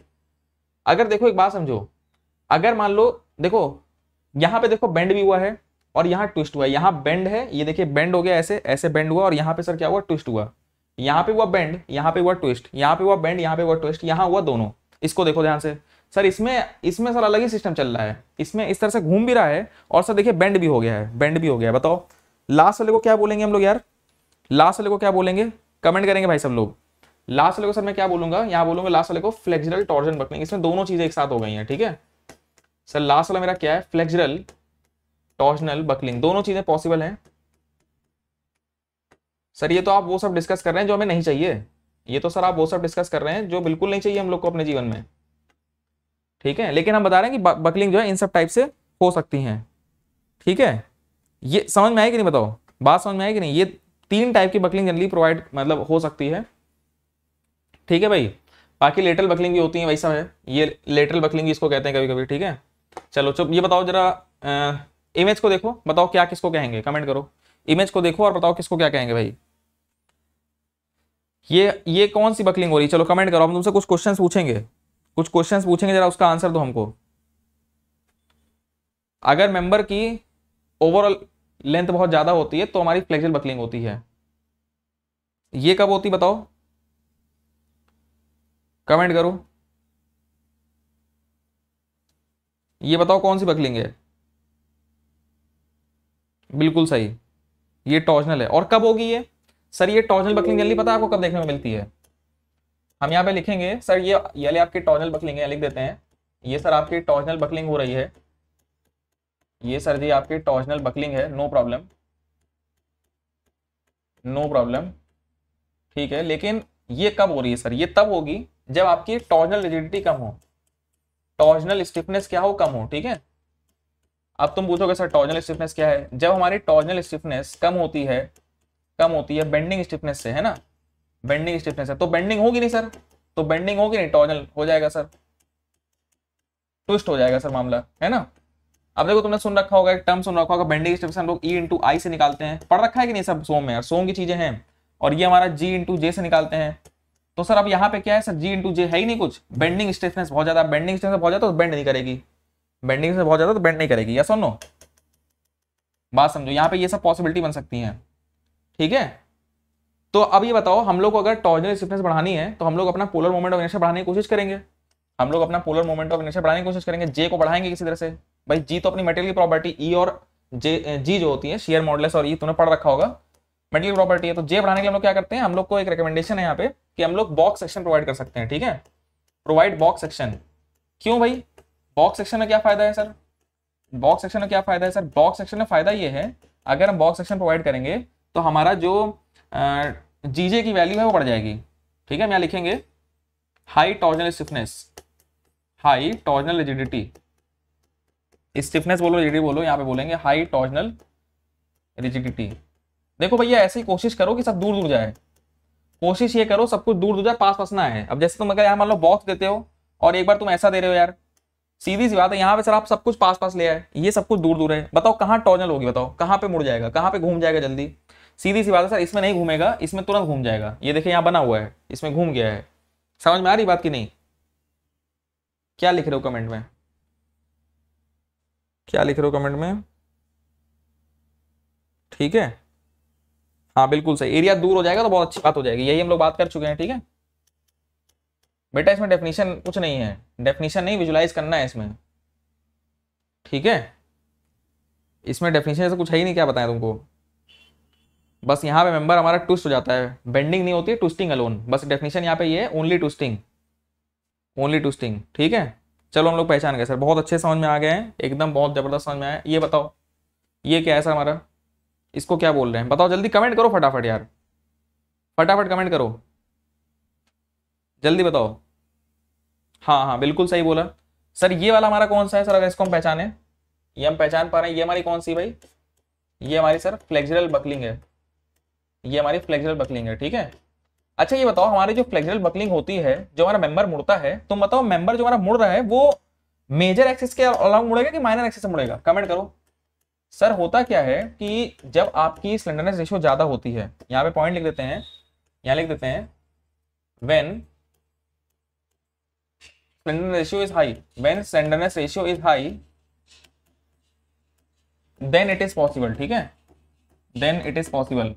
अगर देखो एक बात समझो अगर मान लो देखो यहाँ पे देखो बेंड भी हुआ है और यहाँ ट्विस्ट हुआ है यहाँ बेंड है ये देखिए बेंड हो गया ऐसे ऐसे बेंड हुआ और यहाँ पे सर क्या हुआ ट्विस्ट हुआ यहाँ पे हुआ बेंड यहाँ पे हुआ ट्विस्ट यहाँ पे हुआ बेंड यहाँ पे हुआ ट्विस्ट यहाँ हुआ दोनों इसको देखो ध्यान से सर इसमें इसमें सर अलग ही सिस्टम चल रहा है इसमें इस तरह से घूम भी रहा है और सर देखिए बेंड भी हो गया है बेंड भी हो गया बताओ लास्ट वाले को क्या बोलेंगे हम लोग यार लास्ट वाले को क्या बोलेंगे कमेंट करेंगे भाई सब लोग लास्ट वाले को सर मैं क्या बोलूंगा यहाँ बोलूंगा लास्ट वाले को फ्लेक्सिबल टॉर्जन बकलिंग इसमें दोनों चीजें एक साथ हो गई हैं ठीक है थीके? सर लास्ट वाला मेरा क्या है फ्लेक्जरल टॉर्जनल बकलिंग दोनों चीजें पॉसिबल हैं सर ये तो आप वो सब डिस्कस कर रहे हैं जो हमें नहीं चाहिए ये तो सर आप वो सब डिस्कस कर रहे हैं जो बिल्कुल नहीं चाहिए हम लोग को अपने जीवन में ठीक है लेकिन हम बता रहे हैं कि बकलिंग जो है इन सब टाइप से हो सकती हैं ठीक है ये समझ में आए कि नहीं बताओ बात समझ में आए कि नहीं ये तीन टाइप की बकलिंग जनरली प्रोवाइड मतलब हो सकती है ठीक है भाई बाकी लेटरल बकलिंग भी होती है वैसा है ये लेटरल बकलिंग भी इसको कहते हैं कभी कभी ठीक है चलो चुप ये बताओ जरा इमेज को देखो बताओ क्या किसको कहेंगे कमेंट करो इमेज को देखो और बताओ किसको क्या कहेंगे भाई ये ये कौन सी बकलिंग हो रही है चलो कमेंट करो हम तुमसे कुछ क्वेश्चंस पूछेंगे कुछ क्वेश्चंस पूछेंगे जरा उसका आंसर दो हमको अगर मेंबर की ओवरऑल लेंथ बहुत ज़्यादा होती है तो हमारी फ्लेक्सिबल बकलिंग होती है ये कब होती बताओ कमेंट करो ये बताओ कौन सी बकलिंग है बिल्कुल सही ये टॉर्जनल है और कब होगी ये सर ये टॉर्जनल बकलिंग जल्दी पता है आपको कब देखने में मिलती है हम यहाँ पे लिखेंगे सर ये ये आपकी टॉर्जनल बकलिंग है लिख देते हैं ये सर आपकी टॉर्जनल बकलिंग हो रही है ये सर जी आपकी टॉर्जनल बकलिंग है नो प्रॉब्लम नो प्रॉब्लम ठीक है लेकिन ये कब हो रही है सर ये तब होगी जब आपकी टॉर्जनल रिजिडिटी कम हो टॉर्जनल स्टिफनेस क्या हो कम हो ठीक है अब तुम पूछोगे सर टॉर्जनल स्टिफनेस क्या है जब हमारी टॉर्जनल स्टिफनेस कम होती है कम होती है बेंडिंग स्टिफनेस से है ना बेंडिंग स्टिफनेस है तो बेंडिंग होगी नहीं सर तो बेंडिंग होगी नहीं टॉर्जनल हो जाएगा सर ट्विस्ट हो जाएगा सर मामला है ना अब देखो तुमने सुन रखा होगा एक टर्म सुन रखा होगा बेंडिंग स्टिफनेस हम लोग ई इंटू आई से निकालते हैं पढ़ रखा है कि नहीं सब सोम में यार सोम की चीजें हैं और ये हमारा जी इंटू जे से निकालते हैं तो सर अब यहाँ पे क्या है सर जी इंटू जे है ही नहीं कुछ बेंडिंग स्टेफनेस बहुत ज्यादा बेंडिंग स्टेफनेस बहुत ज्यादा तो बेंड नहीं करेगी बेंडिंग से बहुत ज्यादा तो बेंड नहीं करेगी या सुनो बात समझो यहाँ पे ये सब पॉसिबिलिटी बन सकती है ठीक है तो अब ये बताओ हम लोग को अगर टॉर्जनल स्टिफनेस बढ़ानी है तो हम लोग अपना पोलर मोमेंट ऑफ इनर्शिया बढ़ाने की कोशिश करेंगे हम लोग अपना पोलर मोमेंट ऑफ इनर्शिया बढ़ाने की कोशिश करेंगे जे को बढ़ाएंगे किसी तरह से भाई जी तो अपनी मेटेरियल की प्रॉपर्टी ई e और जे जी जो होती है शेयर मॉडल और ई e, तुमने पढ़ रखा होगा मेटल प्रॉपर्टी है तो जे बढ़ाने के लिए हम लोग क्या करते हैं हम लोग को एक रिकमेंडेशन है यहाँ पे कि हम लोग बॉक्स सेक्शन प्रोवाइड कर सकते हैं ठीक है प्रोवाइड बॉक्स सेक्शन क्यों भाई बॉक्स सेक्शन में क्या फायदा है सर बॉक्स सेक्शन में क्या फायदा है सर बॉक्स सेक्शन में फायदा ये है अगर हम बॉक्स सेक्शन प्रोवाइड करेंगे तो हमारा जो जीजे की वैल्यू है वो बढ़ जाएगी ठीक है हम यहाँ लिखेंगे high torsional stiffness high torsional rigidity stiffness बोलो रिजिडिटी बोलो यहाँ पे बोलेंगे हाई टॉर्जनल रिजिडिटी देखो भैया ऐसे ही कोशिश करो कि सब दूर दूर जाए कोशिश ये करो सब कुछ दूर दूर जाए पास पास ना है अब जैसे तुम अगर यहाँ मान लो बॉक्स देते हो और एक बार तुम ऐसा दे रहे हो यार सीधी सी बात है यहाँ पे सर आप सब कुछ पास पास ले आए ये सब कुछ दूर दूर है बताओ कहाँ टॉर्नल होगी बताओ कहाँ पे मुड़ जाएगा कहाँ पे घूम जाएगा जल्दी सीधी सी बात है सर इसमें नहीं घूमेगा इसमें तुरंत घूम जाएगा ये देखिए यहाँ बना हुआ है इसमें घूम गया है समझ में आ रही बात की नहीं क्या लिख रहे हो कमेंट में क्या लिख रहे हो कमेंट में ठीक है हाँ बिल्कुल सही एरिया दूर हो जाएगा तो बहुत अच्छी बात हो जाएगी यही हम लोग बात कर चुके हैं ठीक है बेटा इसमें डेफिनेशन कुछ नहीं है डेफिनेशन नहीं विजुलाइज करना है इसमें ठीक है इसमें डेफिनेशन से कुछ है ही नहीं क्या बताया तुमको बस यहाँ पे मेंबर हमारा ट्विस्ट हो जाता है बेंडिंग नहीं होती है ट्विस्टिंग अलोन बस डेफिनेशन यहाँ पे ये है ओनली ट्विस्टिंग ओनली ट्विस्टिंग ठीक है चलो हम लोग पहचान गए सर बहुत अच्छे समझ में आ गए हैं एकदम बहुत ज़बरदस्त समझ में आया ये बताओ ये क्या है सर हमारा इसको क्या बोल रहे हैं बताओ जल्दी कमेंट करो फटाफट यार फटाफट कमेंट करो जल्दी बताओ हाँ हाँ बिल्कुल सही बोला सर ये वाला हमारा कौन सा है सर अगर इसको हम पहचाने ये हम पहचान पा रहे हैं ये हमारी कौन सी भाई ये हमारी सर फ्लेक्जरल बकलिंग है ये हमारी फ्लेक्जरल बकलिंग है ठीक है अच्छा ये बताओ हमारी जो फ्लेक्जरल बकलिंग होती है जो हमारा मेंबर मुड़ता है तुम बताओ मेंबर जो हमारा मुड़ रहा है वो मेजर एक्सिस के अलाउ मुड़ेगा कि माइनर एक्सिस से मुड़ेगा कमेंट करो सर होता क्या है कि जब आपकी स्लेंडरनेस रेशियो ज्यादा होती है यहां पे पॉइंट लिख देते हैं यहां लिख देते हैं when slenderness ratio is high when slenderness ratio is high then it is possible ठीक है देन इट इज पॉसिबल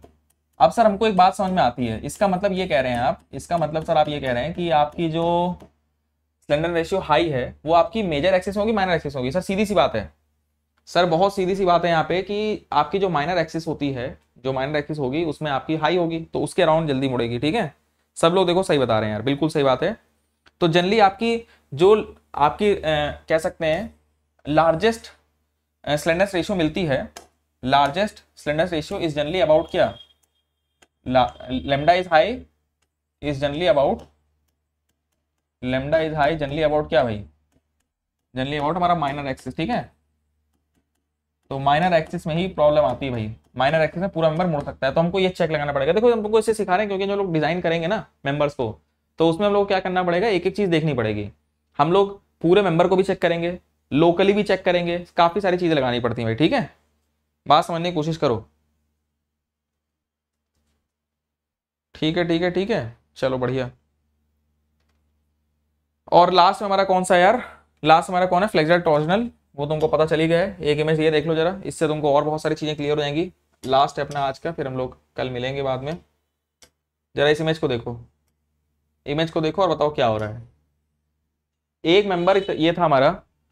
अब सर हमको एक बात समझ में आती है इसका मतलब ये कह रहे हैं आप इसका मतलब सर आप ये कह रहे हैं कि आपकी जो स्लेंडर रेशियो हाई है वो आपकी मेजर एक्सेस होगी माइनर एक्सेस होगी सर सीधी सी बात है सर बहुत सीधी सी बात है यहाँ पे कि आपकी जो माइनर एक्सिस होती है जो माइनर एक्सिस होगी उसमें आपकी हाई होगी तो उसके अराउंड जल्दी मुड़ेगी ठीक है सब लोग देखो सही बता रहे हैं यार बिल्कुल सही बात है तो जनरली आपकी जो आपकी कह सकते हैं लार्जेस्ट स्लेंडर्स रेशियो मिलती है largest slenderness ratio is generally about क्या lambda is high is generally about lambda is high generally about क्या भाई जनरली अबाउट हमारा माइनर एक्सिस ठीक है तो माइनर एक्सिस में ही प्रॉब्लम आती है भाई माइनर एक्सिस में पूरा मेंबर मुड़ सकता है तो हमको ये चेक लगाना पड़ेगा देखो हम लोग इसे सिखा रहे हैं क्योंकि जो लोग डिजाइन करेंगे ना मेंबर्स को तो उसमें हम लोग क्या करना पड़ेगा एक एक चीज देखनी पड़ेगी हम लोग पूरे मेंबर को भी चेक करेंगे लोकली भी चेक करेंगे काफी सारी चीजें लगानी पड़ती हैं भाई ठीक है बात समझने की कोशिश करो ठीक है ठीक है ठीक है चलो बढ़िया और लास्ट में हमारा कौन सा यार लास्ट हमारा कौन है फ्लेक्सर टॉर्जनल वो तुमको पता चली गया है एक इमेज ये देख लो जरा इससे तुमको और बहुत सारी चीज़ें क्लियर हो जाएंगी लास्ट है अपना आज का फिर हम लोग कल मिलेंगे बाद में जरा इस इमेज को देखो इमेज को देखो और बताओ क्या हो रहा है एक मेंबर ये था हमारा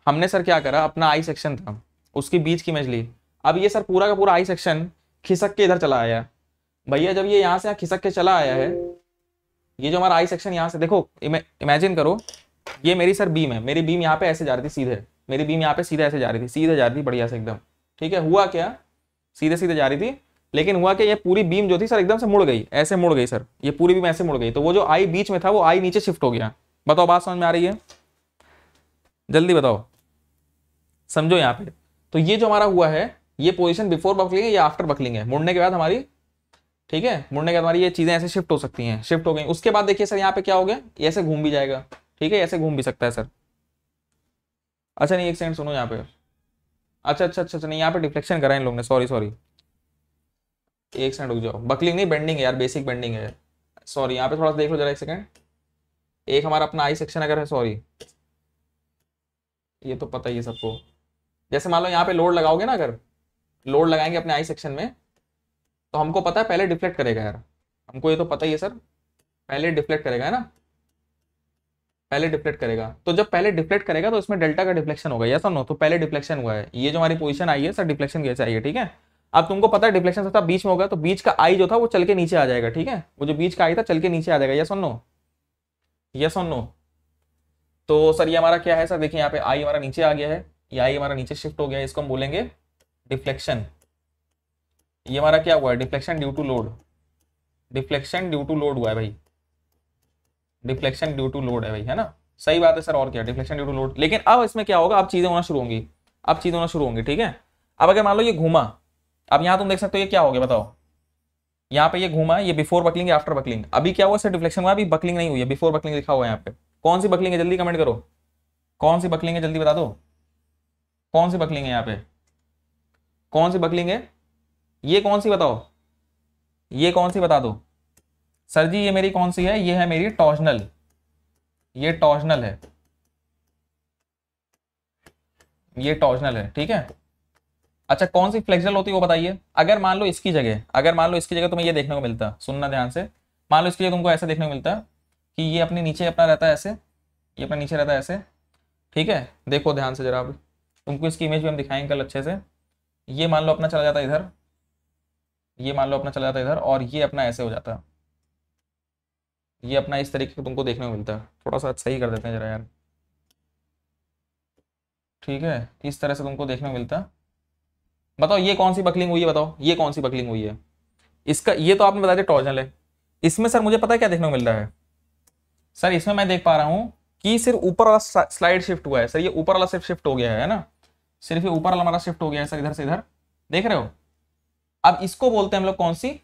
हमने सर क्या करा अपना आई सेक्शन था उसकी बीच की इमेज ली अब ये सर पूरा का पूरा आई सेक्शन खिसक के इधर चला आया भैया जब ये यहाँ से यहाँ खिसक के चला आया है ये जो हमारा आई सेक्शन यहाँ से देखो इमेजिन करो ये मेरी सर बीम है मेरी बीम यहाँ पे ऐसे जा रही थी सीधे मेरी बीम यहाँ पे सीधा ऐसे जा रही थी सीधे जा रही थी बढ़िया से एकदम ठीक है हुआ क्या सीधे सीधे जा रही थी लेकिन हुआ कि ये पूरी बीम जो थी सर एकदम से मुड़ गई ऐसे मुड़ गई सर ये पूरी बीम ऐसे मुड़ गई तो वो जो आई बीच में था वो आई नीचे शिफ्ट हो गया बताओ बात समझ में आ रही है जल्दी बताओ समझो यहाँ पे तो ये जो हमारा हुआ है ये पोजिशन बिफोर बकलिंग है या आफ्टर बकलिंग है मुड़ने के बाद हमारी ठीक है मुड़ने के बाद हमारी ये चीज़ें ऐसे शिफ्ट हो सकती हैं शिफ्ट हो गई उसके बाद देखिए सर यहाँ पे क्या हो गया ऐसे घूम भी जाएगा ठीक है ऐसे घूम भी सकता है सर अच्छा नहीं एक सेकंड सुनो यहाँ पे अच्छा अच्छा अच्छा अच्छा नहीं यहाँ पे डिफ्लेक्शन करा इन लोग ने सॉरी सॉरी एक सेकंड रुक जाओ बकलिंग नहीं बेंडिंग है यार बेसिक बेंडिंग है सॉरी यहाँ पे थोड़ा सा देख लो जरा एक सेकंड एक हमारा अपना आई सेक्शन अगर है सॉरी ये तो पता ही है सबको जैसे मान लो यहाँ पे लोड लगाओगे ना अगर लोड लगाएंगे अपने आई सेक्शन में तो हमको पता है पहले डिफ्लेक्ट करेगा यार हमको ये तो पता ही है सर पहले डिफ्लेक्ट करेगा है ना पहले डिफ्लेक्ट करेगा तो जब पहले डिफ्लेक्ट करेगा तो इसमें डेल्टा का डिफ्लेक्शन होगा या नो तो पहले डिफ्लेक्शन हुआ है ये जो हमारी पोजीशन आई है सर डिफ्लेक्शन कैसे आई है ठीक है अब तुमको पता है डिफ्लेक्शन सबका बीच में होगा तो बीच का आई जो था वो चल के नीचे आ जाएगा ठीक है वो जो बीच का आई था चल के नीचे आ जाएगा यस और नो यस और नो तो सर ये हमारा क्या है सर देखिए यहाँ पे आई हमारा नीचे आ गया है ये आई हमारा नीचे शिफ्ट हो गया है इसको हम बोलेंगे डिफ्लेक्शन ये हमारा क्या हुआ है deflection due to load deflection due to load हुआ है भाई डिफ्लेक्शन ड्यू टू लोड है भाई है ना सही बात है सर और क्या डिफ्लेक्शन ड्यू टू लोड लेकिन अब इसमें क्या होगा अब चीज़ें होना शुरू होंगी अब चीज़ें होना शुरू होंगी ठीक है अब अगर मान लो ये घूमा अब यहाँ तुम देख सकते हो ये क्या हो गया बताओ यहाँ पे ये घूमा ये बिफोर बकलिंग आफ्टर बकलिंग अभी क्या हुआ सर डिफ्लेक्शन हुआ अभी बकलिंग नहीं हुई है बिफोर बकलिंग लिखा हुआ है यहाँ पे कौन सी बकलिंग है जल्दी कमेंट करो कौन सी बकलिंग है जल्दी बता दो कौन सी बकलिंग है यहाँ पे कौन सी बकलिंग है ये कौन सी बताओ ये कौन सी बता दो सर जी ये मेरी कौन सी है ये है मेरी टॉर्जनल ये टॉर्जनल है ये टॉर्जनल है ठीक है अच्छा कौन सी फ्लेक्सिबल होती है वो बताइए अगर मान लो इसकी जगह अगर मान लो इसकी जगह तुम्हें ये देखने को मिलता सुनना ध्यान से मान लो इसकी जगह तुमको ऐसे देखने को मिलता कि ये अपने नीचे अपना रहता है ऐसे ये अपना नीचे रहता है ऐसे ठीक है देखो ध्यान से जरा तुमको इसकी इमेज भी हम दिखाएंगे कल अच्छे से ये मान लो अपना चला जाता इधर ये मान लो अपना चला जाता इधर और ये अपना ऐसे हो जाता है ये अपना इस तरीके का तुमको देखने को मिलता है थोड़ा सा सही कर देते हैं जरा यार ठीक है इस तरह से तुमको देखने को मिलता है बताओ ये कौन सी बकलिंग हुई है बताओ ये कौन सी बकलिंग हुई है इसका ये तो आपने बता दिया टॉर्जनल है इसमें सर मुझे पता है क्या देखने को मिल रहा है सर इसमें मैं देख पा रहा हूँ कि सिर्फ ऊपर वाला स्लाइड शिफ्ट हुआ है सर ये ऊपर वाला सिर्फ शिफ्ट हो गया है ना सिर्फ ये ऊपर वाला हमारा शिफ्ट हो गया है सर इधर से इधर देख रहे हो अब इसको बोलते हैं हम लोग कौन सी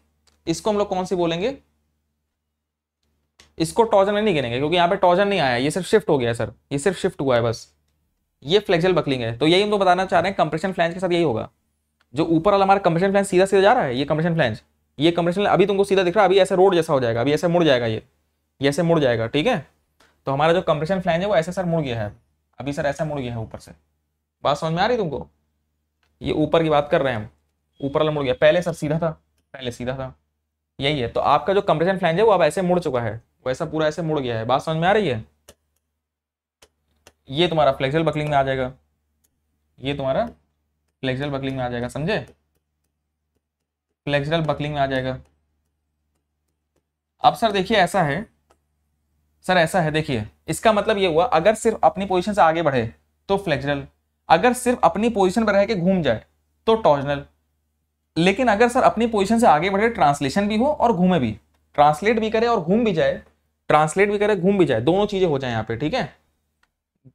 इसको हम लोग कौन सी बोलेंगे इसको टॉर्जन नहीं गिनेंगे क्योंकि यहाँ पे टॉर्जन नहीं आया ये सिर्फ शिफ्ट हो गया सर ये सिर्फ शिफ्ट हुआ है बस ये फ्लेक्सल बकलिंग है तो यही हम तो बताना चाह रहे हैं कंप्रेशन फ्लैंज के साथ यही होगा जो ऊपर वाला हमारा कंप्रेशन फ्लैंज सीधा सीधा जा रहा है ये कंप्रेशन फ्लैंज ये कंप्रेशन अभी तुमको सीधा दिख रहा है अभी ऐसे रोड जैसा हो जाएगा अभी ऐसे मुड़ जाएगा ये ये ऐसे मुड़ जाएगा ठीक है तो हमारा जो कंप्रेशन फ्लैंज है वो ऐसे सर मुड़ गया है अभी सर ऐसा मुड़ गया है ऊपर से बात समझ में आ रही तुमको ये ऊपर की बात कर रहे हैं हम ऊपर वाला मुड़ गया पहले सर सीधा था पहले सीधा था यही है तो आपका जो कंप्रेशन फ्लैंज है वो अब ऐसे मुड़ चुका है वैसा पूरा ऐसे मुड़ गया है बात समझ में आ रही है ये तुम्हारा फ्लेक्सल बकलिंग में आ जाएगा ये तुम्हारा फ्लेक्सल बकलिंग में आ जाएगा समझे फ्लेक्सल बकलिंग में आ जाएगा अब सर देखिए ऐसा है सर ऐसा है देखिए इसका मतलब ये हुआ अगर सिर्फ अपनी पोजीशन से आगे बढ़े तो फ्लेक्सरल अगर सिर्फ अपनी पोजीशन पर रह के घूम जाए तो टॉर्जनल लेकिन अगर सर अपनी पोजीशन से आगे बढ़े ट्रांसलेशन भी हो और घूमे भी ट्रांसलेट भी करे और घूम भी जाए ट्रांसलेट भी करे घूम भी जाए दोनों चीजें हो जाए यहाँ पे ठीक है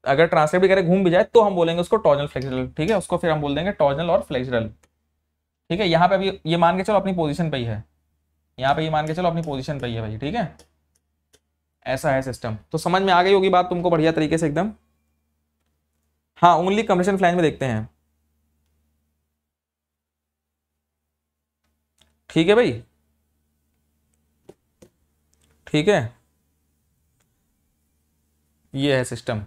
अगर ट्रांसलेट भी करे घूम भी जाए तो हम बोलेंगे उसको टॉर्जनल फ्लेक्सरल ठीक है उसको फिर हम बोल देंगे टॉर्जनल और फ्लेक्सरल ठीक है यहाँ पे अभी ये मान के चलो अपनी पोजिशन पे ही है यहाँ पे ये मान के चलो अपनी पोजिशन पे ही है भाई ठीक है ऐसा है सिस्टम तो समझ में आ गई होगी बात तुमको बढ़िया तरीके से एकदम हाँ ओनली कंप्रेशन फ्लैंज में देखते हैं ठीक है भाई ठीक है ये है सिस्टम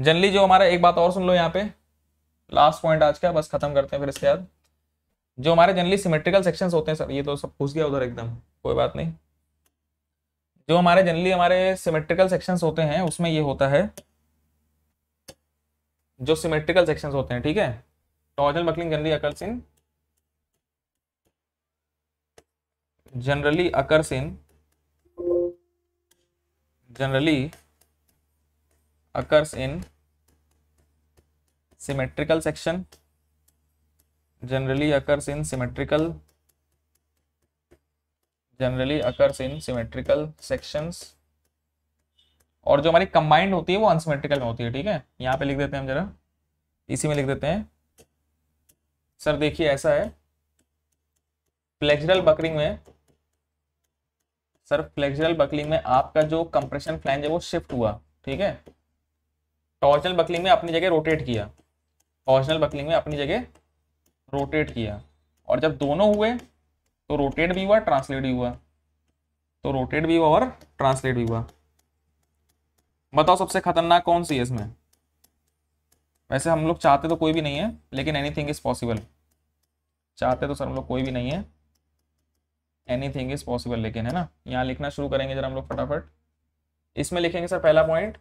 जनरली जो हमारा एक बात और सुन लो यहाँ पे लास्ट पॉइंट आज का बस खत्म करते हैं फिर इसके बाद जो हमारे जनरली सिमेट्रिकल सेक्शन होते हैं सर ये तो सब घुस गया उधर एकदम कोई बात नहीं जो हमारे जनरली हमारे सिमेट्रिकल सेक्शन होते हैं उसमें ये होता है जो सिमेट्रिकल सेक्शन होते हैं ठीक है torsional buckling generally occurs in generally occurs in generally occurs in symmetrical section generally occurs in symmetrical generally occurs in symmetrical sections और जो हमारी कंबाइंड होती है वो अनसिमेट्रिकल में होती है ठीक है यहां पे लिख देते हैं हम जरा इसी में लिख देते हैं सर देखिए ऐसा है फ्लेक्सरल बकरिंग में सर फ्लेक्सरल बकलिंग में आपका जो कंप्रेशन फ्लैंज है वो शिफ्ट हुआ ठीक है टॉर्चनल बकलिंग में अपनी जगह रोटेट किया टॉर्चनल बकलिंग में अपनी जगह रोटेट किया और जब दोनों हुए तो रोटेट भी हुआ ट्रांसलेट भी हुआ तो रोटेट भी हुआ और ट्रांसलेट भी हुआ बताओ सबसे खतरनाक कौन सी है इसमें वैसे हम लोग चाहते तो कोई भी नहीं है लेकिन एनीथिंग इज पॉसिबल चाहते तो सर हम लोग कोई भी नहीं है एनीथिंग इज पॉसिबल लेकिन है ना यहाँ लिखना शुरू करेंगे जरा हम लोग फटाफट इसमें लिखेंगे सर पहला point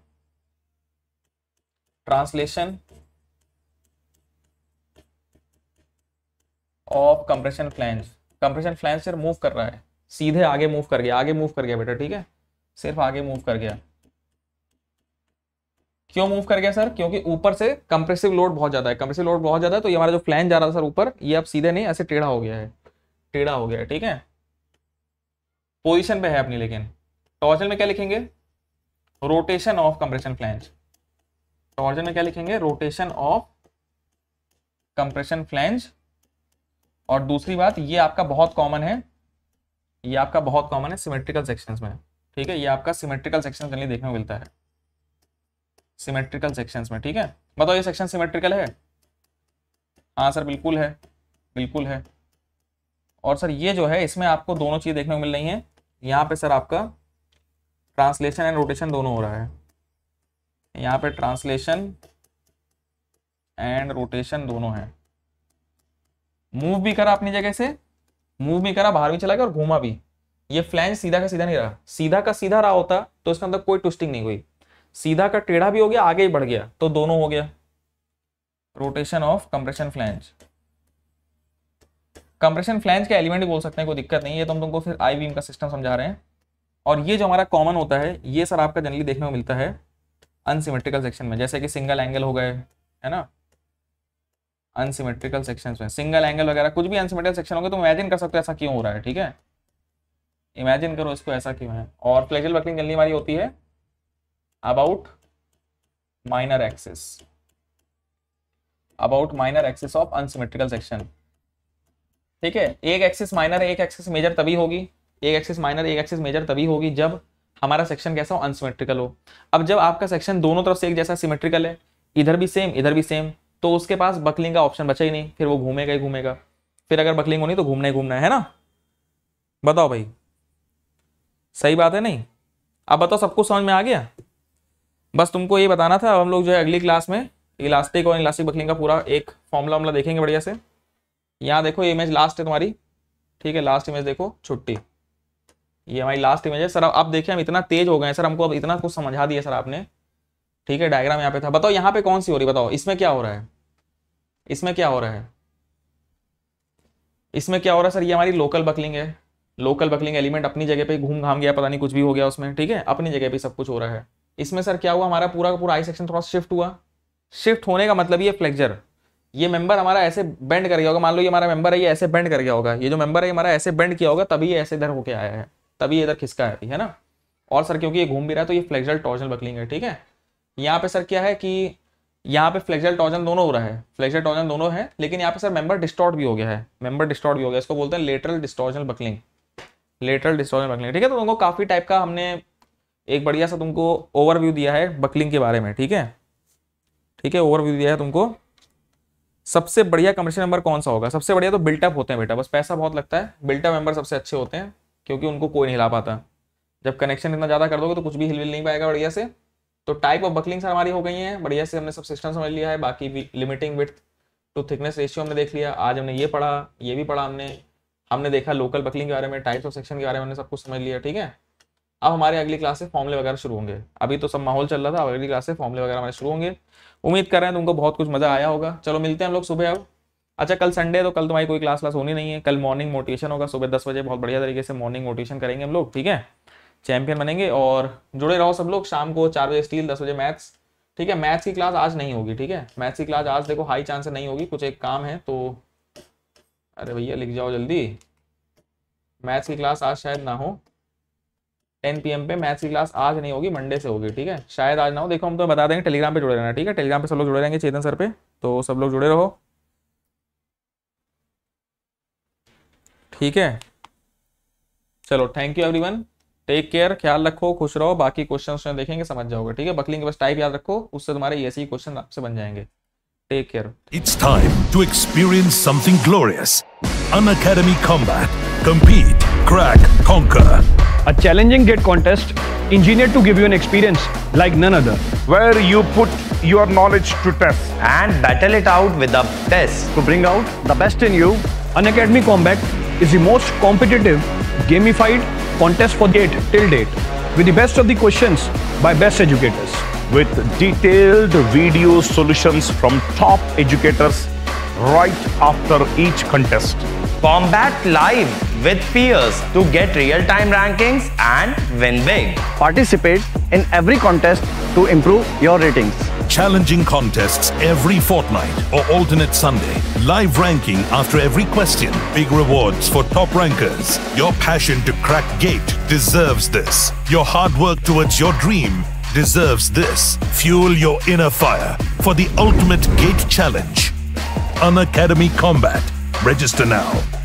translation of compression flange compression flange सिर्फ मूव कर रहा है सीधे आगे मूव कर गया आगे मूव कर गया बेटा ठीक है सिर्फ आगे मूव कर गया क्यों मूव कर गया सर क्योंकि ऊपर से कंप्रेसिव लोड बहुत ज्यादा है कंप्रेसिव लोड बहुत ज्यादा है तो ये हमारा जो फ्लैन जा रहा था सर ऊपर ये अब सीधे नहीं ऐसे टेढ़ा हो गया है टेढ़ा हो गया है ठीक है पोजिशन पे है अपनी लेकिन टॉर्चल में क्या लिखेंगे rotation of compression flange torsion तो में क्या लिखेंगे रोटेशन ऑफ कंप्रेशन फ्लैंज और दूसरी बात ये आपका बहुत कॉमन है ये आपका बहुत कॉमन है सिमेट्रिकल सेक्शंस में ठीक है ये आपका सिमेट्रिकल सेक्शन जनरली देखने को मिलता है सिमेट्रिकल सेक्शंस में ठीक है बताओ ये सेक्शन सिमेट्रिकल है हाँ सर बिल्कुल है बिल्कुल है और सर ये जो है इसमें आपको दोनों चीज़ देखने को मिल रही हैं यहाँ पे सर आपका ट्रांसलेशन एंड रोटेशन दोनों हो रहा है यहाँ पे ट्रांसलेशन एंड रोटेशन दोनों है मूव भी करा अपनी जगह से मूव भी करा बाहर भी चला गया और घूमा भी ये फ्लैंज सीधा का सीधा नहीं रहा सीधा का सीधा रहा होता तो इसके अंदर मतलब कोई ट्विस्टिंग नहीं हुई सीधा का टेढ़ा भी हो गया आगे ही बढ़ गया तो दोनों हो गया rotation of compression flange compression flange का एलिमेंट बोल सकते हैं कोई दिक्कत नहीं है तो हम तुमको फिर आई बीम का सिस्टम समझा रहे हैं और ये जो हमारा कॉमन होता है ये सर आपका जनरली देखने को मिलता है अनसिमेट्रिकल सेक्शन में जैसे कि सिंगल एंगल हो गए है ना अनसिमेट्रिकल सेक्शन में सिंगल एंगल वगैरह कुछ भी अनसिमेट्रिकल सेक्शन होगा तो इमेजिन कर सकते हो ऐसा क्यों हो रहा है ठीक है इमेजिन करो इसको ऐसा क्यों है और फ्लेजल बकलिंग जल्दी हमारी होती है about minor axis about minor axis of unsymmetrical section ठीक है एक एक्सिस माइनर एक एक्सिस मेजर तभी होगी एक एक्सिस माइनर एक एक्सिस मेजर तभी होगी जब हमारा सेक्शन कैसा हो अनसिमेट्रिकल हो अब जब आपका सेक्शन दोनों तरफ से एक जैसा सिमेट्रिकल है इधर भी सेम इधर भी सेम तो उसके पास बकलिंग का ऑप्शन बचा ही नहीं फिर वो घूमेगा ही घूमेगा फिर अगर बकलिंग होनी तो घूमना ही घूमना है ना बताओ भाई सही बात है नहीं अब बताओ सबको समझ में आ गया बस तुमको ये बताना था अब हम लोग जो है अगली क्लास में इलास्टिक और इलास्टिक बकलिंग का पूरा एक फॉर्मूला वामला देखेंगे बढ़िया से यहाँ देखो ये इमेज लास्ट है तुम्हारी ठीक है लास्ट इमेज देखो छुट्टी ये हमारी लास्ट इमेज है सर आप देखिए हम इतना तेज हो गए हैं सर हमको अब इतना कुछ समझा दिया सर आपने ठीक है डायग्राम यहाँ पे था बताओ यहाँ पे कौन सी हो रही बताओ इसमें क्या हो रहा है इसमें क्या हो रहा है इसमें क्या हो रहा है सर ये हमारी लोकल बकलिंग है लोकल बकलिंग एलिमेंट अपनी जगह पे घूम घाम गया पता नहीं कुछ भी हो गया उसमें ठीक है अपनी जगह पे सब कुछ हो रहा है इसमें सर क्या हुआ हमारा पूरा का पूरा आई सेक्शन थोड़ा शिफ्ट हुआ शिफ्ट होने का मतलब ये फ्लेक्जर ये मेंबर हमारा ऐसे बेंड कर गया होगा मान लो ये हमारा मेंबर है ये ऐसे बेंड कर गया होगा ये जो मेंबर है हमारा ऐसे बेंड किया होगा तभी ये ऐसे इधर होके आया है तभी इधर खिसका है है ना और सर क्योंकि ये घूम भी रहा है तो ये फ्लेक्जल टॉर्जन बकलिंग है ठीक है यहाँ पे सर क्या है कि यहाँ पे फ्लेक्जल टॉर्जन दोनों हो रहा है फ्लेक्जल टॉर्जन दोनों है लेकिन यहाँ पे सर मेंबर डिस्टॉर्ट भी हो गया है मेंबर डिस्टॉर्ट भी हो गया इसको बोलते हैं lateral distortion buckling lateral distortion buckling ठीक है तो तुमको काफ़ी टाइप का हमने एक बढ़िया सा तुमको ओवरव्यू दिया है बकलिंग के बारे में ठीक है ठीक है ओवरव्यू दिया है तुमको सबसे बढ़िया कमर्शियल मेंबर कौन सा होगा सबसे बढ़िया तो बिल्टअप होते हैं बेटा बस पैसा बहुत लगता है बिल्टअप मेंबर सबसे अच्छे होते हैं क्योंकि उनको कोई नहीं हिला पाता जब कनेक्शन इतना ज़्यादा कर दोगे तो कुछ भी हिल नहीं पाएगा बढ़िया से तो टाइप ऑफ बकलिंग सर हमारी हो गई हैं बढ़िया से हमने सब सिस्टम समझ लिया है बाकी limiting width to thickness ratio हमने देख लिया आज हमने ये पढ़ा ये भी पढ़ा हमने हमने देखा लोकल बकलिंग के बारे में टाइप्स ऑफ सेक्शन के बारे में हमने सब कुछ समझ लिया ठीक है अब हमारे अगली क्लास से फॉर्मले वगैरह शुरू होंगे अभी तो सब माहौल चल रहा था अब अगली क्लास से फॉर्मले वगैरह हमारे शुरू होंगे उम्मीद कर रहे हैं तुमको बहुत कुछ मजा आया होगा चलो मिलते हैं हम लोग सुबह अब अच्छा कल संडे तो कल तुम्हारी कोई क्लास क्लास होनी नहीं है कल मॉर्निंग मोटिवेशन होगा सुबह दस बजे बहुत बढ़िया तरीके से मॉर्निंग मोटिवेशन करेंगे हम लोग ठीक है चैंपियन बनेंगे और जुड़े रहो सब लोग शाम को चार बजे स्टील दस बजे मैथ्स ठीक है मैथ्स की क्लास आज नहीं होगी ठीक है मैथ्स की क्लास आज देखो हाई चांस नहीं होगी कुछ एक काम है तो अरे भैया लिख जाओ जल्दी मैथ्स की क्लास आज शायद ना हो टेन पी पे मैथ्स की क्लास आज नहीं होगी मंडे से होगी ठीक है शायद आज ना हो देखो हम तो बता देंगे टेलीग्राम पे जुड़े रहना ठीक है टेलीग्राम पे सब लोग जुड़े रहेंगे चेतन सर पे तो सब लोग जुड़े रहो ठीक है चलो thank you everyone take care ख्याल रखो खुश रहो बाकी क्वेश्चन देखेंगे समझ जाओगे ठीक है बकलिंग के बस टाइप याद रखो उससे तुम्हारे ऐसे ही क्वेश्चन आपसे बन जाएंगे Take care. It's time to experience something glorious. Unacademy Combat. Compete, crack, conquer. A challenging gate contest engineered to give you an experience like none other. Where you put your knowledge to test. And battle it out with a test. To bring out the best in you, Unacademy Combat is the most competitive gamified contest for date till date with the best of the questions by best educators. With detailed video solutions from top educators right after each contest. Combat live with peers to get real-time rankings and win big. Participate in every contest to improve your ratings. Challenging contests every fortnight or alternate Sunday. Live ranking after every question. Big rewards for top rankers. Your passion to crack gate deserves this. Your hard work towards your dream deserves this. Fuel your inner fire for the ultimate gate challenge. Unacademy Combat. Register now.